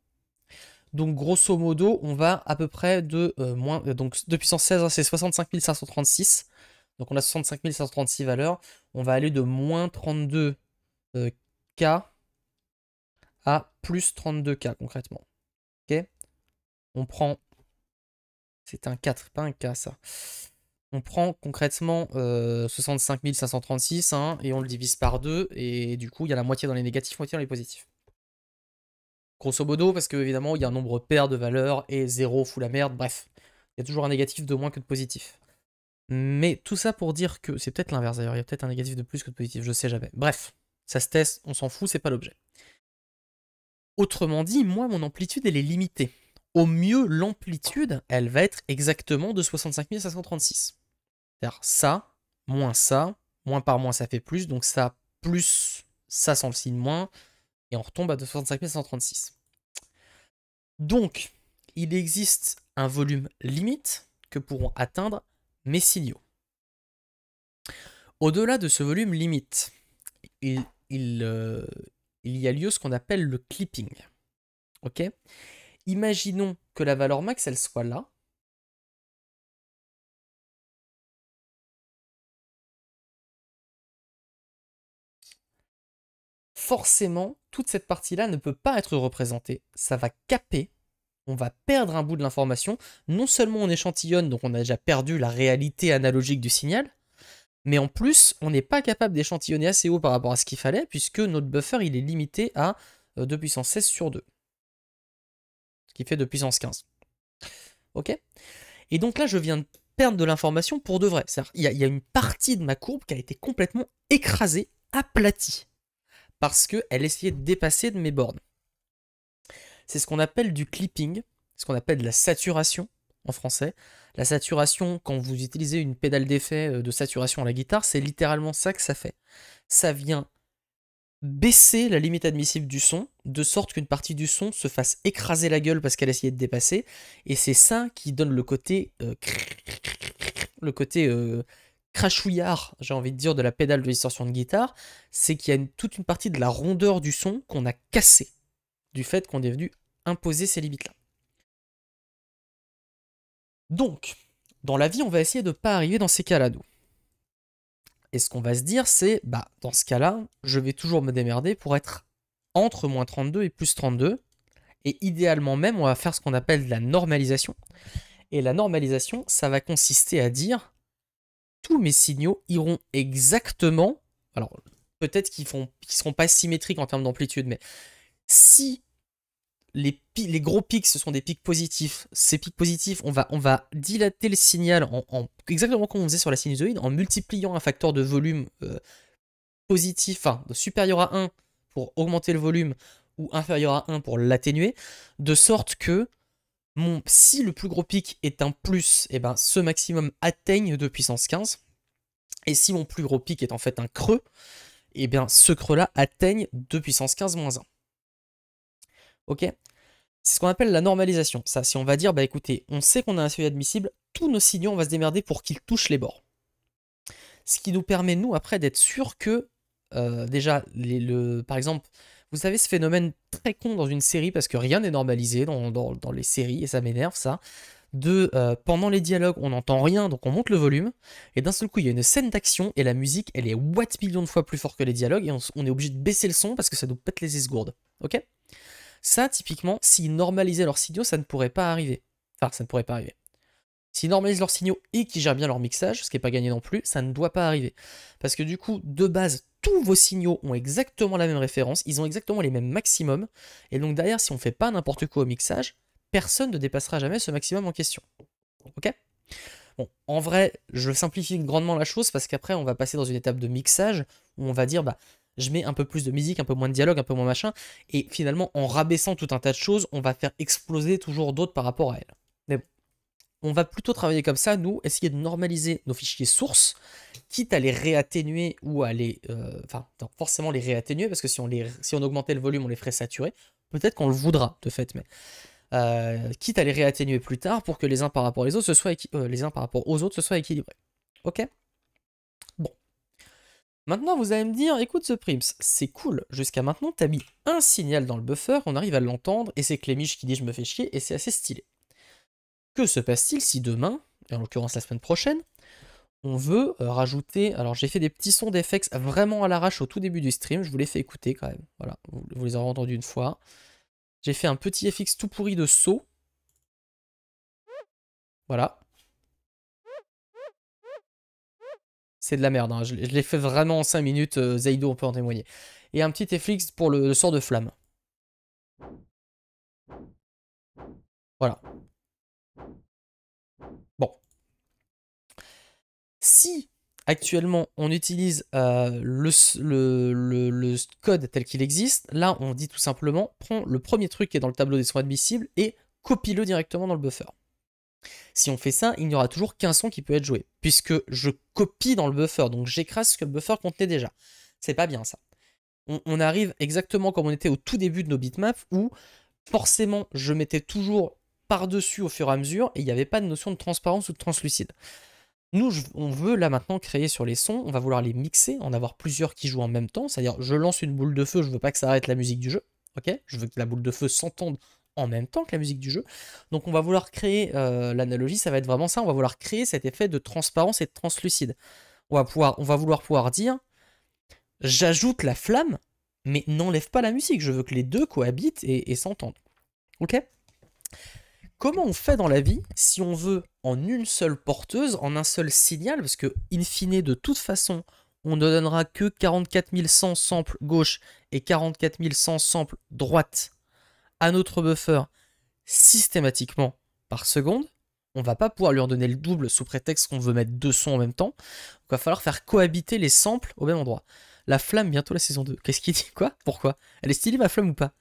Donc grosso modo, on va à peu près de euh, moins. Euh, donc puissance 16, hein, c'est 65 536. Donc on a 65 536 valeurs. On va aller de moins 32K euh, à plus 32K concrètement. Ok On prend. C'est un 4, pas un K ça. On prend concrètement 65 536 hein, et on le divise par 2. Et du coup, il y a la moitié dans les négatifs, moitié dans les positifs. Grosso modo, parce que évidemment, il y a un nombre pair de valeurs et zéro fout la merde, bref. Il y a toujours un négatif de moins que de positif. Mais tout ça pour dire que c'est peut-être l'inverse d'ailleurs, il y a peut-être un négatif de plus que de positif, je sais jamais. Bref, ça se teste, on s'en fout, c'est pas l'objet. Autrement dit, moi, mon amplitude, elle est limitée. Au mieux, l'amplitude, elle va être exactement de 65 536. C'est-à-dire ça, moins ça, moins par moins, ça fait plus, donc ça, plus ça sans le signe moins, et on retombe à 265 136. Donc, il existe un volume limite que pourront atteindre mes signaux. Au-delà de ce volume limite, il, euh, y a lieu ce qu'on appelle le clipping. Imaginons que la valeur max, elle soit là, forcément, toute cette partie-là ne peut pas être représentée. Ça va caper, on va perdre un bout de l'information. Non seulement on échantillonne, donc on a déjà perdu la réalité analogique du signal, mais en plus, on n'est pas capable d'échantillonner assez haut par rapport à ce qu'il fallait, puisque notre buffer, il est limité à 2 euh, puissance 16 sur 2. Ce qui fait 2 puissance 15. Ok Et donc là, je viens de perdre de l'information pour de vrai. Il y, y, a une partie de ma courbe qui a été complètement écrasée, aplatie parce qu'elle essayait de dépasser de mes bornes. C'est ce qu'on appelle du clipping, ce qu'on appelle la saturation en français. La saturation, quand vous utilisez une pédale d'effet euh, de saturation à la guitare, c'est littéralement ça que ça fait. Ça vient baisser la limite admissible du son, de sorte qu'une partie du son se fasse écraser la gueule parce qu'elle essayait de dépasser, et c'est ça qui donne le côté... Euh, le côté... Euh, crachouillard, j'ai envie de dire, de la pédale de distorsion de guitare, c'est qu'il y a toute une partie de la rondeur du son qu'on a cassée du fait qu'on est venu imposer ces limites-là. Donc, dans la vie, on va essayer de ne pas arriver dans ces cas-là, Et ce qu'on va se dire, c'est, bah, dans ce cas-là, je vais toujours me démerder pour être entre moins 32 et plus 32. Et idéalement même, on va faire ce qu'on appelle de la normalisation. Et la normalisation, ça va consister à dire, tous mes signaux iront exactement. Alors, peut-être qu'ils ne seront pas symétriques en termes d'amplitude, mais si les, gros pics, ce sont des pics positifs, ces pics positifs, on va, dilater le signal en, exactement comme on faisait sur la sinusoïde, en multipliant un facteur de volume euh, positif, enfin supérieur à 1 pour augmenter le volume ou inférieur à 1 pour l'atténuer, de sorte que si le plus gros pic est un plus, et eh ben ce maximum atteigne 2 puissance 15. Et si mon plus gros pic est en fait un creux, et eh bien ce creux-là atteigne 2 puissance 15 moins 1. Ok C'est ce qu'on appelle la normalisation. Ça, si on va dire, bah écoutez, on sait qu'on a un seuil admissible, tous nos signaux, on va se démerder pour qu'ils touchent les bords. Ce qui nous permet, nous, après, d'être sûr que, euh, déjà, le, par exemple, vous savez, ce phénomène très con dans une série, parce que rien n'est normalisé dans, les séries, et ça m'énerve ça, de euh, pendant les dialogues, on n'entend rien, donc on monte le volume, et d'un seul coup, il y a une scène d'action, et la musique, elle est what millions de fois plus forte que les dialogues, et on, est obligé de baisser le son parce que ça nous pète les esgourdes. Ok Ça, typiquement, s'ils normalisaient leurs signaux, ça ne pourrait pas arriver. Enfin, ça ne pourrait pas arriver. S'ils normalisent leurs signaux et qu'ils gèrent bien leur mixage, ce qui n'est pas gagné non plus, ça ne doit pas arriver. Parce que du coup, de base, tous vos signaux ont exactement la même référence, ils ont exactement les mêmes maximums, et donc derrière, si on ne fait pas n'importe quoi au mixage, personne ne dépassera jamais ce maximum en question. Ok Bon, en vrai, je simplifie grandement la chose parce qu'après, on va passer dans une étape de mixage où on va dire, bah, je mets un peu plus de musique, un peu moins de dialogue, un peu moins machin, et finalement, en rabaissant tout un tas de choses, on va faire exploser toujours d'autres par rapport à elles on va plutôt travailler comme ça, nous, essayer de normaliser nos fichiers sources, quitte à les réatténuer ou à les... Euh, enfin, forcément les réatténuer, parce que si on, les, si on augmentait le volume, on les ferait saturer. Peut-être qu'on le voudra, de fait, mais... Euh, quitte à les réatténuer plus tard pour que les uns par rapport aux autres se soient, euh, les uns par rapport aux autres se soient équilibrés. Ok Bon. Maintenant, vous allez me dire, écoute ce Prims, c'est cool, jusqu'à maintenant, t'as mis un signal dans le buffer, on arrive à l'entendre, et c'est Clémiche qui dit je me fais chier, et c'est assez stylé se passe-t-il si demain, et en l'occurrence la semaine prochaine, on veut euh, rajouter. Alors j'ai fait des petits sons d'FX vraiment à l'arrache au tout début du stream, je vous les fais écouter quand même. Voilà, vous, les aurez entendus une fois. J'ai fait un petit FX tout pourri de saut. Voilà. C'est de la merde, hein, je, l'ai fait vraiment en 5 minutes, euh, Zaido on peut en témoigner. Et un petit FX pour le, le sort de flamme. Voilà, si actuellement on utilise euh, le, code tel qu'il existe, là on dit tout simplement prends le premier truc qui est dans le tableau des sons admissibles et copie-le directement dans le buffer. Si on fait ça, il n'y aura toujours qu'un son qui peut être joué, puisque je copie dans le buffer, donc j'écrase ce que le buffer contenait déjà. C'est pas bien ça. On, on arrive exactement comme on était au tout début de nos bitmaps, où forcément je mettais toujours par-dessus au fur et à mesure, et il n'y avait pas de notion de transparence ou de translucide. Nous, on veut là maintenant créer sur les sons, on va vouloir les mixer, en avoir plusieurs qui jouent en même temps, c'est-à-dire je lance une boule de feu, je veux pas que ça arrête la musique du jeu, ok Je veux que la boule de feu s'entende en même temps que la musique du jeu. Donc on va vouloir créer, euh, l'analogie ça va être vraiment ça, on va vouloir créer cet effet de transparence et de translucide. On va, pouvoir, on va vouloir pouvoir dire, j'ajoute la flamme, mais n'enlève pas la musique, je veux que les deux cohabitent et s'entendent, ok comment on fait dans la vie si on veut en une seule porteuse, en un seul signal, parce que in fine, de toute façon, on ne donnera que 44 100 samples gauche et 44 100 samples droite à notre buffer systématiquement par seconde. On va pas pouvoir lui en donner le double sous prétexte qu'on veut mettre deux sons en même temps. il va falloir faire cohabiter les samples au même endroit. La flamme, bientôt la saison 2. Qu'est-ce qu'il dit Quoi Pourquoi Elle est stylée ma flamme ou pas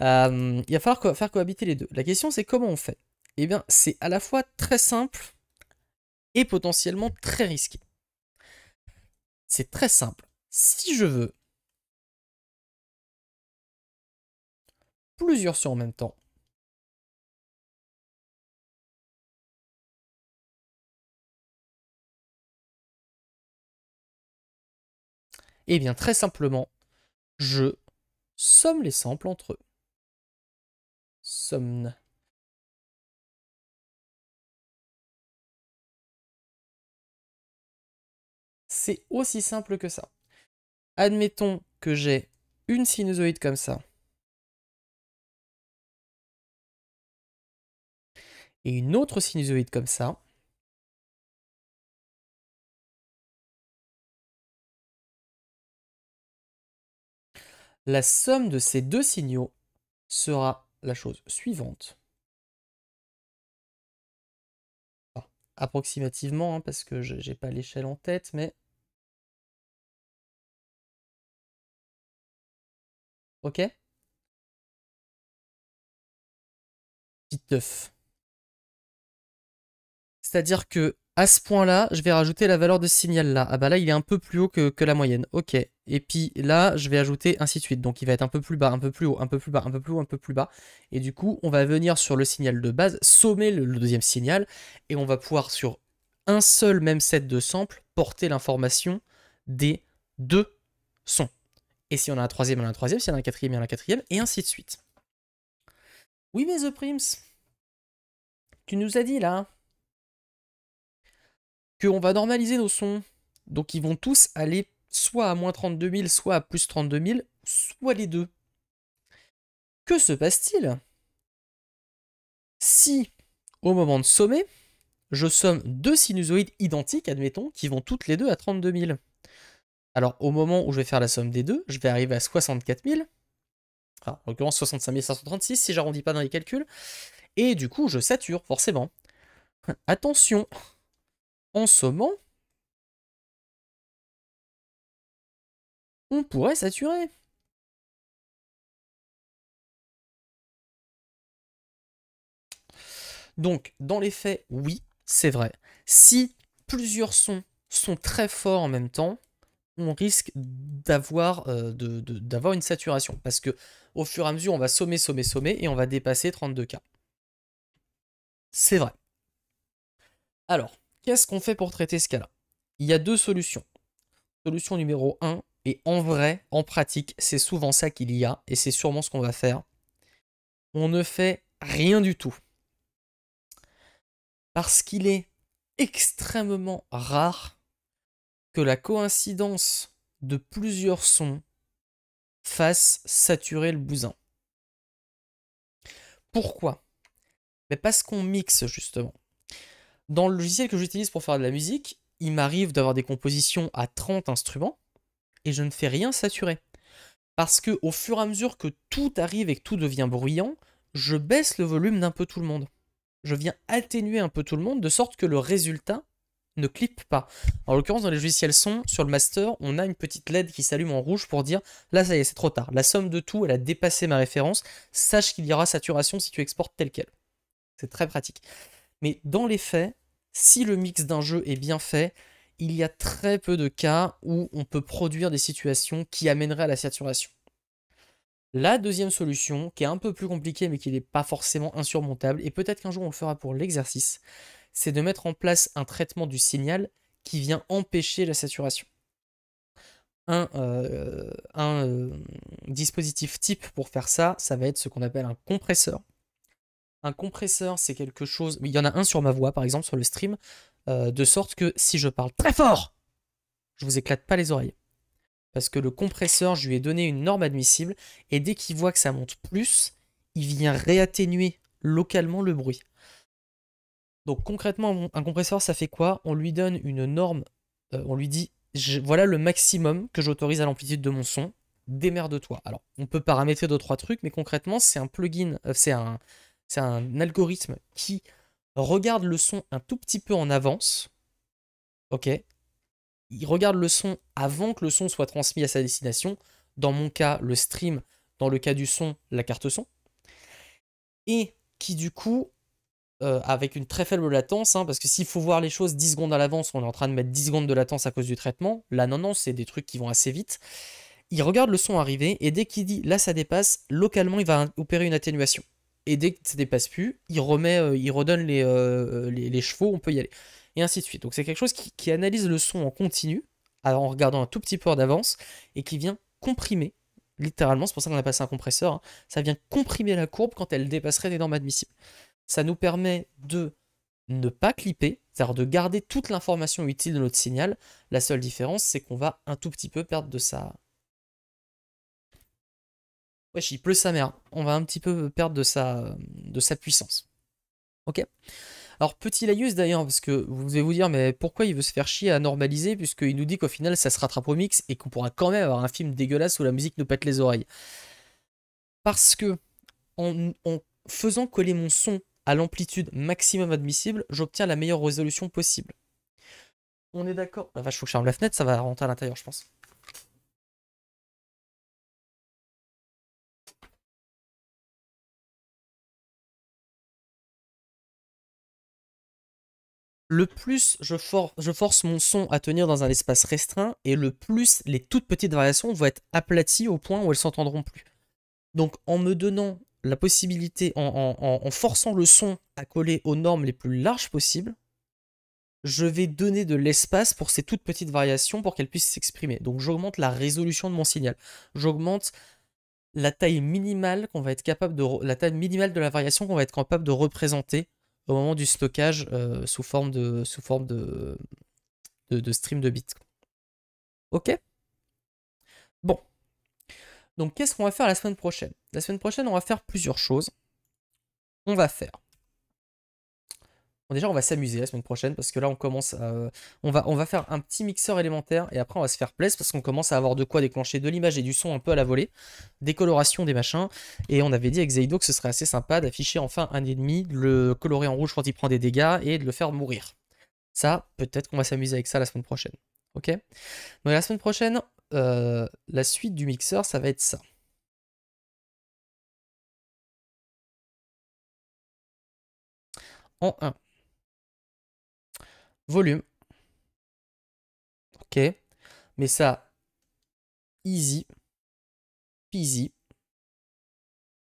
euh, il va falloir faire cohabiter les deux. La question c'est comment on fait Eh bien c'est à la fois très simple et potentiellement très risqué. C'est très simple. Si je veux plusieurs sur en même temps, Eh bien, très simplement, je somme les samples entre eux. C'est aussi simple que ça. Admettons que j'ai une sinusoïde comme ça. Et une autre sinusoïde comme ça. La somme de ces deux signaux sera la chose suivante. approximativement, hein, parce que je n'ai pas l'échelle en tête, mais... Ok Petite C'est-à-dire que à ce point-là, je vais rajouter la valeur de signal là. Ah bah là, il est un peu plus haut que, la moyenne. Ok. Et puis là, je vais ajouter ainsi de suite. Donc il va être un peu plus bas, un peu plus haut, un peu plus bas, un peu plus haut, un peu plus bas. Et du coup, on va venir sur le signal de base, sommer le, deuxième signal, et on va pouvoir sur un seul même set de samples porter l'information des deux sons. Et si on a un troisième, on a un troisième, si on a un quatrième, on a un quatrième, et ainsi de suite. Oui mais The Prims, tu nous as dit là, qu'on va normaliser nos sons. Donc ils vont tous aller soit à moins 32 000, soit à plus 32 000, soit les deux. Que se passe-t-il Si, au moment de sommer, je somme deux sinusoïdes identiques, admettons, qui vont toutes les deux à 32 000. Alors au moment où je vais faire la somme des deux, je vais arriver à 64 000. en l'occurrence 65 536 si j'arrondis pas dans les calculs. Et du coup, je sature, forcément. Attention, en sommant, on pourrait saturer. Donc, dans les faits, oui, c'est vrai. Si plusieurs sons sont très forts en même temps, on risque d'avoir euh, une saturation. Parce que au fur et à mesure, on va sommer, sommer, sommer, et on va dépasser 32K. C'est vrai. Alors, Qu'est-ce qu'on fait pour traiter ce cas-là Il y a deux solutions. Solution numéro 1, et en vrai, en pratique, c'est souvent ça qu'il y a, et c'est sûrement ce qu'on va faire. On ne fait rien du tout. Parce qu'il est extrêmement rare que la coïncidence de plusieurs sons fasse saturer le bousin. Pourquoi Parce qu'on mixe justement. Dans le logiciel que j'utilise pour faire de la musique, il m'arrive d'avoir des compositions à 30 instruments et je ne fais rien saturer. Parce que au fur et à mesure que tout arrive et que tout devient bruyant, je baisse le volume d'un peu tout le monde. Je viens atténuer un peu tout le monde de sorte que le résultat ne clippe pas. En l'occurrence, dans les logiciels son, sur le master, on a une petite LED qui s'allume en rouge pour dire là, ça y est, c'est trop tard. La somme de tout, elle a dépassé ma référence. Sache qu'il y aura saturation si tu exportes tel quel. C'est très pratique. Mais dans les faits, si le mix d'un jeu est bien fait, il y a très peu de cas où on peut produire des situations qui amèneraient à la saturation. La deuxième solution, qui est un peu plus compliquée mais qui n'est pas forcément insurmontable, et peut-être qu'un jour on le fera pour l'exercice, c'est de mettre en place un traitement du signal qui vient empêcher la saturation. Un, euh, euh, dispositif type pour faire ça, ça va être ce qu'on appelle un compresseur. Un compresseur, c'est quelque chose... Il y en a un sur ma voix, par exemple, sur le stream, euh, de sorte que si je parle très fort, je vous éclate pas les oreilles. Parce que le compresseur, je lui ai donné une norme admissible, et dès qu'il voit que ça monte plus, il vient réatténuer localement le bruit. Donc concrètement, un compresseur, ça fait quoi On lui donne une norme, euh, on lui dit, voilà le maximum que j'autorise à l'amplitude de mon son, démerde-toi. Alors, on peut paramétrer deux, trois trucs, mais concrètement, c'est un plugin, euh, c'est un, c'est un algorithme qui regarde le son un tout petit peu en avance. Ok Il regarde le son avant que le son soit transmis à sa destination. Dans mon cas, le stream. Dans le cas du son, la carte son. Et qui, du coup, euh, avec une très faible latence, hein, parce que s'il faut voir les choses 10 secondes à l'avance, on est en train de mettre 10 secondes de latence à cause du traitement. Là, non, non, c'est des trucs qui vont assez vite. Il regarde le son arriver et dès qu'il dit là ça dépasse, localement il va opérer une atténuation et dès que ça dépasse plus, il remet, euh, il redonne euh, les, les, chevaux, on peut y aller, et ainsi de suite. Donc c'est quelque chose qui, analyse le son en continu, en regardant un tout petit peu d'avance, et qui vient comprimer, littéralement, c'est pour ça qu'on a passé un compresseur, hein, ça vient comprimer la courbe quand elle dépasserait des normes admissibles. Ça nous permet de ne pas clipper, c'est-à-dire de garder toute l'information utile de notre signal. La seule différence, c'est qu'on va un tout petit peu perdre de sa, Wesh, il pleut sa mère. On va un petit peu perdre de sa, de sa puissance. Ok Alors, petit laïus d'ailleurs, parce que vous devez vous dire, mais pourquoi il veut se faire chier à normaliser, puisqu'il nous dit qu'au final, ça se rattrape au mix et qu'on pourra quand même avoir un film dégueulasse où la musique nous pète les oreilles. Parce que, en, faisant coller mon son à l'amplitude maximum admissible, j'obtiens la meilleure résolution possible. On est d'accord. La vache, faut que je ferme la fenêtre, ça va rentrer à l'intérieur, je pense. le plus je, force mon son à tenir dans un espace restreint, et le plus les toutes petites variations vont être aplaties au point où elles s'entendront plus. Donc en me donnant la possibilité, en, en, forçant le son à coller aux normes les plus larges possibles, je vais donner de l'espace pour ces toutes petites variations pour qu'elles puissent s'exprimer. Donc j'augmente la résolution de mon signal. J'augmente la taille minimale qu'on va être capable de la taille minimale de la variation qu'on va être capable de représenter au moment du stockage euh, sous forme de sous forme de, de, de stream de bits. Ok Bon. Donc qu'est-ce qu'on va faire la semaine prochaine La semaine prochaine, on va faire plusieurs choses. On va faire Déjà, on va s'amuser la semaine prochaine parce que là, on commence On va, on va faire un petit mixeur élémentaire et après, on va se faire plaisir parce qu'on commence à avoir de quoi déclencher de l'image et du son un peu à la volée, des colorations, des machins. Et on avait dit avec Zeido que ce serait assez sympa d'afficher enfin un ennemi, de le colorer en rouge quand il prend des dégâts et de le faire mourir. Ça, peut-être qu'on va s'amuser avec ça la semaine prochaine. Ok Donc la semaine prochaine, euh, la suite du mixeur, ça va être ça. En 1 volume. Ok. Mais ça, easy, easy.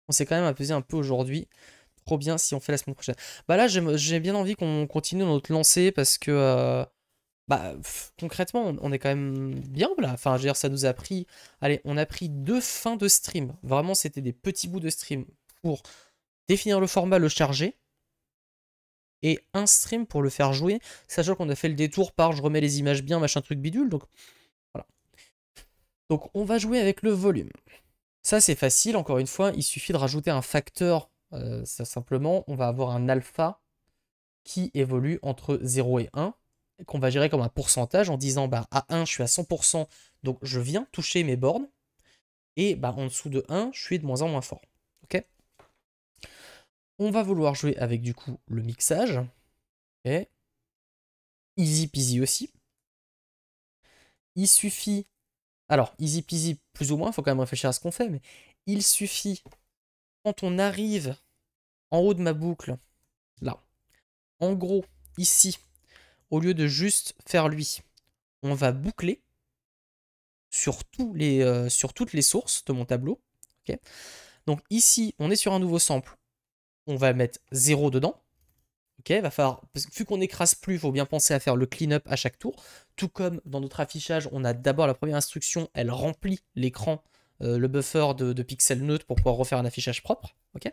On s'est quand même apaisé un peu aujourd'hui. Trop bien si on fait la semaine prochaine. Bah là, j'ai bien envie qu'on continue notre lancée parce que, euh, bah, concrètement, on, est quand même bien là. Enfin, je ça nous a pris. Allez, on a pris deux fins de stream. Vraiment, c'était des petits bouts de stream pour définir le format, le charger et un stream pour le faire jouer, sachant qu'on a fait le détour par je remets les images bien, machin truc bidule, donc voilà. Donc on va jouer avec le volume. Ça c'est facile, encore une fois, il suffit de rajouter un facteur, euh, simplement, on va avoir un alpha qui évolue entre 0 et 1, qu'on va gérer comme un pourcentage en disant bah, à 1 je suis à 100%, donc je viens toucher mes bornes, et bah, en dessous de 1 je suis de moins en moins fort. On va vouloir jouer avec du coup le mixage. et Easy peasy aussi. Il suffit... Alors, easy peasy plus ou moins, il faut quand même réfléchir à ce qu'on fait, mais il suffit, quand on arrive en haut de ma boucle, là, en gros, ici, au lieu de juste faire lui, on va boucler sur, tous les, euh, sur toutes les sources de mon tableau. Donc ici, on est sur un nouveau sample, on va mettre 0 dedans. Ok, va falloir, vu qu'on n'écrase plus, il faut bien penser à faire le clean-up à chaque tour. Tout comme dans notre affichage, on a d'abord la première instruction, elle remplit l'écran, euh, le buffer de, pixels neutres pour pouvoir refaire un affichage propre. Ok.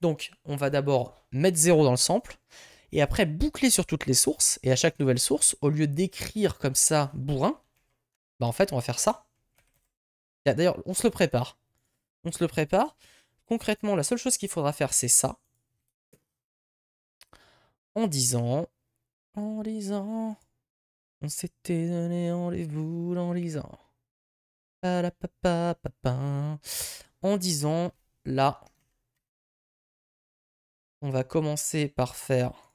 Donc, on va d'abord mettre 0 dans le sample, et après boucler sur toutes les sources, et à chaque nouvelle source, au lieu d'écrire comme ça bourrin, bah en fait, on va faire ça. D'ailleurs, on se le prépare. On se le prépare. Concrètement, la seule chose qu'il faudra faire, c'est ça. En disant... En lisant... On s'était donné les boules, en lisant. En disant, là, on va commencer par faire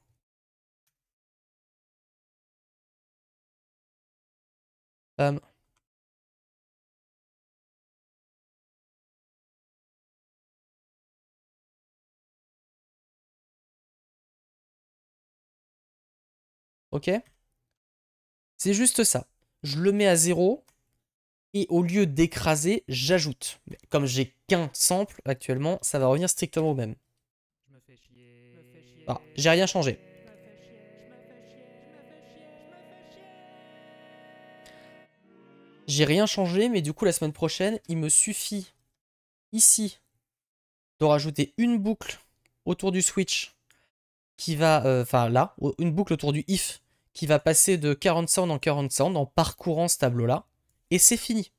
Ok C'est juste ça. Je le mets à 0. Et au lieu d'écraser, j'ajoute. Comme j'ai qu'un sample actuellement, ça va revenir strictement au même. Ah, j'ai rien changé. J'ai rien changé, mais du coup, la semaine prochaine, il me suffit ici de rajouter une boucle autour du switch qui va, euh, enfin là, une boucle autour du if qui va passer de 40 cents en 40 cents en parcourant ce tableau-là. Et c'est fini.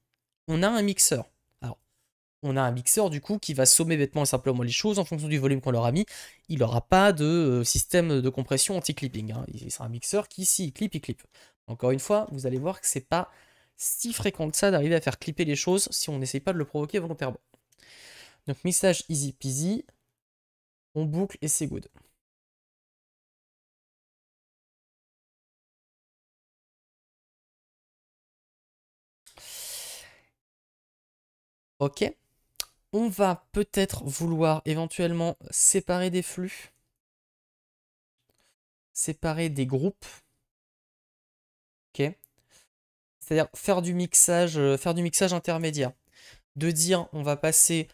On a un mixeur. Alors, on a un mixeur du coup qui va sommer bêtement et simplement les choses en fonction du volume qu'on leur a mis. Il n'aura pas de euh, système de compression anti-clipping. Hein. Il sera un mixeur qui, ici il clip, il clip. Encore une fois, vous allez voir que c'est pas si fréquent que ça d'arriver à faire clipper les choses si on n'essaye pas de le provoquer volontairement. Donc message easy peasy, on boucle et c'est good. Ok. On va peut-être vouloir éventuellement séparer des flux, séparer des groupes. Ok. C'est-à-dire faire du mixage, euh, faire du mixage intermédiaire. De dire on va passer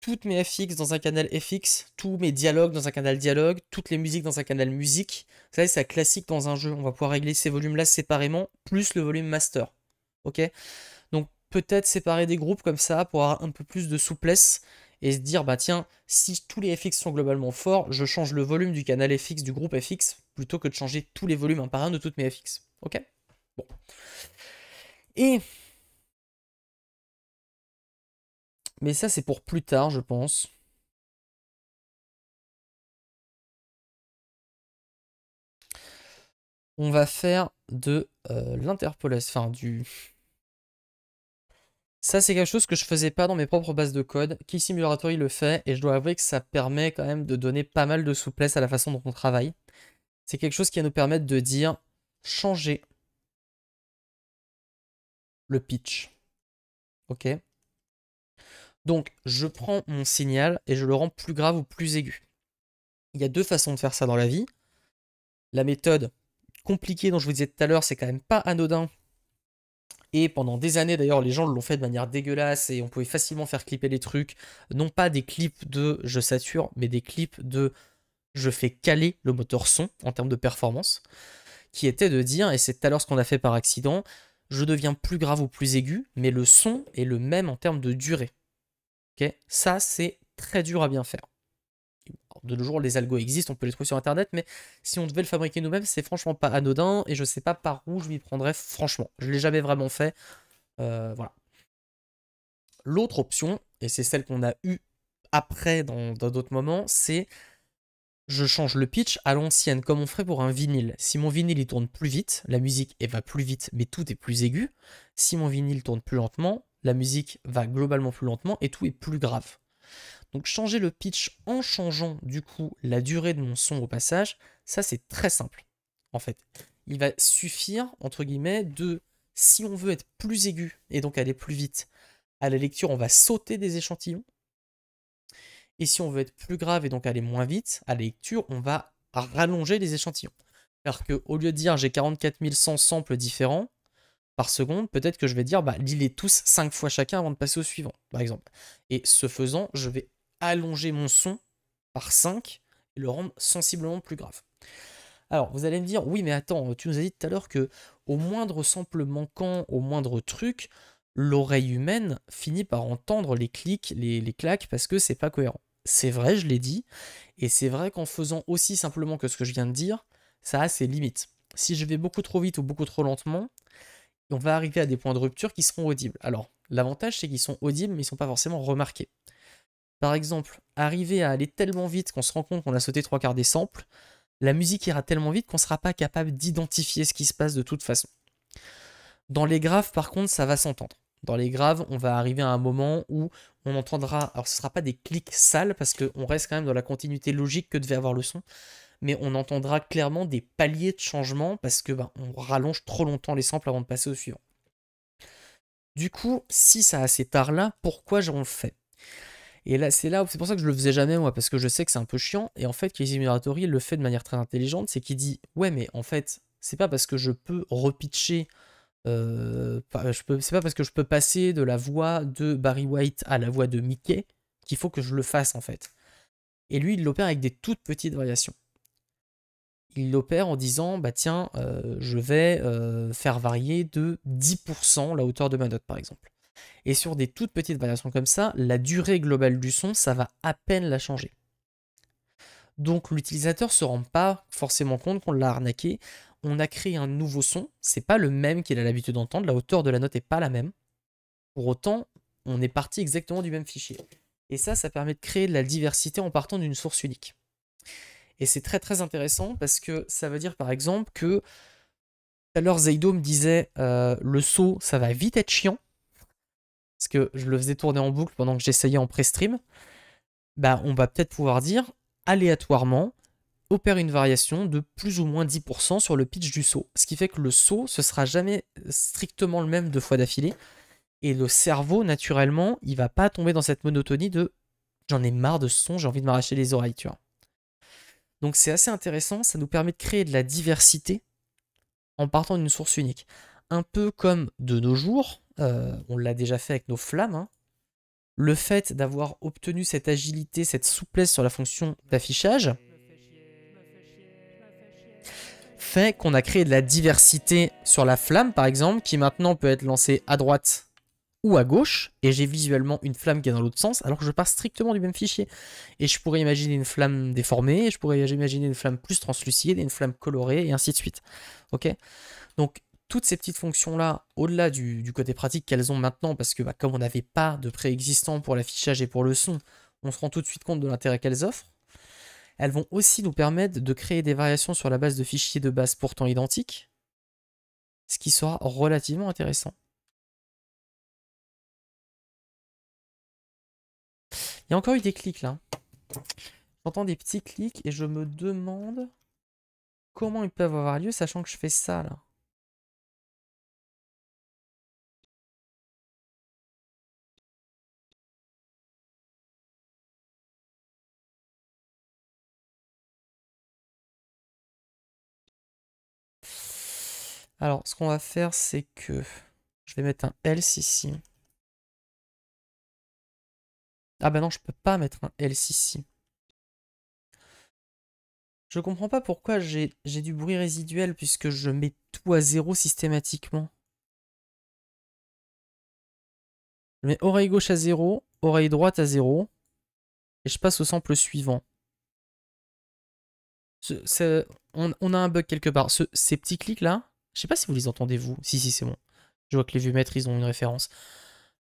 toutes mes FX dans un canal FX, tous mes dialogues dans un canal dialogue, toutes les musiques dans un canal musique. Ça, c'est la classique dans un jeu. On va pouvoir régler ces volumes-là séparément, plus le volume master. Ok peut-être séparer des groupes comme ça pour avoir un peu plus de souplesse et se dire bah tiens si tous les FX sont globalement forts je change le volume du canal FX du groupe FX plutôt que de changer tous les volumes un par un de toutes mes FX ok bon et mais ça c'est pour plus tard je pense on va faire de euh, l'interpolation enfin du ça, c'est quelque chose que je faisais pas dans mes propres bases de code. Key Simulatory le fait, et je dois avouer que ça permet quand même de donner pas mal de souplesse à la façon dont on travaille. C'est quelque chose qui va nous permettre de dire changer le pitch. Ok Donc, je prends mon signal et je le rends plus grave ou plus aigu. Il y a deux façons de faire ça dans la vie. La méthode compliquée dont je vous disais tout à l'heure, c'est quand même pas anodin et pendant des années, d'ailleurs, les gens l'ont fait de manière dégueulasse et on pouvait facilement faire clipper les trucs. Non pas des clips de je sature, mais des clips de je fais caler le moteur son en termes de performance. Qui était de dire, et c'est tout ce qu'on a fait par accident, je deviens plus grave ou plus aigu, mais le son est le même en termes de durée. Ça, c'est très dur à bien faire de nos jours, les algos existent, on peut les trouver sur Internet, mais si on devait le fabriquer nous-mêmes, c'est franchement pas anodin, et je sais pas par où je m'y prendrais, franchement. Je l'ai jamais vraiment fait. Euh, voilà. L'autre option, et c'est celle qu'on a eue après dans d'autres moments, c'est je change le pitch à l'ancienne, comme on ferait pour un vinyle. Si mon vinyle tourne plus vite, la musique va plus vite, mais tout est plus aigu. Si mon vinyle tourne plus lentement, la musique va globalement plus lentement et tout est plus grave. Donc changer le pitch en changeant du coup la durée de mon son au passage, ça c'est très simple en fait. Il va suffire entre guillemets de si on veut être plus aigu et donc aller plus vite à la lecture, on va sauter des échantillons. Et si on veut être plus grave et donc aller moins vite à la lecture, on va rallonger les échantillons. Alors que au lieu de dire j'ai 44 100 samples différents, par seconde, peut-être que je vais dire bah, est tous cinq fois chacun avant de passer au suivant, par exemple. Et ce faisant, je vais allonger mon son par 5 et le rendre sensiblement plus grave. Alors, vous allez me dire, oui, mais attends, tu nous as dit tout à l'heure que au moindre sample manquant, au moindre truc, l'oreille humaine finit par entendre les clics, les, claques, parce que c'est pas cohérent. C'est vrai, je l'ai dit, et c'est vrai qu'en faisant aussi simplement que ce que je viens de dire, ça a ses limites. Si je vais beaucoup trop vite ou beaucoup trop lentement, on va arriver à des points de rupture qui seront audibles. Alors, l'avantage, c'est qu'ils sont audibles, mais ils ne sont pas forcément remarqués par exemple, arriver à aller tellement vite qu'on se rend compte qu'on a sauté trois quarts des samples, la musique ira tellement vite qu'on ne sera pas capable d'identifier ce qui se passe de toute façon. Dans les graves, par contre, ça va s'entendre. Dans les graves, on va arriver à un moment où on entendra, alors ce ne sera pas des clics sales, parce qu'on reste quand même dans la continuité logique que devait avoir le son, mais on entendra clairement des paliers de changement, parce que ben, on rallonge trop longtemps les samples avant de passer au suivant. Du coup, si ça a ces tard là, pourquoi j'en fais et là, c'est là où c'est pour ça que je le faisais jamais moi, parce que je sais que c'est un peu chiant. Et en fait, Casey miratori le fait de manière très intelligente, c'est qu'il dit ouais, mais en fait, c'est pas parce que je peux repitcher, euh, je c'est pas parce que je peux passer de la voix de Barry White à la voix de Mickey qu'il faut que je le fasse en fait. Et lui, il l'opère avec des toutes petites variations. Il l'opère en disant bah tiens, euh, je vais euh, faire varier de 10% la hauteur de ma note par exemple. Et sur des toutes petites variations comme ça, la durée globale du son, ça va à peine la changer. Donc l'utilisateur ne se rend pas forcément compte qu'on l'a arnaqué. On a créé un nouveau son, c'est pas le même qu'il a l'habitude d'entendre, la hauteur de la note n'est pas la même. Pour autant, on est parti exactement du même fichier. Et ça, ça permet de créer de la diversité en partant d'une source unique. Et c'est très très intéressant parce que ça veut dire par exemple que tout à l'heure Zeido me disait euh, le saut ça va vite être chiant parce que je le faisais tourner en boucle pendant que j'essayais en pré-stream, bah, on va peut-être pouvoir dire aléatoirement opère une variation de plus ou moins 10% sur le pitch du saut. Ce qui fait que le saut, ce sera jamais strictement le même deux fois d'affilée. Et le cerveau, naturellement, il va pas tomber dans cette monotonie de j'en ai marre de ce son, j'ai envie de m'arracher les oreilles, tu vois. Donc c'est assez intéressant, ça nous permet de créer de la diversité en partant d'une source unique. Un peu comme de nos jours, euh, on l'a déjà fait avec nos flammes. Hein. Le fait d'avoir obtenu cette agilité, cette souplesse sur la fonction d'affichage, fait qu'on a créé de la diversité sur la flamme, par exemple, qui maintenant peut être lancée à droite ou à gauche, et j'ai visuellement une flamme qui est dans l'autre sens, alors que je pars strictement du même fichier. Et je pourrais imaginer une flamme déformée, je pourrais imaginer une flamme plus translucide, et une flamme colorée, et ainsi de suite. Ok Donc, toutes ces petites fonctions-là, au-delà du, côté pratique qu'elles ont maintenant, parce que bah, comme on n'avait pas de préexistant pour l'affichage et pour le son, on se rend tout de suite compte de l'intérêt qu'elles offrent. Elles vont aussi nous permettre de créer des variations sur la base de fichiers de base pourtant identiques, ce qui sera relativement intéressant. Il y a encore eu des clics là. J'entends des petits clics et je me demande comment ils peuvent avoir lieu, sachant que je fais ça là. Alors, ce qu'on va faire, c'est que je vais mettre un else ici. Ah bah non, je peux pas mettre un else ici. Je comprends pas pourquoi j'ai du bruit résiduel puisque je mets tout à zéro systématiquement. Je mets oreille gauche à zéro, oreille droite à zéro, et je passe au sample suivant. on, a un bug quelque part. ces petits clics là, je sais pas si vous les entendez, vous. Si, si, c'est bon. Je vois que les vues maîtres, ils ont une référence.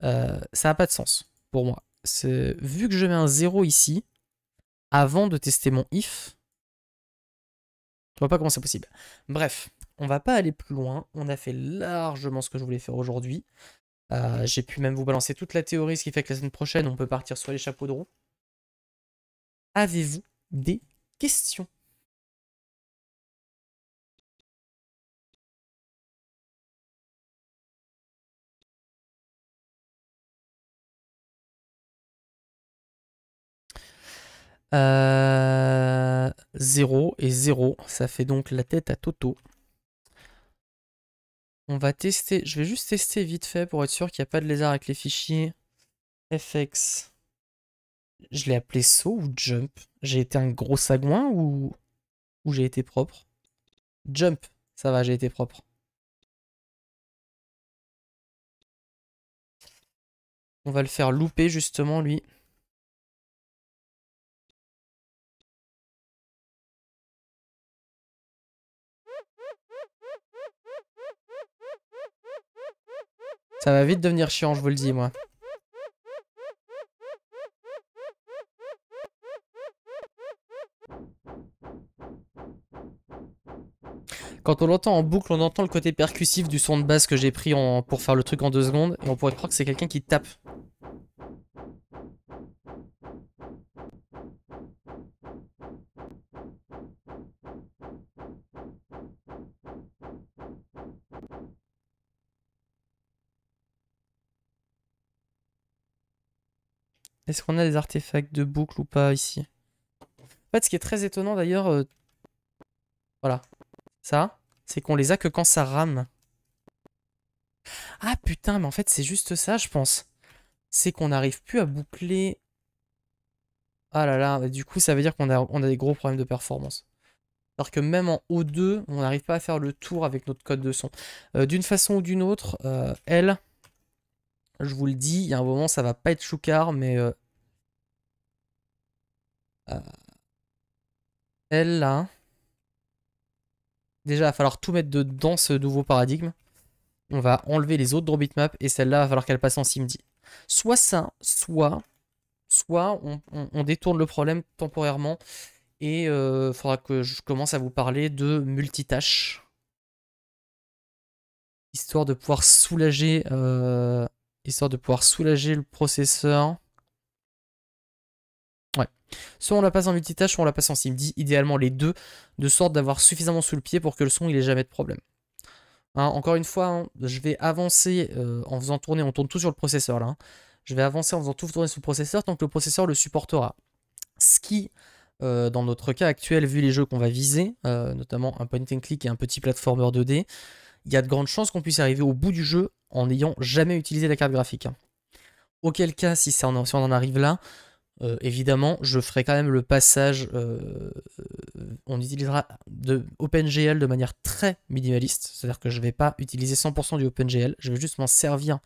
Euh, ça n'a pas de sens pour moi. Vu que je mets un 0 ici, avant de tester mon if, je vois pas comment c'est possible. Bref, on va pas aller plus loin. On a fait largement ce que je voulais faire aujourd'hui. Euh, j'ai pu même vous balancer toute la théorie, ce qui fait que la semaine prochaine, on peut partir sur les chapeaux de roue. Avez-vous des questions 0 euh, et 0, ça fait donc la tête à Toto. On va tester, je vais juste tester vite fait pour être sûr qu'il n'y a pas de lézard avec les fichiers. FX, je l'ai appelé saut ou jump J'ai été un gros sagouin ou, ou j'ai été propre Jump, ça va, j'ai été propre. On va le faire louper justement lui. Ça va vite devenir chiant, je vous le dis, moi. Quand on l'entend en boucle, on entend le côté percussif du son de basse que j'ai pris pour faire le truc en deux secondes, et on pourrait croire que c'est quelqu'un qui tape. Est-ce qu'on a des artefacts de boucle ou pas ici En fait, ce qui est très étonnant d'ailleurs... Euh, voilà. Ça, c'est qu'on les a que quand ça rame. Ah putain, mais en fait, c'est juste ça, je pense. C'est qu'on n'arrive plus à boucler... Ah là là, du coup, ça veut dire qu'on a, on a des gros problèmes de performance. Alors que même en O2, on n'arrive pas à faire le tour avec notre code de son. Euh, d'une façon ou d'une autre, euh, elle... Je vous le dis, il y a un moment, ça va pas être choucard, mais... Euh, euh, elle, là... Déjà, il va falloir tout mettre dedans ce nouveau paradigme. On va enlever les autres draw et celle-là, il va falloir qu'elle passe en simdi. Soit ça, soit... Soit on, détourne le problème temporairement et il euh, faudra que je commence à vous parler de multitâche histoire de pouvoir soulager histoire de pouvoir soulager le processeur. Ouais. Soit on la passe en multitâche, soit on la passe en Dit idéalement les deux, de sorte d'avoir suffisamment sous le pied pour que le son il ait jamais de problème. Hein, encore une fois, hein, je vais avancer euh, en faisant tourner, on tourne tout sur le processeur là. Hein. Je vais avancer en faisant tout tourner sur le processeur tant que le processeur le supportera. Ce qui, euh, dans notre cas actuel, vu les jeux qu'on va viser, euh, notamment un point and click et un petit platformer 2D, il y a de grandes chances qu'on puisse arriver au bout du jeu en n'ayant jamais utilisé la carte graphique. Hein. Auquel cas, si, on en arrive là, euh, évidemment, je ferai quand même le passage. Euh, euh, on utilisera de OpenGL de manière très minimaliste, c'est-à-dire que je ne vais pas utiliser 100% du OpenGL, je vais juste m'en servir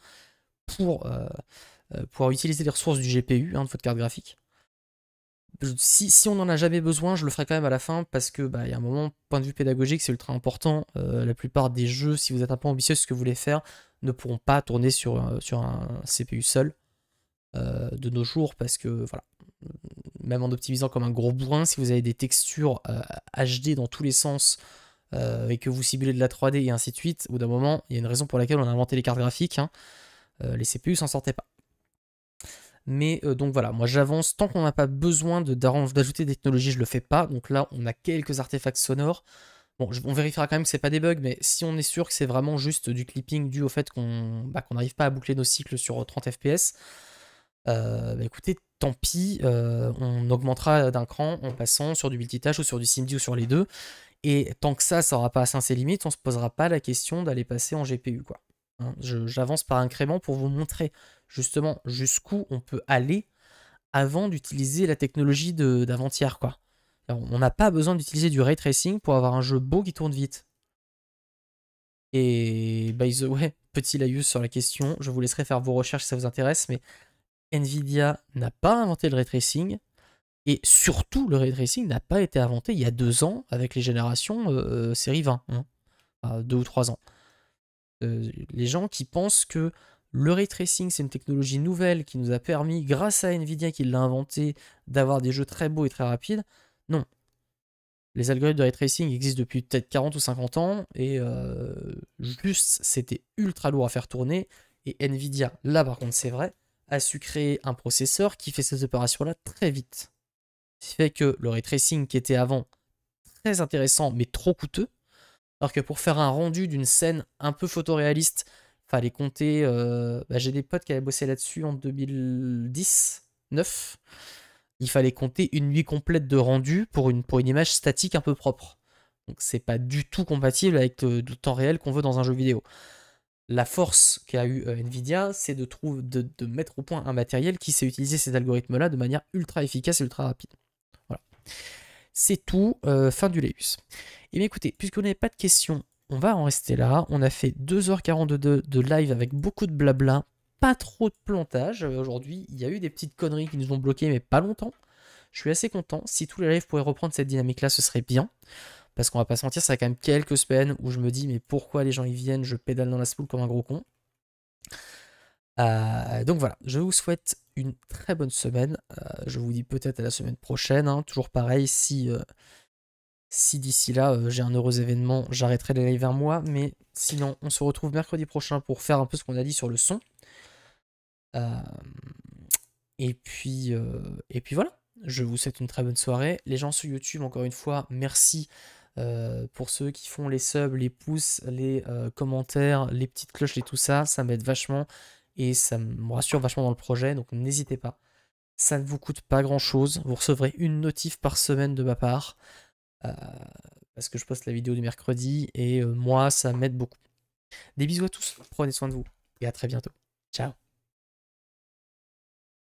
pour pouvoir utiliser les ressources du GPU hein, de votre carte graphique si, on n'en a jamais besoin, je le ferai quand même à la fin parce que bah, il y a un moment, point de vue pédagogique, c'est ultra important. Euh, la plupart des jeux, si vous êtes un peu ambitieux, ce que vous voulez faire, ne pourront pas tourner sur, euh, un, CPU seul euh, de nos jours parce que voilà, même en optimisant comme un gros bourrin, si vous avez des textures HD dans tous les sens et que vous ciblez de la 3D et ainsi de suite, au bout d'un moment, il y a une raison pour laquelle on a inventé les cartes graphiques. Hein. les CPU s'en sortaient pas. Mais euh, donc voilà, moi j'avance. Tant qu'on n'a pas besoin d'ajouter de, des technologies, je le fais pas. Donc là, on a quelques artefacts sonores. Bon, on vérifiera quand même que c'est pas des bugs, mais si on est sûr que c'est vraiment juste du clipping dû au fait qu'on bah, n'arrive pas à boucler nos cycles sur 30 euh, fps, euh, bah, écoutez, tant pis, on augmentera d'un cran en passant sur du multitâche ou sur du SIMD ou sur les deux. Et tant que ça, ça n'aura pas assez ses limites, on se posera pas la question d'aller passer en GPU, hein, J'avance par incrément pour vous montrer justement jusqu'où on peut aller avant d'utiliser la technologie d'avant-hier. quoi. On n'a pas besoin d'utiliser du ray tracing pour avoir un jeu beau qui tourne vite. Et by the way, petit laïus sur la question, je vous laisserai faire vos recherches si ça vous intéresse, mais Nvidia n'a pas inventé le ray tracing. Et surtout, le ray tracing n'a pas été inventé il y a deux ans avec les générations euh, euh, série 20, hein. deux ou trois ans. Euh, les gens qui pensent que le ray tracing, c'est une technologie nouvelle qui nous a permis, grâce à Nvidia qui l'a inventé, d'avoir des jeux très beaux et très rapides. Non. Les algorithmes de ray tracing existent depuis peut-être 40 ou 50 ans et euh, juste c'était ultra lourd à faire tourner. Et Nvidia, là par contre c'est vrai, a su créer un processeur qui fait ces opérations-là très vite. Ce qui fait que le ray tracing qui était avant très intéressant mais trop coûteux, alors que pour faire un rendu d'une scène un peu photoréaliste, compter. Euh, bah, j'ai des potes qui avaient bossé là-dessus en 2010, 9. Il fallait compter une nuit complète de rendu pour une, pour une image statique un peu propre. Donc c'est pas du tout compatible avec euh, le, temps réel qu'on veut dans un jeu vidéo. La force qu'a eu euh, Nvidia, c'est de, de, de, mettre au point un matériel qui sait utiliser ces algorithmes-là de manière ultra efficace et ultra rapide. Voilà. C'est tout, fin du leus Et eh écoutez, puisque vous n'avez pas de questions, on va en rester là. On a fait 2h42 de, live avec beaucoup de blabla, pas trop de plantage. Euh, aujourd'hui, il y a eu des petites conneries qui nous ont bloqué mais pas longtemps. Je suis assez content. Si tous les lives pouvaient reprendre cette dynamique-là, ce serait bien. Parce qu'on va pas se mentir, ça a quand même quelques semaines où je me dis, mais pourquoi les gens y viennent Je pédale dans la spoule comme un gros con. Euh, donc voilà, je vous souhaite une très bonne semaine. Euh, je vous dis peut-être à la semaine prochaine. Hein. Toujours pareil, si. Si d'ici là, euh, j'ai un heureux événement, j'arrêterai les lives un mois. Mais sinon, on se retrouve mercredi prochain pour faire un peu ce qu'on a dit sur le son. Euh, et, puis, euh, et puis voilà. Je vous souhaite une très bonne soirée. Les gens sur YouTube, encore une fois, merci. pour ceux qui font les subs, les pouces, les commentaires, les petites cloches et tout ça, ça m'aide vachement et ça me rassure vachement dans le projet, donc n'hésitez pas. Ça ne vous coûte pas grand chose, vous recevrez une notif par semaine de ma part. Euh, parce que je poste la vidéo du mercredi et euh, moi, ça m'aide beaucoup. Des bisous à tous, prenez soin de vous et à très bientôt. Ciao